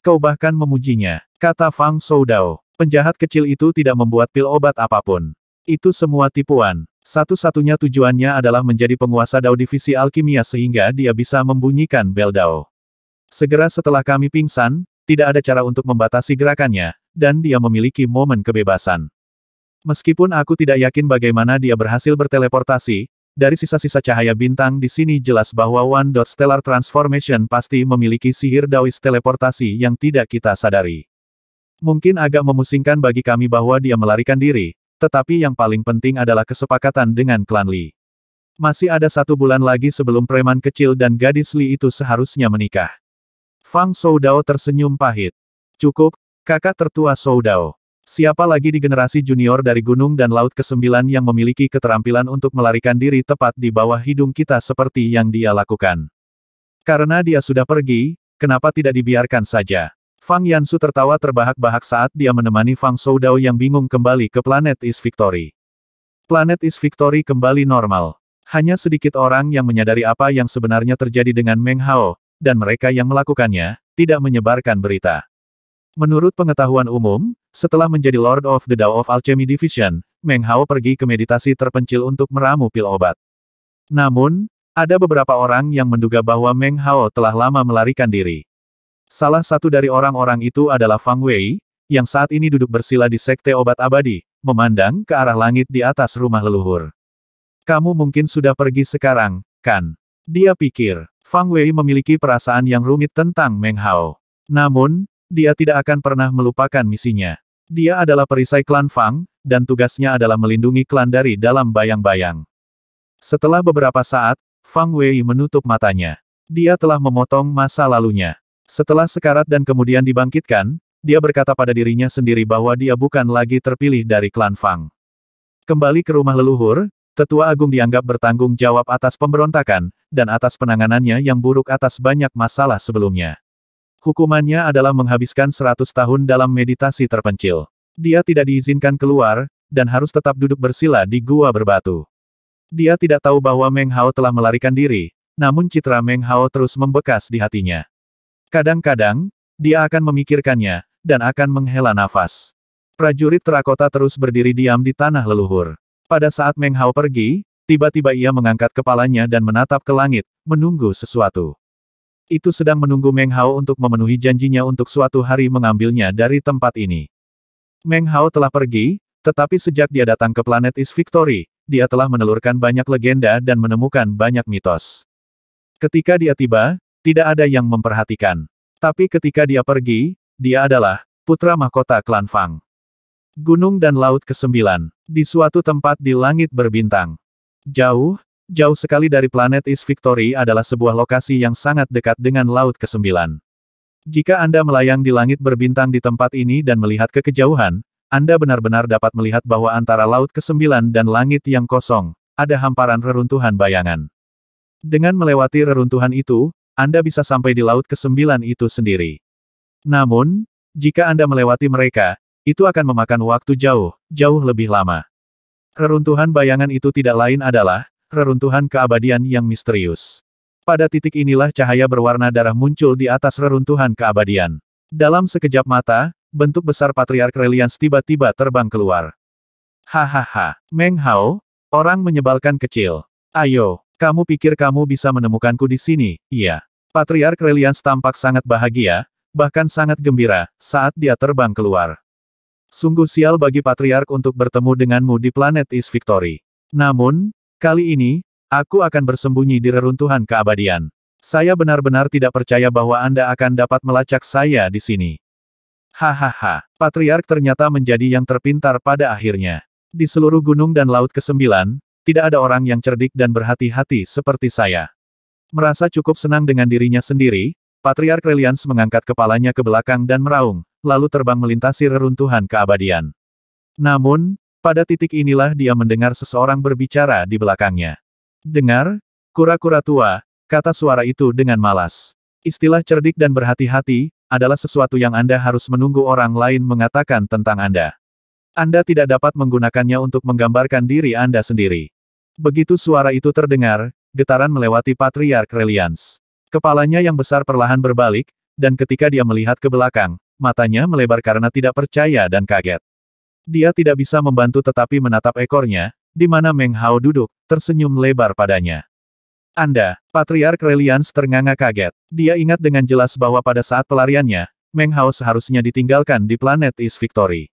Kau bahkan memujinya, kata Fang Dao. Penjahat kecil itu tidak membuat pil obat apapun. Itu semua tipuan. Satu-satunya tujuannya adalah menjadi penguasa Dao Divisi Alkimia sehingga dia bisa membunyikan bel Dao. Segera setelah kami pingsan, tidak ada cara untuk membatasi gerakannya, dan dia memiliki momen kebebasan. Meskipun aku tidak yakin bagaimana dia berhasil berteleportasi, dari sisa-sisa cahaya bintang di sini jelas bahwa One Dot Stellar Transformation pasti memiliki sihir dawis teleportasi yang tidak kita sadari. Mungkin agak memusingkan bagi kami bahwa dia melarikan diri, tetapi yang paling penting adalah kesepakatan dengan klan Li. Masih ada satu bulan lagi sebelum preman kecil dan gadis Li itu seharusnya menikah. Fang Soudao tersenyum pahit. Cukup, kakak tertua Soudao. Siapa lagi di generasi junior dari Gunung dan Laut ke-9 yang memiliki keterampilan untuk melarikan diri tepat di bawah hidung kita seperti yang dia lakukan? Karena dia sudah pergi, kenapa tidak dibiarkan saja? Fang Yansu tertawa terbahak-bahak saat dia menemani Fang Soudao yang bingung kembali ke planet Is Victory. Planet Is Victory kembali normal. Hanya sedikit orang yang menyadari apa yang sebenarnya terjadi dengan Meng Hao, dan mereka yang melakukannya, tidak menyebarkan berita. Menurut pengetahuan umum, setelah menjadi Lord of the Dao of Alchemy Division, Meng Hao pergi ke meditasi terpencil untuk meramu pil obat. Namun, ada beberapa orang yang menduga bahwa Meng Hao telah lama melarikan diri. Salah satu dari orang-orang itu adalah Fang Wei, yang saat ini duduk bersila di Sekte Obat Abadi, memandang ke arah langit di atas rumah leluhur. Kamu mungkin sudah pergi sekarang, kan? Dia pikir, Fang Wei memiliki perasaan yang rumit tentang Meng Hao. Namun, dia tidak akan pernah melupakan misinya. Dia adalah perisai klan Fang, dan tugasnya adalah melindungi klan dari dalam bayang-bayang. Setelah beberapa saat, Fang Wei menutup matanya. Dia telah memotong masa lalunya. Setelah sekarat dan kemudian dibangkitkan, dia berkata pada dirinya sendiri bahwa dia bukan lagi terpilih dari klan Fang. Kembali ke rumah leluhur, Tetua Agung dianggap bertanggung jawab atas pemberontakan, dan atas penanganannya yang buruk atas banyak masalah sebelumnya. Hukumannya adalah menghabiskan 100 tahun dalam meditasi terpencil. Dia tidak diizinkan keluar, dan harus tetap duduk bersila di gua berbatu. Dia tidak tahu bahwa Meng Hao telah melarikan diri, namun citra Meng Hao terus membekas di hatinya. Kadang-kadang, dia akan memikirkannya, dan akan menghela nafas. Prajurit terakota terus berdiri diam di tanah leluhur. Pada saat Meng Hao pergi, tiba-tiba ia mengangkat kepalanya dan menatap ke langit, menunggu sesuatu itu sedang menunggu Meng Hao untuk memenuhi janjinya untuk suatu hari mengambilnya dari tempat ini. Meng Hao telah pergi, tetapi sejak dia datang ke planet Is Victory, dia telah menelurkan banyak legenda dan menemukan banyak mitos. Ketika dia tiba, tidak ada yang memperhatikan. Tapi ketika dia pergi, dia adalah putra mahkota klan Fang. Gunung dan Laut Kesembilan, di suatu tempat di langit berbintang. Jauh, Jauh sekali dari planet Is Victory adalah sebuah lokasi yang sangat dekat dengan Laut Kesembilan. Jika Anda melayang di langit berbintang di tempat ini dan melihat ke kejauhan, Anda benar-benar dapat melihat bahwa antara Laut Kesembilan dan langit yang kosong, ada hamparan reruntuhan bayangan. Dengan melewati reruntuhan itu, Anda bisa sampai di Laut Kesembilan itu sendiri. Namun, jika Anda melewati mereka, itu akan memakan waktu jauh, jauh lebih lama. Reruntuhan bayangan itu tidak lain adalah reruntuhan keabadian yang misterius. Pada titik inilah cahaya berwarna darah muncul di atas reruntuhan keabadian. Dalam sekejap mata, bentuk besar Patriark Relians tiba-tiba terbang keluar. Hahaha, Meng Hao, orang menyebalkan kecil. Ayo, kamu pikir kamu bisa menemukanku di sini, iya. Patriark Relians tampak sangat bahagia, bahkan sangat gembira, saat dia terbang keluar. Sungguh sial bagi Patriark untuk bertemu denganmu di planet East Victory. Namun, Kali ini, aku akan bersembunyi di reruntuhan keabadian. Saya benar-benar tidak percaya bahwa Anda akan dapat melacak saya di sini. Hahaha, Patriark ternyata menjadi yang terpintar pada akhirnya. Di seluruh gunung dan laut kesembilan, tidak ada orang yang cerdik dan berhati-hati seperti saya. Merasa cukup senang dengan dirinya sendiri, Patriark Relians mengangkat kepalanya ke belakang dan meraung, lalu terbang melintasi reruntuhan keabadian. Namun, pada titik inilah dia mendengar seseorang berbicara di belakangnya. Dengar, kura-kura tua, kata suara itu dengan malas. Istilah cerdik dan berhati-hati, adalah sesuatu yang Anda harus menunggu orang lain mengatakan tentang Anda. Anda tidak dapat menggunakannya untuk menggambarkan diri Anda sendiri. Begitu suara itu terdengar, getaran melewati Patriark Reliance. Kepalanya yang besar perlahan berbalik, dan ketika dia melihat ke belakang, matanya melebar karena tidak percaya dan kaget. Dia tidak bisa membantu tetapi menatap ekornya, di mana Meng Hao duduk, tersenyum lebar padanya. Anda, Patriark Relians ternganga kaget. Dia ingat dengan jelas bahwa pada saat pelariannya, Meng Hao seharusnya ditinggalkan di planet East Victory.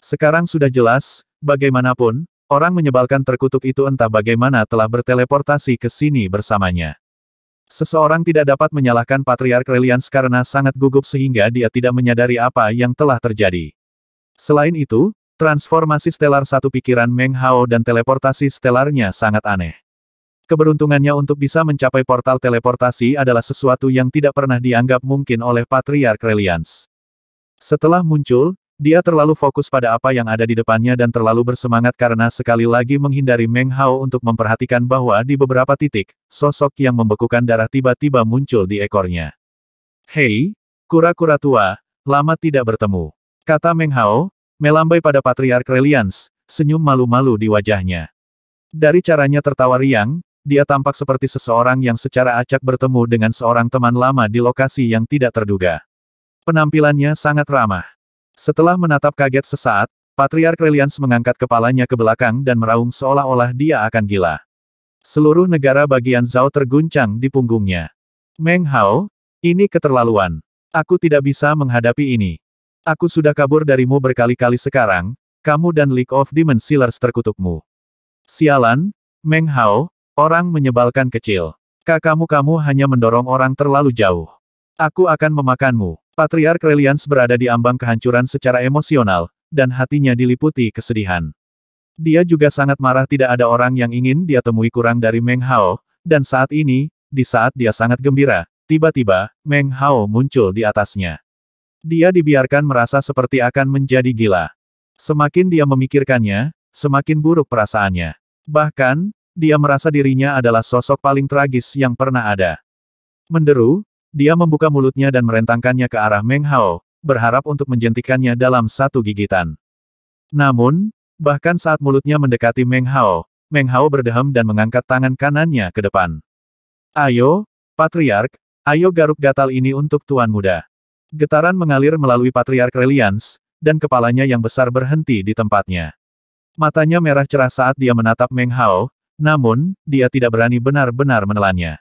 Sekarang sudah jelas, bagaimanapun, orang menyebalkan terkutuk itu entah bagaimana telah berteleportasi ke sini bersamanya. Seseorang tidak dapat menyalahkan Patriark Relians karena sangat gugup sehingga dia tidak menyadari apa yang telah terjadi. Selain itu, Transformasi stelar satu pikiran Meng Hao dan teleportasi stelarnya sangat aneh. Keberuntungannya untuk bisa mencapai portal teleportasi adalah sesuatu yang tidak pernah dianggap mungkin oleh Patriark Reliance. Setelah muncul, dia terlalu fokus pada apa yang ada di depannya dan terlalu bersemangat karena sekali lagi menghindari Meng Hao untuk memperhatikan bahwa di beberapa titik, sosok yang membekukan darah tiba-tiba muncul di ekornya. Hei, kura-kura tua, lama tidak bertemu. Kata Meng Hao, melambai pada Patriark Reliance, senyum malu-malu di wajahnya. Dari caranya tertawa riang, dia tampak seperti seseorang yang secara acak bertemu dengan seorang teman lama di lokasi yang tidak terduga. Penampilannya sangat ramah. Setelah menatap kaget sesaat, Patriark Reliance mengangkat kepalanya ke belakang dan meraung seolah-olah dia akan gila. Seluruh negara bagian Zhao terguncang di punggungnya. Meng Hao, ini keterlaluan. Aku tidak bisa menghadapi ini. Aku sudah kabur darimu berkali-kali sekarang, kamu dan League of Demon Sealers terkutukmu. Sialan, Meng Hao, orang menyebalkan kecil. Kakakmu kamu hanya mendorong orang terlalu jauh. Aku akan memakanmu. Patriark Relians berada di ambang kehancuran secara emosional, dan hatinya diliputi kesedihan. Dia juga sangat marah tidak ada orang yang ingin dia temui kurang dari Meng Hao, dan saat ini, di saat dia sangat gembira, tiba-tiba, Meng Hao muncul di atasnya. Dia dibiarkan merasa seperti akan menjadi gila. Semakin dia memikirkannya, semakin buruk perasaannya. Bahkan, dia merasa dirinya adalah sosok paling tragis yang pernah ada. Menderu, dia membuka mulutnya dan merentangkannya ke arah Meng Hao, berharap untuk menjentikannya dalam satu gigitan. Namun, bahkan saat mulutnya mendekati Meng Hao, Meng Hao berdehem dan mengangkat tangan kanannya ke depan. Ayo, Patriark, ayo garuk gatal ini untuk Tuan Muda. Getaran mengalir melalui Patriark Reliance, dan kepalanya yang besar berhenti di tempatnya. Matanya merah cerah saat dia menatap Meng Hao, namun, dia tidak berani benar-benar menelannya.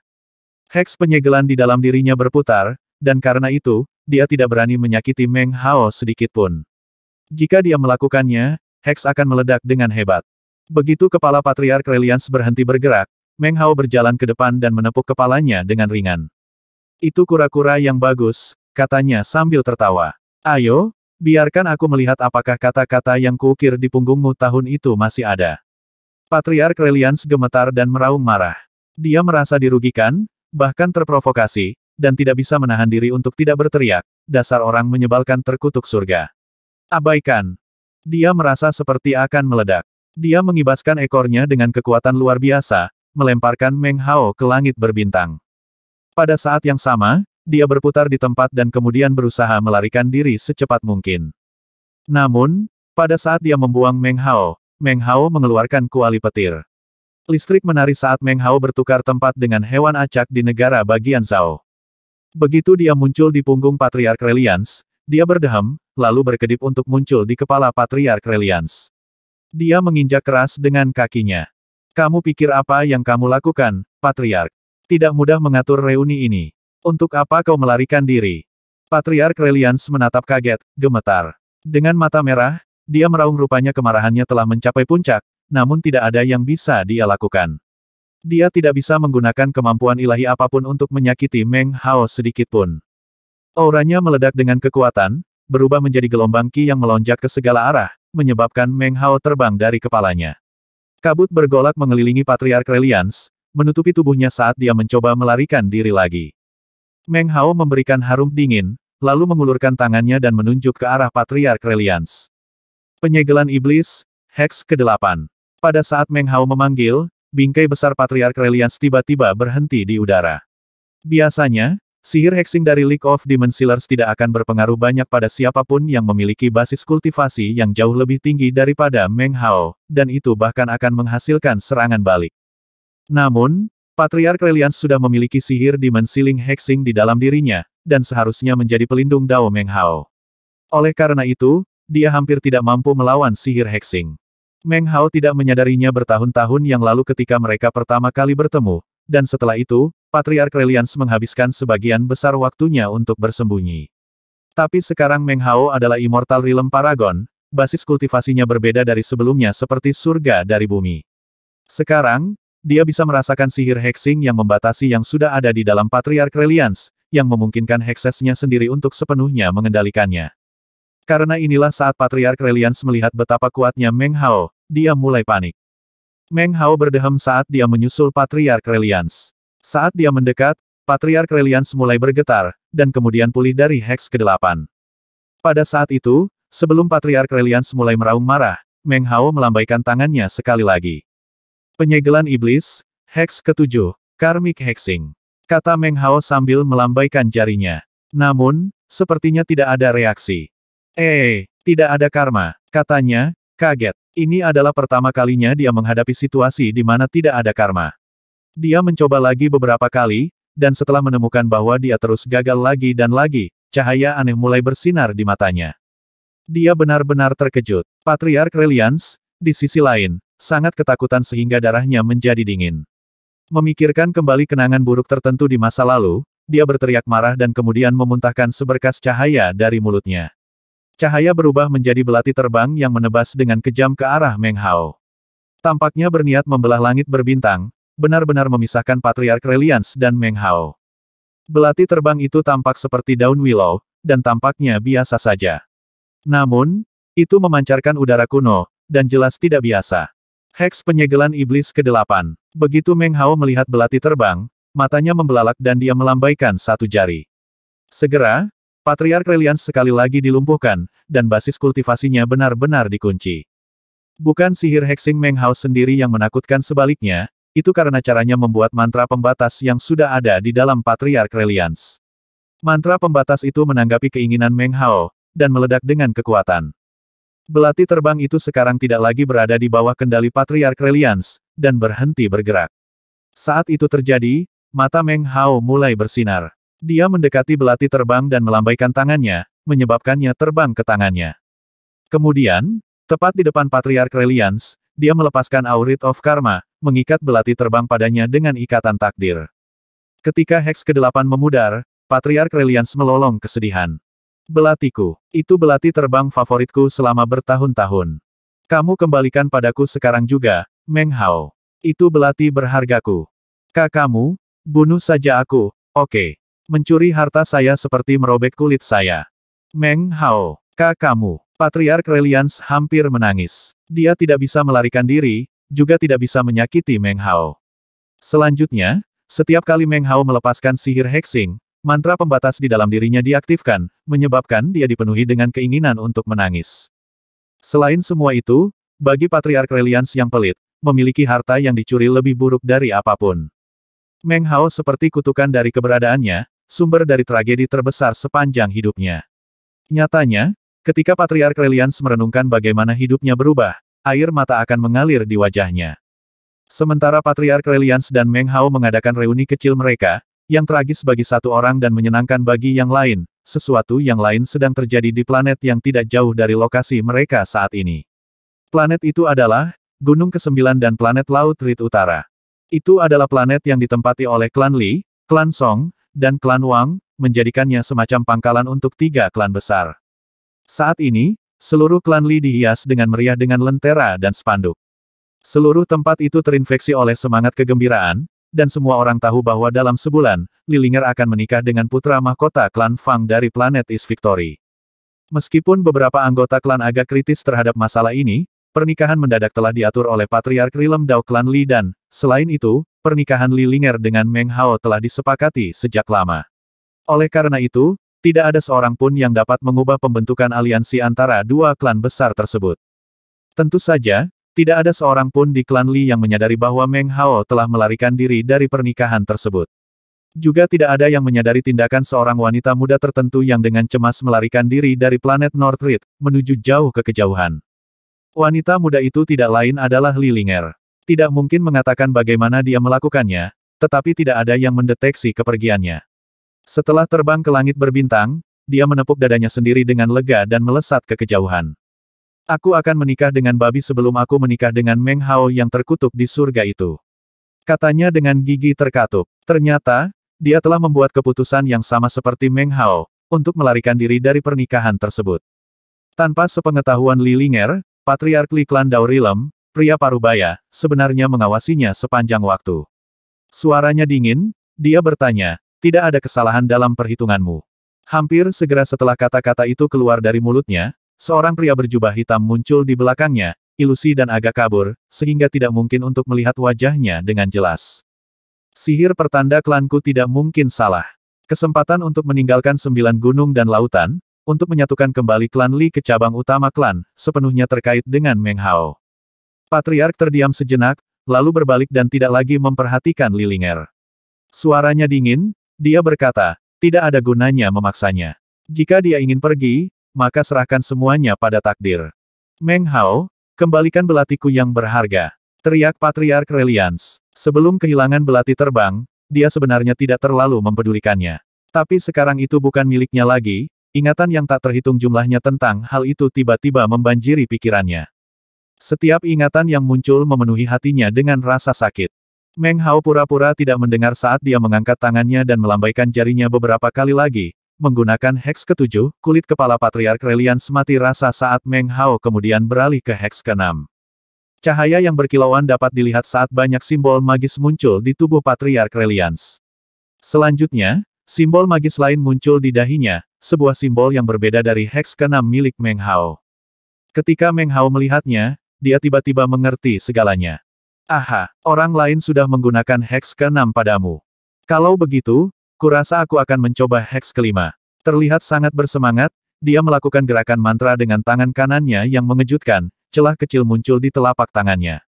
Heks penyegelan di dalam dirinya berputar, dan karena itu, dia tidak berani menyakiti Meng Hao sedikitpun. Jika dia melakukannya, Heks akan meledak dengan hebat. Begitu kepala Patriark Relians berhenti bergerak, Meng Hao berjalan ke depan dan menepuk kepalanya dengan ringan. Itu kura-kura yang bagus, katanya sambil tertawa. Ayo, biarkan aku melihat apakah kata-kata yang kuukir di punggungmu tahun itu masih ada. Patriark Relians gemetar dan meraung marah. Dia merasa dirugikan, bahkan terprovokasi, dan tidak bisa menahan diri untuk tidak berteriak, dasar orang menyebalkan terkutuk surga. Abaikan. Dia merasa seperti akan meledak. Dia mengibaskan ekornya dengan kekuatan luar biasa, melemparkan Meng Hao ke langit berbintang. Pada saat yang sama, dia berputar di tempat dan kemudian berusaha melarikan diri secepat mungkin. Namun, pada saat dia membuang Meng Hao, Meng Hao mengeluarkan kuali petir. Listrik menari saat Meng Hao bertukar tempat dengan hewan acak di negara bagian Zhao. Begitu dia muncul di punggung Patriark Reliance, dia berdehem, lalu berkedip untuk muncul di kepala Patriark Reliance. Dia menginjak keras dengan kakinya. Kamu pikir apa yang kamu lakukan, Patriark? Tidak mudah mengatur reuni ini. Untuk apa kau melarikan diri? Patriark Relians menatap kaget, gemetar. Dengan mata merah, dia meraung rupanya kemarahannya telah mencapai puncak, namun tidak ada yang bisa dia lakukan. Dia tidak bisa menggunakan kemampuan ilahi apapun untuk menyakiti Meng Hao sedikitpun. Auranya meledak dengan kekuatan, berubah menjadi gelombang ki yang melonjak ke segala arah, menyebabkan Meng Hao terbang dari kepalanya. Kabut bergolak mengelilingi Patriark Relians, menutupi tubuhnya saat dia mencoba melarikan diri lagi. Meng Hao memberikan harum dingin, lalu mengulurkan tangannya dan menunjuk ke arah Patriark Reliance. Penyegelan Iblis, Hex ke-8. Pada saat Meng Hao memanggil, bingkai besar Patriark Reliance tiba-tiba berhenti di udara. Biasanya, sihir hexing dari League of Demon Sealers tidak akan berpengaruh banyak pada siapapun yang memiliki basis kultivasi yang jauh lebih tinggi daripada Meng Hao, dan itu bahkan akan menghasilkan serangan balik. Namun, Patriark Reliance sudah memiliki sihir di mansiling Hexing di dalam dirinya, dan seharusnya menjadi pelindung Dao Meng Hao. Oleh karena itu, dia hampir tidak mampu melawan sihir Hexing. Meng Hao tidak menyadarinya bertahun-tahun yang lalu ketika mereka pertama kali bertemu, dan setelah itu, Patriark Reliance menghabiskan sebagian besar waktunya untuk bersembunyi. Tapi sekarang Meng Hao adalah Immortal Realm Paragon, basis kultivasinya berbeda dari sebelumnya seperti surga dari bumi. Sekarang, dia bisa merasakan sihir hexing yang membatasi yang sudah ada di dalam Patriark Reliance, yang memungkinkan heksesnya sendiri untuk sepenuhnya mengendalikannya. Karena inilah saat Patriark Reliance melihat betapa kuatnya Meng Hao, dia mulai panik. Meng Hao berdehem saat dia menyusul Patriark Reliance. Saat dia mendekat, Patriark Reliance mulai bergetar, dan kemudian pulih dari hex ke-8. Pada saat itu, sebelum Patriark Reliance mulai meraung marah, Meng Hao melambaikan tangannya sekali lagi. Penyegelan Iblis, Hex ketujuh, Karmic Hexing. Kata Meng Hao sambil melambaikan jarinya. Namun, sepertinya tidak ada reaksi. Eh, tidak ada karma, katanya, kaget. Ini adalah pertama kalinya dia menghadapi situasi di mana tidak ada karma. Dia mencoba lagi beberapa kali, dan setelah menemukan bahwa dia terus gagal lagi dan lagi, cahaya aneh mulai bersinar di matanya. Dia benar-benar terkejut. Patriark Reliance, di sisi lain, sangat ketakutan sehingga darahnya menjadi dingin. Memikirkan kembali kenangan buruk tertentu di masa lalu, dia berteriak marah dan kemudian memuntahkan seberkas cahaya dari mulutnya. Cahaya berubah menjadi belati terbang yang menebas dengan kejam ke arah Meng Hao. Tampaknya berniat membelah langit berbintang, benar-benar memisahkan Patriark Reliance dan Meng Hao. Belati terbang itu tampak seperti daun willow, dan tampaknya biasa saja. Namun, itu memancarkan udara kuno, dan jelas tidak biasa. Hex penyegelan iblis ke-8. Begitu Meng Hao melihat belati terbang, matanya membelalak dan dia melambaikan satu jari. Segera, Patriark Relians sekali lagi dilumpuhkan, dan basis kultivasinya benar-benar dikunci. Bukan sihir hexing Meng Hao sendiri yang menakutkan sebaliknya, itu karena caranya membuat mantra pembatas yang sudah ada di dalam Patriark Relians. Mantra pembatas itu menanggapi keinginan Meng Hao, dan meledak dengan kekuatan. Belati terbang itu sekarang tidak lagi berada di bawah kendali Patriark Reliance dan berhenti bergerak. Saat itu terjadi, mata Meng Hao mulai bersinar. Dia mendekati belati terbang dan melambaikan tangannya, menyebabkannya terbang ke tangannya. Kemudian, tepat di depan Patriark Reliance, dia melepaskan Aurit of Karma, mengikat belati terbang padanya dengan ikatan takdir. Ketika Hex ke-8 memudar, Patriark Reliance melolong kesedihan. Belatiku. Itu belati terbang favoritku selama bertahun-tahun. Kamu kembalikan padaku sekarang juga, Meng Hao. Itu belati berhargaku. Kakakmu, bunuh saja aku, oke. Okay. Mencuri harta saya seperti merobek kulit saya. Meng Hao, kakakmu. Patriark Reliance hampir menangis. Dia tidak bisa melarikan diri, juga tidak bisa menyakiti Meng Hao. Selanjutnya, setiap kali Meng Hao melepaskan sihir hexing, Mantra pembatas di dalam dirinya diaktifkan, menyebabkan dia dipenuhi dengan keinginan untuk menangis. Selain semua itu, bagi Patriark Relians yang pelit, memiliki harta yang dicuri lebih buruk dari apapun. Meng Hao seperti kutukan dari keberadaannya, sumber dari tragedi terbesar sepanjang hidupnya. Nyatanya, ketika Patriark Relians merenungkan bagaimana hidupnya berubah, air mata akan mengalir di wajahnya. Sementara Patriark Relians dan Meng Hao mengadakan reuni kecil mereka, yang tragis bagi satu orang dan menyenangkan bagi yang lain, sesuatu yang lain sedang terjadi di planet yang tidak jauh dari lokasi mereka saat ini. Planet itu adalah Gunung Kesembilan dan planet Laut Rit Utara. Itu adalah planet yang ditempati oleh klan Li, klan Song, dan klan Wang, menjadikannya semacam pangkalan untuk tiga klan besar. Saat ini, seluruh klan Li dihias dengan meriah dengan lentera dan spanduk. Seluruh tempat itu terinfeksi oleh semangat kegembiraan, dan semua orang tahu bahwa dalam sebulan, Lilinger akan menikah dengan putra mahkota klan Fang dari planet East Victory. Meskipun beberapa anggota klan agak kritis terhadap masalah ini, pernikahan mendadak telah diatur oleh Patriark Rilem Dao klan Li dan, selain itu, pernikahan Lilinger dengan Meng Hao telah disepakati sejak lama. Oleh karena itu, tidak ada seorang pun yang dapat mengubah pembentukan aliansi antara dua klan besar tersebut. Tentu saja, tidak ada seorang pun di klan Li yang menyadari bahwa Meng Hao telah melarikan diri dari pernikahan tersebut. Juga tidak ada yang menyadari tindakan seorang wanita muda tertentu yang dengan cemas melarikan diri dari planet Northrid, menuju jauh ke kejauhan. Wanita muda itu tidak lain adalah Li Linger. Tidak mungkin mengatakan bagaimana dia melakukannya, tetapi tidak ada yang mendeteksi kepergiannya. Setelah terbang ke langit berbintang, dia menepuk dadanya sendiri dengan lega dan melesat ke kejauhan. Aku akan menikah dengan babi sebelum aku menikah dengan Meng Hao yang terkutuk di surga itu. Katanya dengan gigi terkatup. Ternyata, dia telah membuat keputusan yang sama seperti Meng Hao, untuk melarikan diri dari pernikahan tersebut. Tanpa sepengetahuan Li Linger, Patriark Li Klan Daurilem, pria parubaya, sebenarnya mengawasinya sepanjang waktu. Suaranya dingin, dia bertanya, tidak ada kesalahan dalam perhitunganmu. Hampir segera setelah kata-kata itu keluar dari mulutnya, Seorang pria berjubah hitam muncul di belakangnya, ilusi dan agak kabur, sehingga tidak mungkin untuk melihat wajahnya dengan jelas. Sihir pertanda klanku tidak mungkin salah. Kesempatan untuk meninggalkan sembilan gunung dan lautan, untuk menyatukan kembali klan Li ke cabang utama klan, sepenuhnya terkait dengan Meng Hao. Patriark terdiam sejenak, lalu berbalik dan tidak lagi memperhatikan Lilinger. Suaranya dingin, dia berkata, tidak ada gunanya memaksanya. Jika dia ingin pergi, maka serahkan semuanya pada takdir. Meng Hao, kembalikan belatiku yang berharga. Teriak Patriark Reliance. Sebelum kehilangan belati terbang, dia sebenarnya tidak terlalu mempedulikannya. Tapi sekarang itu bukan miliknya lagi, ingatan yang tak terhitung jumlahnya tentang hal itu tiba-tiba membanjiri pikirannya. Setiap ingatan yang muncul memenuhi hatinya dengan rasa sakit. Meng Hao pura-pura tidak mendengar saat dia mengangkat tangannya dan melambaikan jarinya beberapa kali lagi, Menggunakan hex ketujuh, kulit kepala Patriark Relian semati rasa saat Meng Hao kemudian beralih ke hex keenam. Cahaya yang berkilauan dapat dilihat saat banyak simbol magis muncul di tubuh Patriark Relians. Selanjutnya, simbol magis lain muncul di dahinya, sebuah simbol yang berbeda dari hex keenam milik Meng Hao. Ketika Meng Hao melihatnya, dia tiba-tiba mengerti segalanya. Aha, orang lain sudah menggunakan hex keenam padamu. Kalau begitu, Kurasa aku akan mencoba hex kelima. Terlihat sangat bersemangat, dia melakukan gerakan mantra dengan tangan kanannya yang mengejutkan, celah kecil muncul di telapak tangannya.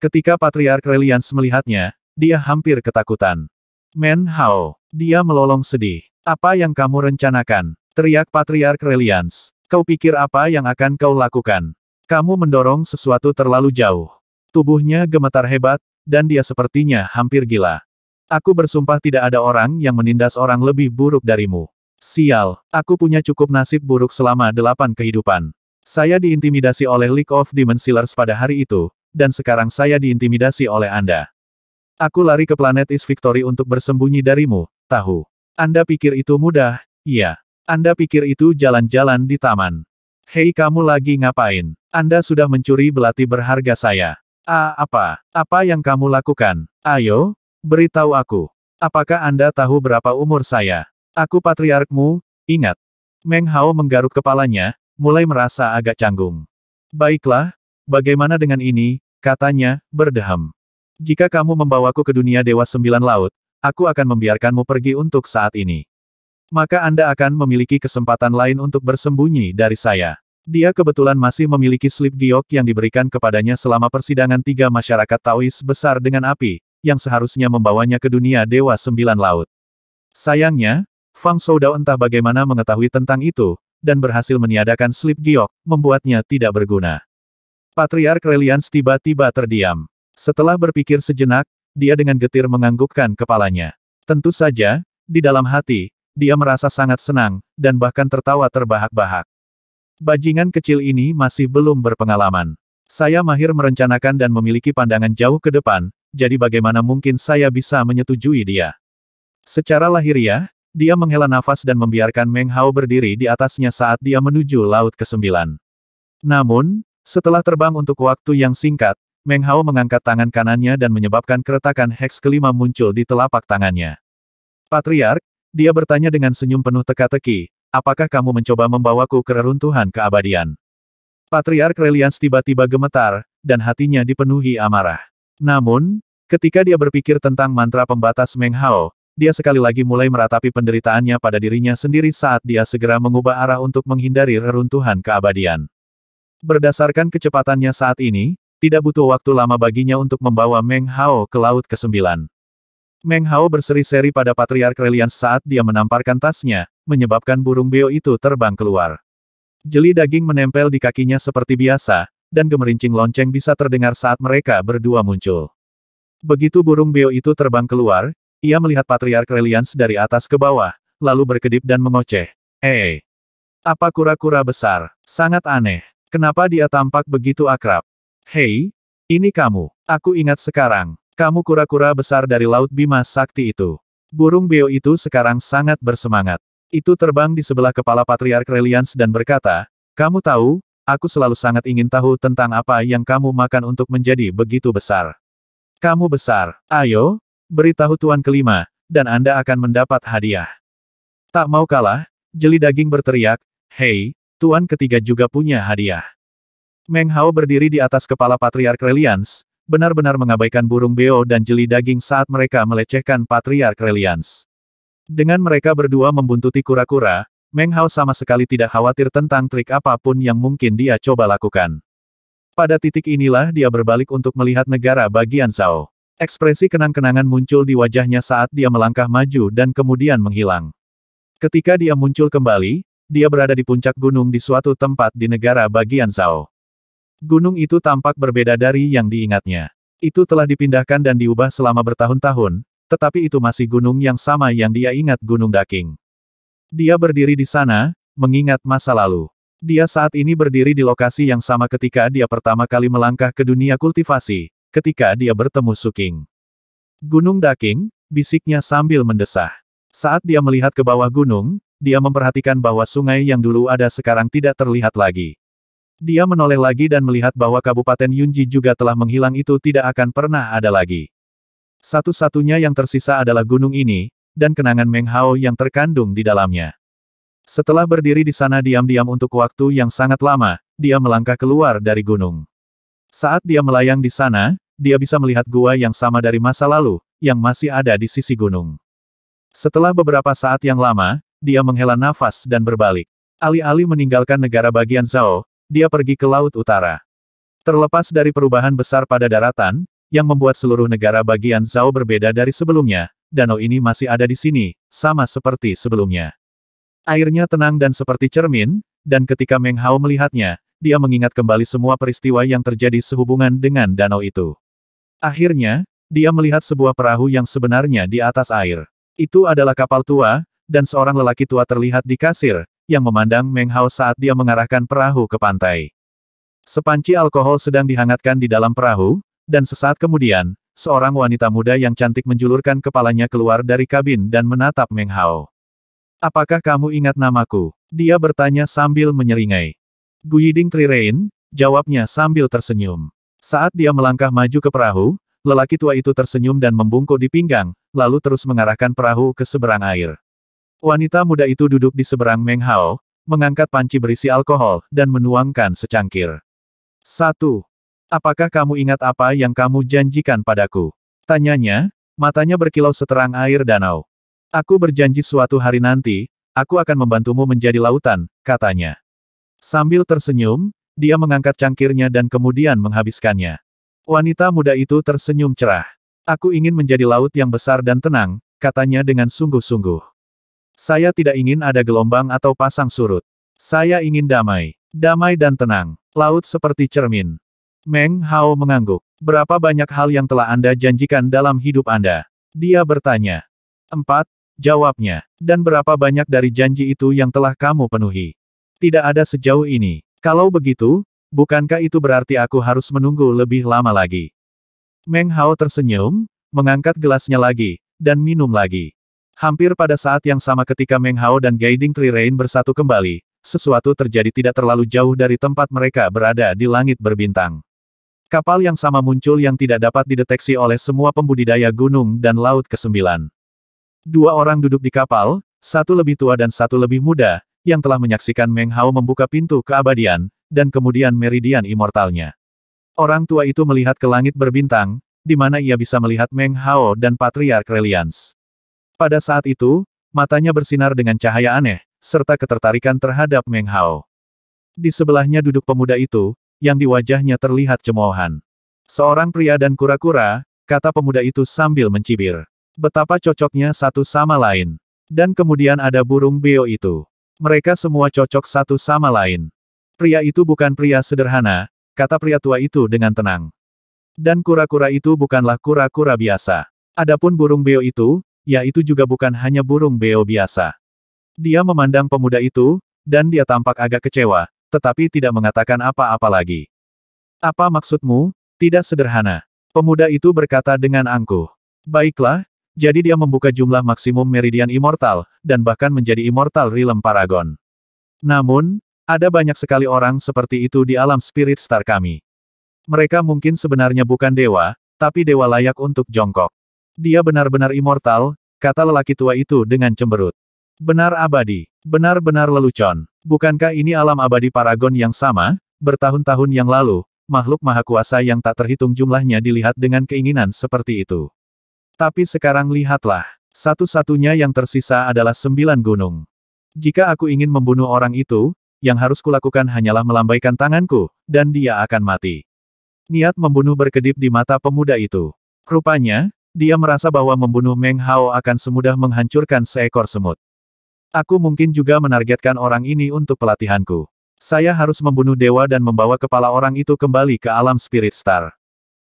Ketika Patriark Relians melihatnya, dia hampir ketakutan. Men Hao, dia melolong sedih. Apa yang kamu rencanakan? Teriak Patriark Relians. Kau pikir apa yang akan kau lakukan? Kamu mendorong sesuatu terlalu jauh. Tubuhnya gemetar hebat, dan dia sepertinya hampir gila. Aku bersumpah tidak ada orang yang menindas orang lebih buruk darimu. Sial, aku punya cukup nasib buruk selama delapan kehidupan. Saya diintimidasi oleh League of Demon Sealers pada hari itu, dan sekarang saya diintimidasi oleh Anda. Aku lari ke planet Is Victory untuk bersembunyi darimu, tahu. Anda pikir itu mudah? Iya. Anda pikir itu jalan-jalan di taman. Hei kamu lagi ngapain? Anda sudah mencuri belati berharga saya. Ah, apa? Apa yang kamu lakukan? Ayo, Beritahu aku. Apakah Anda tahu berapa umur saya? Aku patriarkmu, ingat. Meng Hao menggaruk kepalanya, mulai merasa agak canggung. Baiklah, bagaimana dengan ini, katanya, berdeham. Jika kamu membawaku ke dunia Dewa Sembilan Laut, aku akan membiarkanmu pergi untuk saat ini. Maka Anda akan memiliki kesempatan lain untuk bersembunyi dari saya. Dia kebetulan masih memiliki slip giok yang diberikan kepadanya selama persidangan tiga masyarakat Taois besar dengan api, yang seharusnya membawanya ke dunia Dewa Sembilan Laut. Sayangnya, Fang Soudao entah bagaimana mengetahui tentang itu, dan berhasil meniadakan slip giok, membuatnya tidak berguna. Patriark Relians tiba-tiba terdiam. Setelah berpikir sejenak, dia dengan getir menganggukkan kepalanya. Tentu saja, di dalam hati, dia merasa sangat senang, dan bahkan tertawa terbahak-bahak. Bajingan kecil ini masih belum berpengalaman. Saya mahir merencanakan dan memiliki pandangan jauh ke depan, jadi bagaimana mungkin saya bisa menyetujui dia? Secara lahiriah, dia menghela nafas dan membiarkan Meng Hao berdiri di atasnya saat dia menuju Laut Kesembilan. Namun, setelah terbang untuk waktu yang singkat, Meng Hao mengangkat tangan kanannya dan menyebabkan keretakan hex kelima muncul di telapak tangannya. Patriark, dia bertanya dengan senyum penuh teka-teki, apakah kamu mencoba membawaku ke reruntuhan keabadian? Patriark Relians tiba-tiba gemetar, dan hatinya dipenuhi amarah. Namun, ketika dia berpikir tentang mantra pembatas Meng Hao, dia sekali lagi mulai meratapi penderitaannya pada dirinya sendiri saat dia segera mengubah arah untuk menghindari reruntuhan keabadian. Berdasarkan kecepatannya saat ini, tidak butuh waktu lama baginya untuk membawa Meng Hao ke Laut ke-9. Meng Hao berseri-seri pada Patriark Relian saat dia menamparkan tasnya, menyebabkan burung beo itu terbang keluar. Jeli daging menempel di kakinya seperti biasa, dan gemerincing lonceng bisa terdengar saat mereka berdua muncul. Begitu burung beo itu terbang keluar, ia melihat Patriark Relians dari atas ke bawah, lalu berkedip dan mengoceh. Eh, apa kura-kura besar? Sangat aneh. Kenapa dia tampak begitu akrab? Hei, ini kamu. Aku ingat sekarang. Kamu kura-kura besar dari Laut Bima Sakti itu. Burung beo itu sekarang sangat bersemangat. Itu terbang di sebelah kepala Patriark Relians dan berkata, Kamu tahu, Aku selalu sangat ingin tahu tentang apa yang kamu makan untuk menjadi begitu besar. Kamu besar. Ayo, beritahu tuan kelima, dan Anda akan mendapat hadiah. Tak mau kalah, jeli daging berteriak, Hei, tuan ketiga juga punya hadiah. Meng Hao berdiri di atas kepala Patriark Reliance, benar-benar mengabaikan burung beo dan jeli daging saat mereka melecehkan Patriark Reliance. Dengan mereka berdua membuntuti kura-kura, Meng Hao sama sekali tidak khawatir tentang trik apapun yang mungkin dia coba lakukan. Pada titik inilah dia berbalik untuk melihat negara bagian Zhao. Ekspresi kenang-kenangan muncul di wajahnya saat dia melangkah maju dan kemudian menghilang. Ketika dia muncul kembali, dia berada di puncak gunung di suatu tempat di negara bagian Zhao. Gunung itu tampak berbeda dari yang diingatnya. Itu telah dipindahkan dan diubah selama bertahun-tahun, tetapi itu masih gunung yang sama yang dia ingat Gunung Daking. Dia berdiri di sana, mengingat masa lalu. Dia saat ini berdiri di lokasi yang sama ketika dia pertama kali melangkah ke dunia kultivasi, ketika dia bertemu Suking. Gunung Daking, bisiknya sambil mendesah. Saat dia melihat ke bawah gunung, dia memperhatikan bahwa sungai yang dulu ada sekarang tidak terlihat lagi. Dia menoleh lagi dan melihat bahwa Kabupaten Yunji juga telah menghilang itu tidak akan pernah ada lagi. Satu-satunya yang tersisa adalah gunung ini, dan kenangan Meng Hao yang terkandung di dalamnya. Setelah berdiri di sana diam-diam untuk waktu yang sangat lama, dia melangkah keluar dari gunung. Saat dia melayang di sana, dia bisa melihat gua yang sama dari masa lalu, yang masih ada di sisi gunung. Setelah beberapa saat yang lama, dia menghela nafas dan berbalik. Alih-alih meninggalkan negara bagian Zhao, dia pergi ke Laut Utara. Terlepas dari perubahan besar pada daratan, yang membuat seluruh negara bagian Zhao berbeda dari sebelumnya, danau ini masih ada di sini, sama seperti sebelumnya. Airnya tenang dan seperti cermin, dan ketika Meng Hao melihatnya, dia mengingat kembali semua peristiwa yang terjadi sehubungan dengan danau itu. Akhirnya, dia melihat sebuah perahu yang sebenarnya di atas air. Itu adalah kapal tua, dan seorang lelaki tua terlihat di kasir, yang memandang Meng Hao saat dia mengarahkan perahu ke pantai. Sepanci alkohol sedang dihangatkan di dalam perahu, dan sesaat kemudian, Seorang wanita muda yang cantik menjulurkan kepalanya keluar dari kabin dan menatap Meng Hao. Apakah kamu ingat namaku? Dia bertanya sambil menyeringai. Guiding Rain, jawabnya sambil tersenyum. Saat dia melangkah maju ke perahu, lelaki tua itu tersenyum dan membungkuk di pinggang, lalu terus mengarahkan perahu ke seberang air. Wanita muda itu duduk di seberang Meng Hao, mengangkat panci berisi alkohol, dan menuangkan secangkir. Satu. Apakah kamu ingat apa yang kamu janjikan padaku? Tanyanya, matanya berkilau seterang air danau. Aku berjanji suatu hari nanti, aku akan membantumu menjadi lautan, katanya. Sambil tersenyum, dia mengangkat cangkirnya dan kemudian menghabiskannya. Wanita muda itu tersenyum cerah. Aku ingin menjadi laut yang besar dan tenang, katanya dengan sungguh-sungguh. Saya tidak ingin ada gelombang atau pasang surut. Saya ingin damai. Damai dan tenang. Laut seperti cermin. Meng Hao mengangguk. Berapa banyak hal yang telah Anda janjikan dalam hidup Anda? Dia bertanya. Empat, jawabnya. Dan berapa banyak dari janji itu yang telah kamu penuhi? Tidak ada sejauh ini. Kalau begitu, bukankah itu berarti aku harus menunggu lebih lama lagi? Meng Hao tersenyum, mengangkat gelasnya lagi, dan minum lagi. Hampir pada saat yang sama ketika Meng Hao dan Guiding Tree Rain bersatu kembali, sesuatu terjadi tidak terlalu jauh dari tempat mereka berada di langit berbintang. Kapal yang sama muncul yang tidak dapat dideteksi oleh semua pembudidaya gunung dan laut kesembilan. Dua orang duduk di kapal, satu lebih tua dan satu lebih muda, yang telah menyaksikan Meng Hao membuka pintu keabadian, dan kemudian meridian immortalnya. Orang tua itu melihat ke langit berbintang, di mana ia bisa melihat Meng Hao dan Patriark Reliance. Pada saat itu, matanya bersinar dengan cahaya aneh, serta ketertarikan terhadap Meng Hao. Di sebelahnya duduk pemuda itu, yang di wajahnya terlihat cemoohan. Seorang pria dan kura-kura, kata pemuda itu sambil mencibir. Betapa cocoknya satu sama lain. Dan kemudian ada burung beo itu. Mereka semua cocok satu sama lain. Pria itu bukan pria sederhana, kata pria tua itu dengan tenang. Dan kura-kura itu bukanlah kura-kura biasa. Adapun burung beo itu, ya itu juga bukan hanya burung beo biasa. Dia memandang pemuda itu, dan dia tampak agak kecewa, tetapi tidak mengatakan apa-apa lagi. Apa maksudmu? Tidak sederhana. Pemuda itu berkata dengan angkuh. Baiklah, jadi dia membuka jumlah maksimum meridian immortal, dan bahkan menjadi immortal realm paragon. Namun, ada banyak sekali orang seperti itu di alam spirit star kami. Mereka mungkin sebenarnya bukan dewa, tapi dewa layak untuk jongkok. Dia benar-benar immortal, kata lelaki tua itu dengan cemberut. Benar abadi. Benar-benar lelucon. Bukankah ini alam abadi paragon yang sama? Bertahun-tahun yang lalu, makhluk maha kuasa yang tak terhitung jumlahnya dilihat dengan keinginan seperti itu. Tapi sekarang lihatlah. Satu-satunya yang tersisa adalah sembilan gunung. Jika aku ingin membunuh orang itu, yang harus kulakukan hanyalah melambaikan tanganku, dan dia akan mati. Niat membunuh berkedip di mata pemuda itu. Rupanya, dia merasa bahwa membunuh Meng Hao akan semudah menghancurkan seekor semut. Aku mungkin juga menargetkan orang ini untuk pelatihanku. Saya harus membunuh dewa dan membawa kepala orang itu kembali ke alam Spirit Star.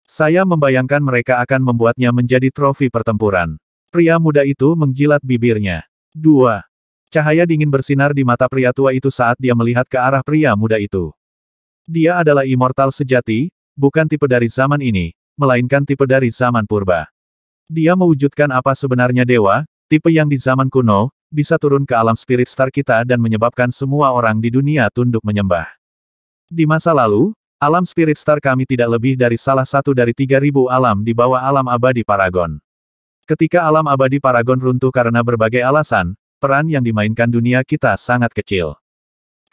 Saya membayangkan mereka akan membuatnya menjadi trofi pertempuran. Pria muda itu menjilat bibirnya. 2. Cahaya dingin bersinar di mata pria tua itu saat dia melihat ke arah pria muda itu. Dia adalah immortal sejati, bukan tipe dari zaman ini, melainkan tipe dari zaman purba. Dia mewujudkan apa sebenarnya dewa, tipe yang di zaman kuno, bisa turun ke alam spirit star kita dan menyebabkan semua orang di dunia tunduk menyembah. Di masa lalu, alam spirit star kami tidak lebih dari salah satu dari 3.000 alam di bawah alam abadi Paragon. Ketika alam abadi Paragon runtuh karena berbagai alasan, peran yang dimainkan dunia kita sangat kecil.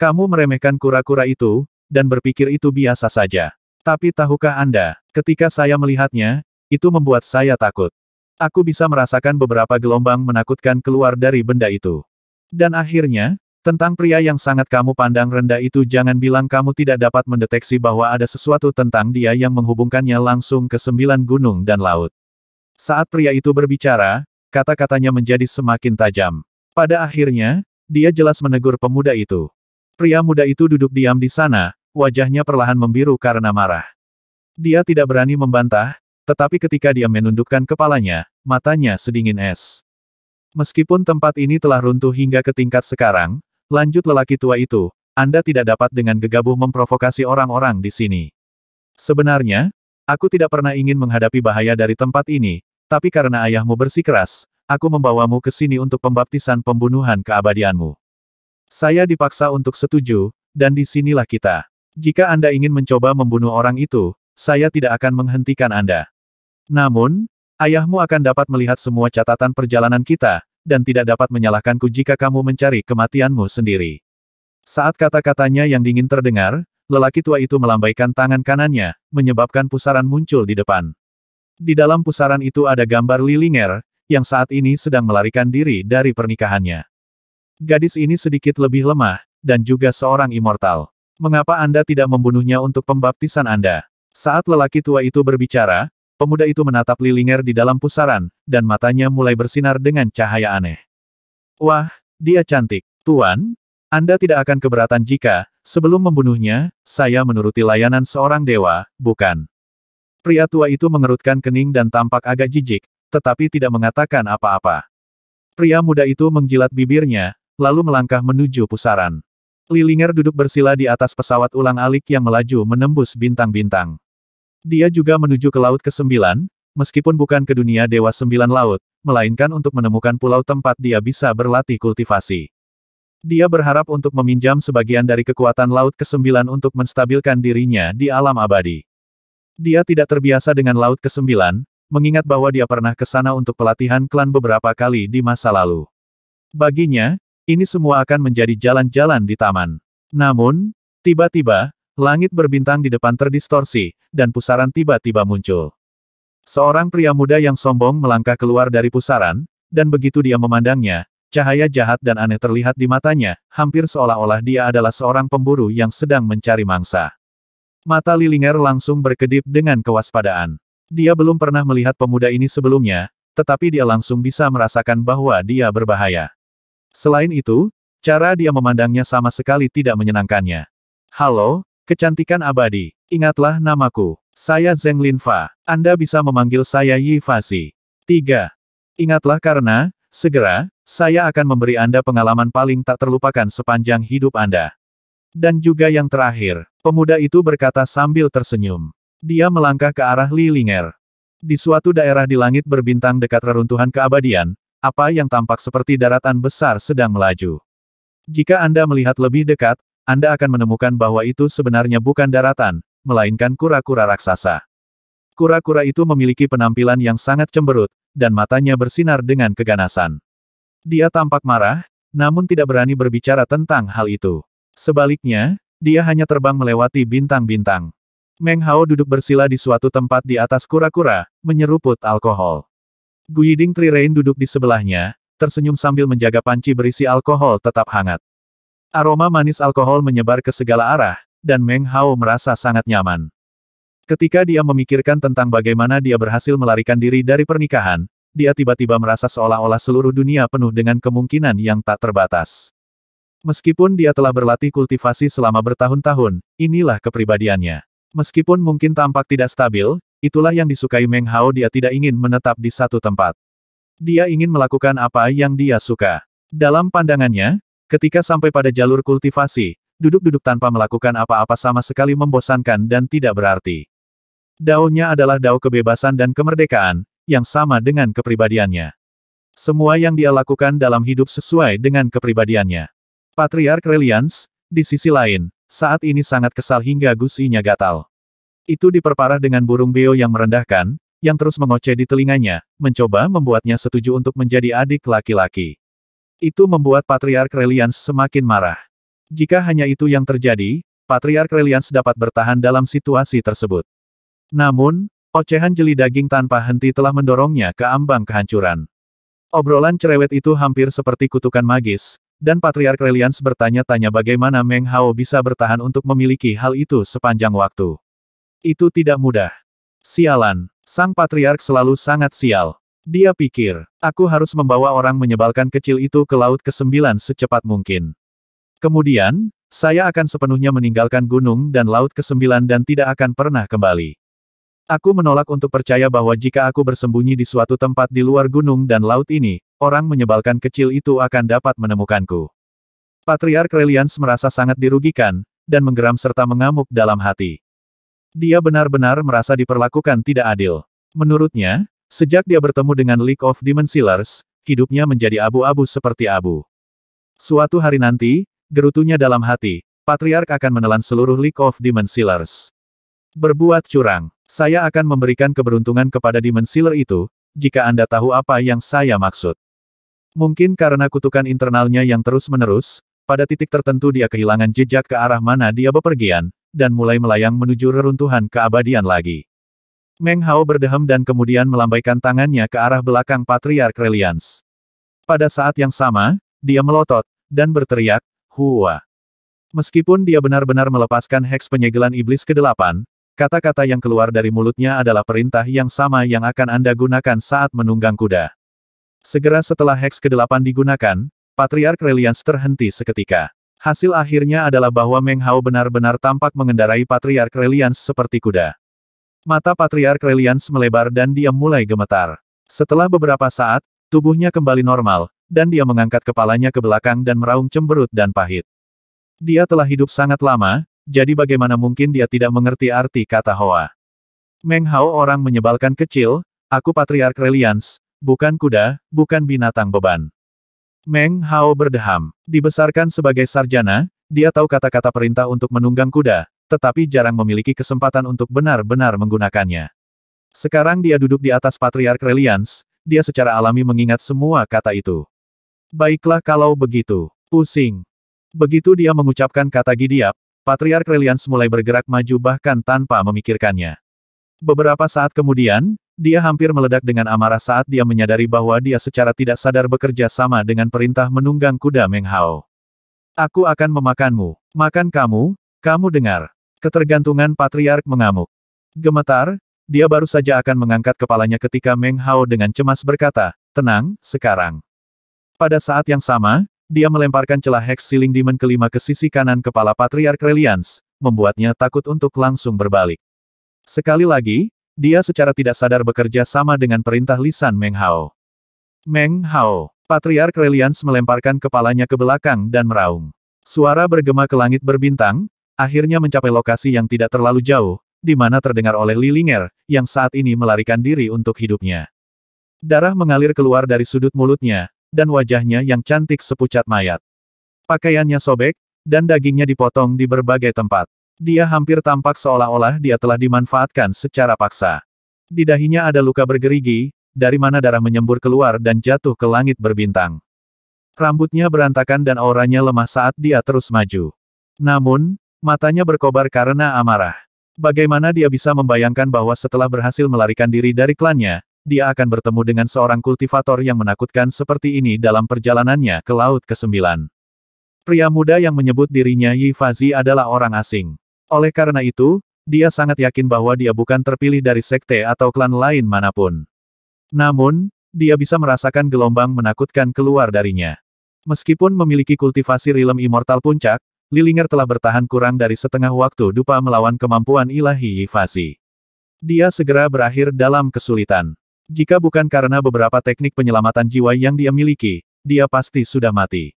Kamu meremehkan kura-kura itu, dan berpikir itu biasa saja. Tapi tahukah Anda, ketika saya melihatnya, itu membuat saya takut. Aku bisa merasakan beberapa gelombang menakutkan keluar dari benda itu. Dan akhirnya, tentang pria yang sangat kamu pandang rendah itu jangan bilang kamu tidak dapat mendeteksi bahwa ada sesuatu tentang dia yang menghubungkannya langsung ke sembilan gunung dan laut. Saat pria itu berbicara, kata-katanya menjadi semakin tajam. Pada akhirnya, dia jelas menegur pemuda itu. Pria muda itu duduk diam di sana, wajahnya perlahan membiru karena marah. Dia tidak berani membantah, tetapi ketika dia menundukkan kepalanya, matanya sedingin es. Meskipun tempat ini telah runtuh hingga ke tingkat sekarang, lanjut lelaki tua itu, Anda tidak dapat dengan gegabah memprovokasi orang-orang di sini. Sebenarnya, aku tidak pernah ingin menghadapi bahaya dari tempat ini, tapi karena ayahmu bersikeras, aku membawamu ke sini untuk pembaptisan pembunuhan keabadianmu. Saya dipaksa untuk setuju, dan disinilah kita. Jika Anda ingin mencoba membunuh orang itu, saya tidak akan menghentikan Anda. Namun, ayahmu akan dapat melihat semua catatan perjalanan kita, dan tidak dapat menyalahkanku jika kamu mencari kematianmu sendiri. Saat kata-katanya yang dingin terdengar, lelaki tua itu melambaikan tangan kanannya, menyebabkan pusaran muncul di depan. Di dalam pusaran itu ada gambar Lilinger, yang saat ini sedang melarikan diri dari pernikahannya. Gadis ini sedikit lebih lemah, dan juga seorang immortal. Mengapa Anda tidak membunuhnya untuk pembaptisan Anda? Saat lelaki tua itu berbicara, Pemuda itu menatap Lilinger di dalam pusaran, dan matanya mulai bersinar dengan cahaya aneh. Wah, dia cantik. Tuan, Anda tidak akan keberatan jika, sebelum membunuhnya, saya menuruti layanan seorang dewa, bukan? Pria tua itu mengerutkan kening dan tampak agak jijik, tetapi tidak mengatakan apa-apa. Pria muda itu menjilat bibirnya, lalu melangkah menuju pusaran. Lilinger duduk bersila di atas pesawat ulang-alik yang melaju menembus bintang-bintang. Dia juga menuju ke Laut ke-9, meskipun bukan ke dunia Dewa Sembilan Laut, melainkan untuk menemukan pulau tempat dia bisa berlatih kultivasi. Dia berharap untuk meminjam sebagian dari kekuatan Laut ke-9 untuk menstabilkan dirinya di alam abadi. Dia tidak terbiasa dengan Laut ke-9, mengingat bahwa dia pernah ke sana untuk pelatihan klan beberapa kali di masa lalu. Baginya, ini semua akan menjadi jalan-jalan di taman. Namun, tiba-tiba, Langit berbintang di depan terdistorsi, dan pusaran tiba-tiba muncul. Seorang pria muda yang sombong melangkah keluar dari pusaran, dan begitu dia memandangnya, cahaya jahat dan aneh terlihat di matanya, hampir seolah-olah dia adalah seorang pemburu yang sedang mencari mangsa. Mata Lilinger langsung berkedip dengan kewaspadaan. Dia belum pernah melihat pemuda ini sebelumnya, tetapi dia langsung bisa merasakan bahwa dia berbahaya. Selain itu, cara dia memandangnya sama sekali tidak menyenangkannya. Halo, Kecantikan abadi. Ingatlah namaku. Saya Zeng Linfa. Anda bisa memanggil saya Yi Fasi. 3. Ingatlah karena, segera, saya akan memberi Anda pengalaman paling tak terlupakan sepanjang hidup Anda. Dan juga yang terakhir, pemuda itu berkata sambil tersenyum. Dia melangkah ke arah Li Ling'er. Di suatu daerah di langit berbintang dekat reruntuhan keabadian, apa yang tampak seperti daratan besar sedang melaju. Jika Anda melihat lebih dekat, anda akan menemukan bahwa itu sebenarnya bukan daratan, melainkan kura-kura raksasa. Kura-kura itu memiliki penampilan yang sangat cemberut, dan matanya bersinar dengan keganasan. Dia tampak marah, namun tidak berani berbicara tentang hal itu. Sebaliknya, dia hanya terbang melewati bintang-bintang. Meng Hao duduk bersila di suatu tempat di atas kura-kura, menyeruput alkohol. Guiding Tri Rain duduk di sebelahnya, tersenyum sambil menjaga panci berisi alkohol tetap hangat. Aroma manis alkohol menyebar ke segala arah, dan Meng Hao merasa sangat nyaman. Ketika dia memikirkan tentang bagaimana dia berhasil melarikan diri dari pernikahan, dia tiba-tiba merasa seolah-olah seluruh dunia penuh dengan kemungkinan yang tak terbatas. Meskipun dia telah berlatih kultivasi selama bertahun-tahun, inilah kepribadiannya. Meskipun mungkin tampak tidak stabil, itulah yang disukai Meng Hao dia tidak ingin menetap di satu tempat. Dia ingin melakukan apa yang dia suka. Dalam pandangannya, Ketika sampai pada jalur kultivasi, duduk-duduk tanpa melakukan apa-apa sama sekali membosankan dan tidak berarti. Daunnya adalah dao kebebasan dan kemerdekaan, yang sama dengan kepribadiannya. Semua yang dia lakukan dalam hidup sesuai dengan kepribadiannya. Patriark Reliance, di sisi lain, saat ini sangat kesal hingga gusinya gatal. Itu diperparah dengan burung beo yang merendahkan, yang terus mengoceh di telinganya, mencoba membuatnya setuju untuk menjadi adik laki-laki. Itu membuat Patriark Reliance semakin marah. Jika hanya itu yang terjadi, Patriark Reliance dapat bertahan dalam situasi tersebut. Namun, ocehan jeli daging tanpa henti telah mendorongnya ke ambang kehancuran. Obrolan cerewet itu hampir seperti kutukan magis, dan Patriark Reliance bertanya-tanya bagaimana Meng Hao bisa bertahan untuk memiliki hal itu sepanjang waktu. Itu tidak mudah. Sialan, sang Patriark selalu sangat sial. Dia pikir, aku harus membawa orang menyebalkan kecil itu ke Laut ke-9 secepat mungkin. Kemudian, saya akan sepenuhnya meninggalkan gunung dan Laut ke-9 dan tidak akan pernah kembali. Aku menolak untuk percaya bahwa jika aku bersembunyi di suatu tempat di luar gunung dan laut ini, orang menyebalkan kecil itu akan dapat menemukanku. Patriark Relians merasa sangat dirugikan, dan menggeram serta mengamuk dalam hati. Dia benar-benar merasa diperlakukan tidak adil. Menurutnya, Sejak dia bertemu dengan League of Demon Sealers, hidupnya menjadi abu-abu seperti abu. Suatu hari nanti, gerutunya dalam hati, Patriark akan menelan seluruh League of Demon Sealers. Berbuat curang, saya akan memberikan keberuntungan kepada Demon Sealer itu, jika Anda tahu apa yang saya maksud. Mungkin karena kutukan internalnya yang terus-menerus, pada titik tertentu dia kehilangan jejak ke arah mana dia bepergian, dan mulai melayang menuju reruntuhan keabadian lagi. Meng Hao berdehem dan kemudian melambaikan tangannya ke arah belakang Patriark Reliance. Pada saat yang sama, dia melotot, dan berteriak, Hua. Meskipun dia benar-benar melepaskan heks penyegelan iblis ke-8, kata-kata yang keluar dari mulutnya adalah perintah yang sama yang akan Anda gunakan saat menunggang kuda. Segera setelah heks ke-8 digunakan, Patriark Reliance terhenti seketika. Hasil akhirnya adalah bahwa Meng Hao benar-benar tampak mengendarai Patriark Reliance seperti kuda. Mata Patriark Relians melebar dan dia mulai gemetar. Setelah beberapa saat, tubuhnya kembali normal, dan dia mengangkat kepalanya ke belakang dan meraung cemberut dan pahit. Dia telah hidup sangat lama, jadi bagaimana mungkin dia tidak mengerti arti kata Hoa. Meng Hao orang menyebalkan kecil, aku Patriark Relians, bukan kuda, bukan binatang beban. Meng Hao berdeham. Dibesarkan sebagai sarjana, dia tahu kata-kata perintah untuk menunggang kuda, tetapi jarang memiliki kesempatan untuk benar-benar menggunakannya. Sekarang dia duduk di atas Patriark Reliance, dia secara alami mengingat semua kata itu. Baiklah kalau begitu, pusing. Begitu dia mengucapkan kata Gidiap, Patriark Reliance mulai bergerak maju bahkan tanpa memikirkannya. Beberapa saat kemudian, dia hampir meledak dengan amarah saat dia menyadari bahwa dia secara tidak sadar bekerja sama dengan perintah menunggang kuda Meng Hao. Aku akan memakanmu, makan kamu, kamu dengar. Ketergantungan patriark mengamuk. Gemetar, dia baru saja akan mengangkat kepalanya ketika Meng Hao dengan cemas berkata, tenang, sekarang. Pada saat yang sama, dia melemparkan celah Hex Siling Demon kelima ke sisi kanan kepala Patriark Reliance, membuatnya takut untuk langsung berbalik. Sekali lagi, dia secara tidak sadar bekerja sama dengan perintah lisan Meng Hao. Meng Hao, Patriark Reliance melemparkan kepalanya ke belakang dan meraung. Suara bergema ke langit berbintang, akhirnya mencapai lokasi yang tidak terlalu jauh, di mana terdengar oleh Lilinger, yang saat ini melarikan diri untuk hidupnya. Darah mengalir keluar dari sudut mulutnya, dan wajahnya yang cantik sepucat mayat. Pakaiannya sobek, dan dagingnya dipotong di berbagai tempat. Dia hampir tampak seolah-olah dia telah dimanfaatkan secara paksa. Di dahinya ada luka bergerigi, dari mana darah menyembur keluar dan jatuh ke langit berbintang. Rambutnya berantakan dan auranya lemah saat dia terus maju. Namun, Matanya berkobar karena amarah. Bagaimana dia bisa membayangkan bahwa setelah berhasil melarikan diri dari klannya, dia akan bertemu dengan seorang kultivator yang menakutkan seperti ini dalam perjalanannya ke Laut ke-9. Pria muda yang menyebut dirinya Yi Fazi adalah orang asing. Oleh karena itu, dia sangat yakin bahwa dia bukan terpilih dari sekte atau klan lain manapun. Namun, dia bisa merasakan gelombang menakutkan keluar darinya. Meskipun memiliki kultivasi rilem immortal puncak, Lilinger telah bertahan kurang dari setengah waktu dupa melawan kemampuan ilahi Yifasi. Dia segera berakhir dalam kesulitan. Jika bukan karena beberapa teknik penyelamatan jiwa yang dia miliki, dia pasti sudah mati.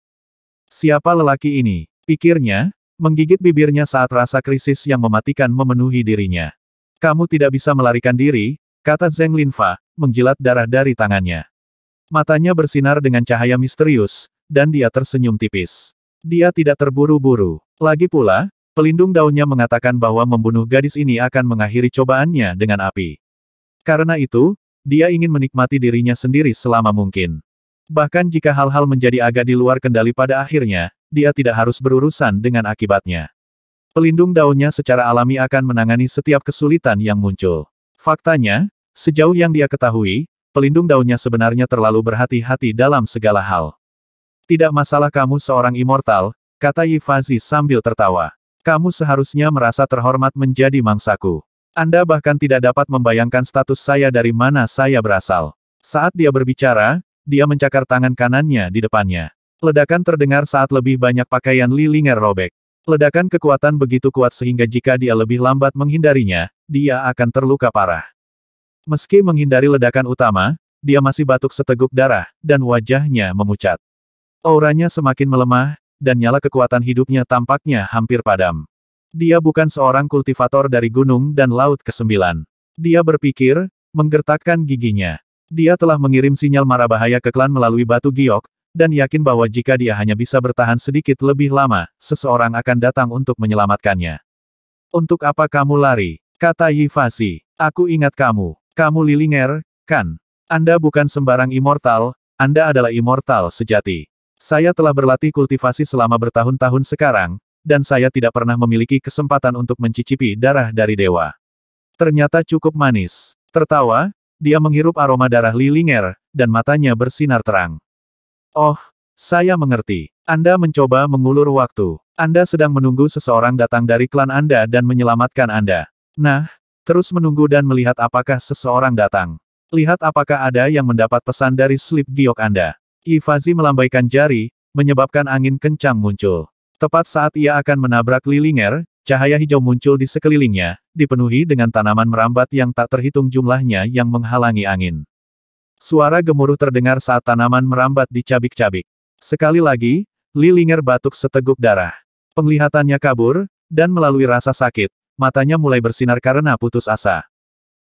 Siapa lelaki ini? Pikirnya, menggigit bibirnya saat rasa krisis yang mematikan memenuhi dirinya. Kamu tidak bisa melarikan diri, kata Zeng Linfa, menjilat darah dari tangannya. Matanya bersinar dengan cahaya misterius, dan dia tersenyum tipis. Dia tidak terburu-buru. Lagi pula, pelindung daunnya mengatakan bahwa membunuh gadis ini akan mengakhiri cobaannya dengan api. Karena itu, dia ingin menikmati dirinya sendiri selama mungkin. Bahkan jika hal-hal menjadi agak di luar kendali pada akhirnya, dia tidak harus berurusan dengan akibatnya. Pelindung daunnya secara alami akan menangani setiap kesulitan yang muncul. Faktanya, sejauh yang dia ketahui, pelindung daunnya sebenarnya terlalu berhati-hati dalam segala hal. Tidak masalah kamu seorang immortal, kata Yifazi sambil tertawa. Kamu seharusnya merasa terhormat menjadi mangsaku. Anda bahkan tidak dapat membayangkan status saya dari mana saya berasal. Saat dia berbicara, dia mencakar tangan kanannya di depannya. Ledakan terdengar saat lebih banyak pakaian Lilinger robek. Ledakan kekuatan begitu kuat sehingga jika dia lebih lambat menghindarinya, dia akan terluka parah. Meski menghindari ledakan utama, dia masih batuk seteguk darah, dan wajahnya memucat. Auranya semakin melemah, dan nyala kekuatan hidupnya tampaknya hampir padam. Dia bukan seorang kultivator dari gunung dan laut kesembilan. Dia berpikir, menggertakkan giginya. Dia telah mengirim sinyal marah bahaya ke klan melalui batu giok, dan yakin bahwa jika dia hanya bisa bertahan sedikit lebih lama, seseorang akan datang untuk menyelamatkannya. Untuk apa kamu lari? Kata Yifasi. Aku ingat kamu. Kamu Lilinger, kan? Anda bukan sembarang immortal, Anda adalah immortal sejati. Saya telah berlatih kultivasi selama bertahun-tahun sekarang, dan saya tidak pernah memiliki kesempatan untuk mencicipi darah dari dewa. Ternyata cukup manis. Tertawa, dia menghirup aroma darah lilinger, dan matanya bersinar terang. Oh, saya mengerti. Anda mencoba mengulur waktu. Anda sedang menunggu seseorang datang dari klan Anda dan menyelamatkan Anda. Nah, terus menunggu dan melihat apakah seseorang datang. Lihat apakah ada yang mendapat pesan dari slip giok Anda. Ivazi melambaikan jari, menyebabkan angin kencang muncul. Tepat saat ia akan menabrak Lilinger, cahaya hijau muncul di sekelilingnya, dipenuhi dengan tanaman merambat yang tak terhitung jumlahnya yang menghalangi angin. Suara gemuruh terdengar saat tanaman merambat dicabik-cabik. Sekali lagi, Lilinger batuk seteguk darah. Penglihatannya kabur, dan melalui rasa sakit, matanya mulai bersinar karena putus asa.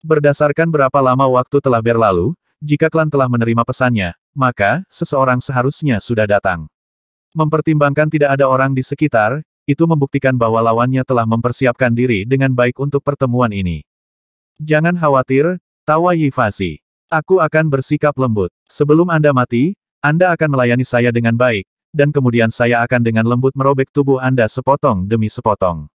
Berdasarkan berapa lama waktu telah berlalu, jika klan telah menerima pesannya, maka, seseorang seharusnya sudah datang. Mempertimbangkan tidak ada orang di sekitar, itu membuktikan bahwa lawannya telah mempersiapkan diri dengan baik untuk pertemuan ini. Jangan khawatir, tawa Yifasi. Aku akan bersikap lembut. Sebelum Anda mati, Anda akan melayani saya dengan baik, dan kemudian saya akan dengan lembut merobek tubuh Anda sepotong demi sepotong.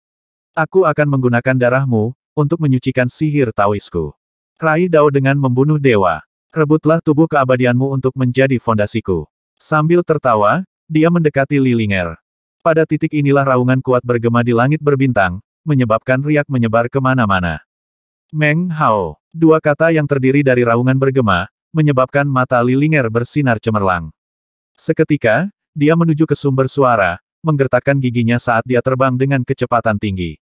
Aku akan menggunakan darahmu, untuk menyucikan sihir Taoisku. Raih Dao dengan membunuh dewa. Rebutlah tubuh keabadianmu untuk menjadi fondasiku. Sambil tertawa, dia mendekati Lilinger. Pada titik inilah raungan kuat bergema di langit berbintang, menyebabkan riak menyebar kemana-mana. Meng Hao, dua kata yang terdiri dari raungan bergema, menyebabkan mata Lilinger bersinar cemerlang. Seketika, dia menuju ke sumber suara, menggertakkan giginya saat dia terbang dengan kecepatan tinggi.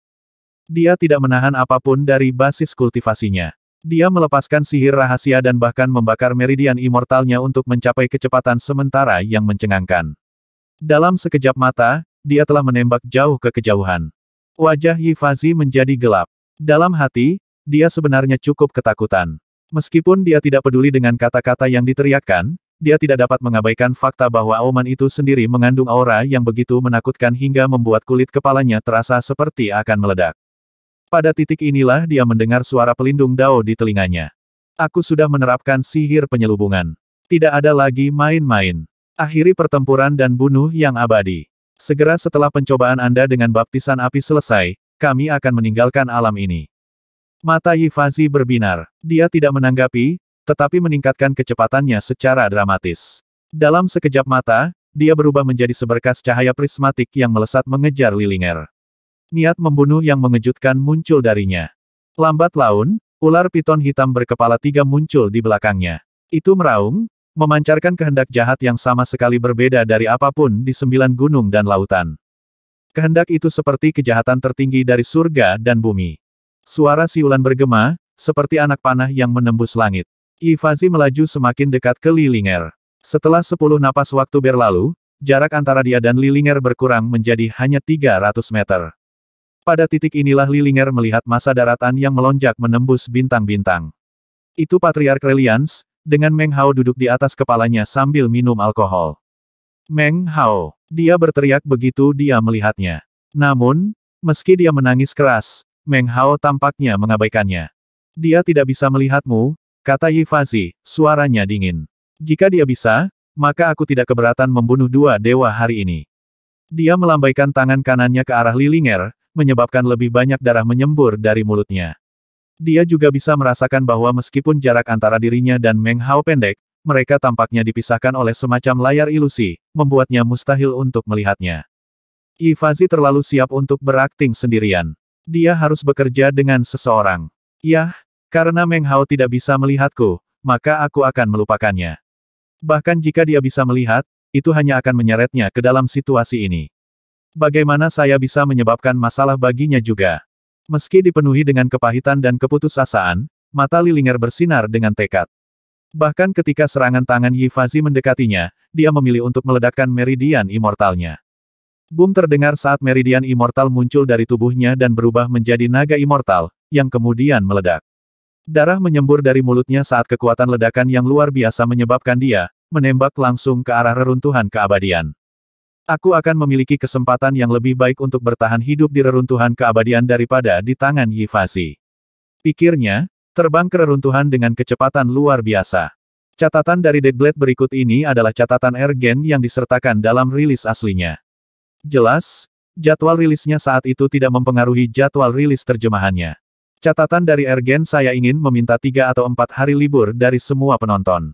Dia tidak menahan apapun dari basis kultivasinya. Dia melepaskan sihir rahasia dan bahkan membakar meridian immortalnya untuk mencapai kecepatan sementara yang mencengangkan. Dalam sekejap mata, dia telah menembak jauh ke kejauhan. Wajah Yifazi menjadi gelap. Dalam hati, dia sebenarnya cukup ketakutan. Meskipun dia tidak peduli dengan kata-kata yang diteriakkan, dia tidak dapat mengabaikan fakta bahwa Auman itu sendiri mengandung aura yang begitu menakutkan hingga membuat kulit kepalanya terasa seperti akan meledak. Pada titik inilah dia mendengar suara pelindung Dao di telinganya. Aku sudah menerapkan sihir penyelubungan. Tidak ada lagi main-main. Akhiri pertempuran dan bunuh yang abadi. Segera setelah pencobaan Anda dengan baptisan api selesai, kami akan meninggalkan alam ini. Mata Yifazi berbinar. Dia tidak menanggapi, tetapi meningkatkan kecepatannya secara dramatis. Dalam sekejap mata, dia berubah menjadi seberkas cahaya prismatik yang melesat mengejar Lilinger. Niat membunuh yang mengejutkan muncul darinya. Lambat laun, ular piton hitam berkepala tiga muncul di belakangnya. Itu meraung, memancarkan kehendak jahat yang sama sekali berbeda dari apapun di sembilan gunung dan lautan. Kehendak itu seperti kejahatan tertinggi dari surga dan bumi. Suara siulan bergema, seperti anak panah yang menembus langit. Ivazi melaju semakin dekat ke Lilinger. Setelah sepuluh napas waktu berlalu, jarak antara dia dan Lilinger berkurang menjadi hanya 300 meter. Pada titik inilah Lilinger melihat masa daratan yang melonjak menembus bintang-bintang. Itu Patriark Reliance dengan Meng Hao duduk di atas kepalanya sambil minum alkohol. Meng Hao, dia berteriak begitu dia melihatnya. Namun, meski dia menangis keras, Meng Hao tampaknya mengabaikannya. Dia tidak bisa melihatmu, kata Yifazi, suaranya dingin. Jika dia bisa, maka aku tidak keberatan membunuh dua dewa hari ini. Dia melambaikan tangan kanannya ke arah Lilinger, menyebabkan lebih banyak darah menyembur dari mulutnya. Dia juga bisa merasakan bahwa meskipun jarak antara dirinya dan Meng Hao pendek, mereka tampaknya dipisahkan oleh semacam layar ilusi, membuatnya mustahil untuk melihatnya. Ivazi terlalu siap untuk berakting sendirian. Dia harus bekerja dengan seseorang. Yah, karena Meng Hao tidak bisa melihatku, maka aku akan melupakannya. Bahkan jika dia bisa melihat, itu hanya akan menyeretnya ke dalam situasi ini. Bagaimana saya bisa menyebabkan masalah baginya juga? Meski dipenuhi dengan kepahitan dan keputusasaan, mata Lilinger bersinar dengan tekad. Bahkan ketika serangan tangan Yifazi mendekatinya, dia memilih untuk meledakkan meridian immortalnya. Boom terdengar saat meridian immortal muncul dari tubuhnya dan berubah menjadi naga immortal, yang kemudian meledak. Darah menyembur dari mulutnya saat kekuatan ledakan yang luar biasa menyebabkan dia, menembak langsung ke arah reruntuhan keabadian. Aku akan memiliki kesempatan yang lebih baik untuk bertahan hidup di reruntuhan keabadian daripada di tangan Yifasi. Pikirnya, terbang ke reruntuhan dengan kecepatan luar biasa. Catatan dari Deadblade berikut ini adalah catatan Ergen yang disertakan dalam rilis aslinya. Jelas, jadwal rilisnya saat itu tidak mempengaruhi jadwal rilis terjemahannya. Catatan dari Ergen saya ingin meminta tiga atau empat hari libur dari semua penonton.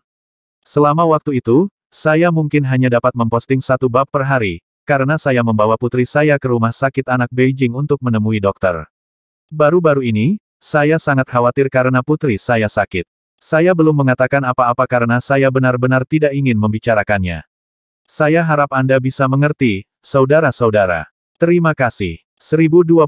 Selama waktu itu, saya mungkin hanya dapat memposting satu bab per hari, karena saya membawa putri saya ke rumah sakit anak Beijing untuk menemui dokter. Baru-baru ini, saya sangat khawatir karena putri saya sakit. Saya belum mengatakan apa-apa karena saya benar-benar tidak ingin membicarakannya. Saya harap Anda bisa mengerti, saudara-saudara. Terima kasih. 1020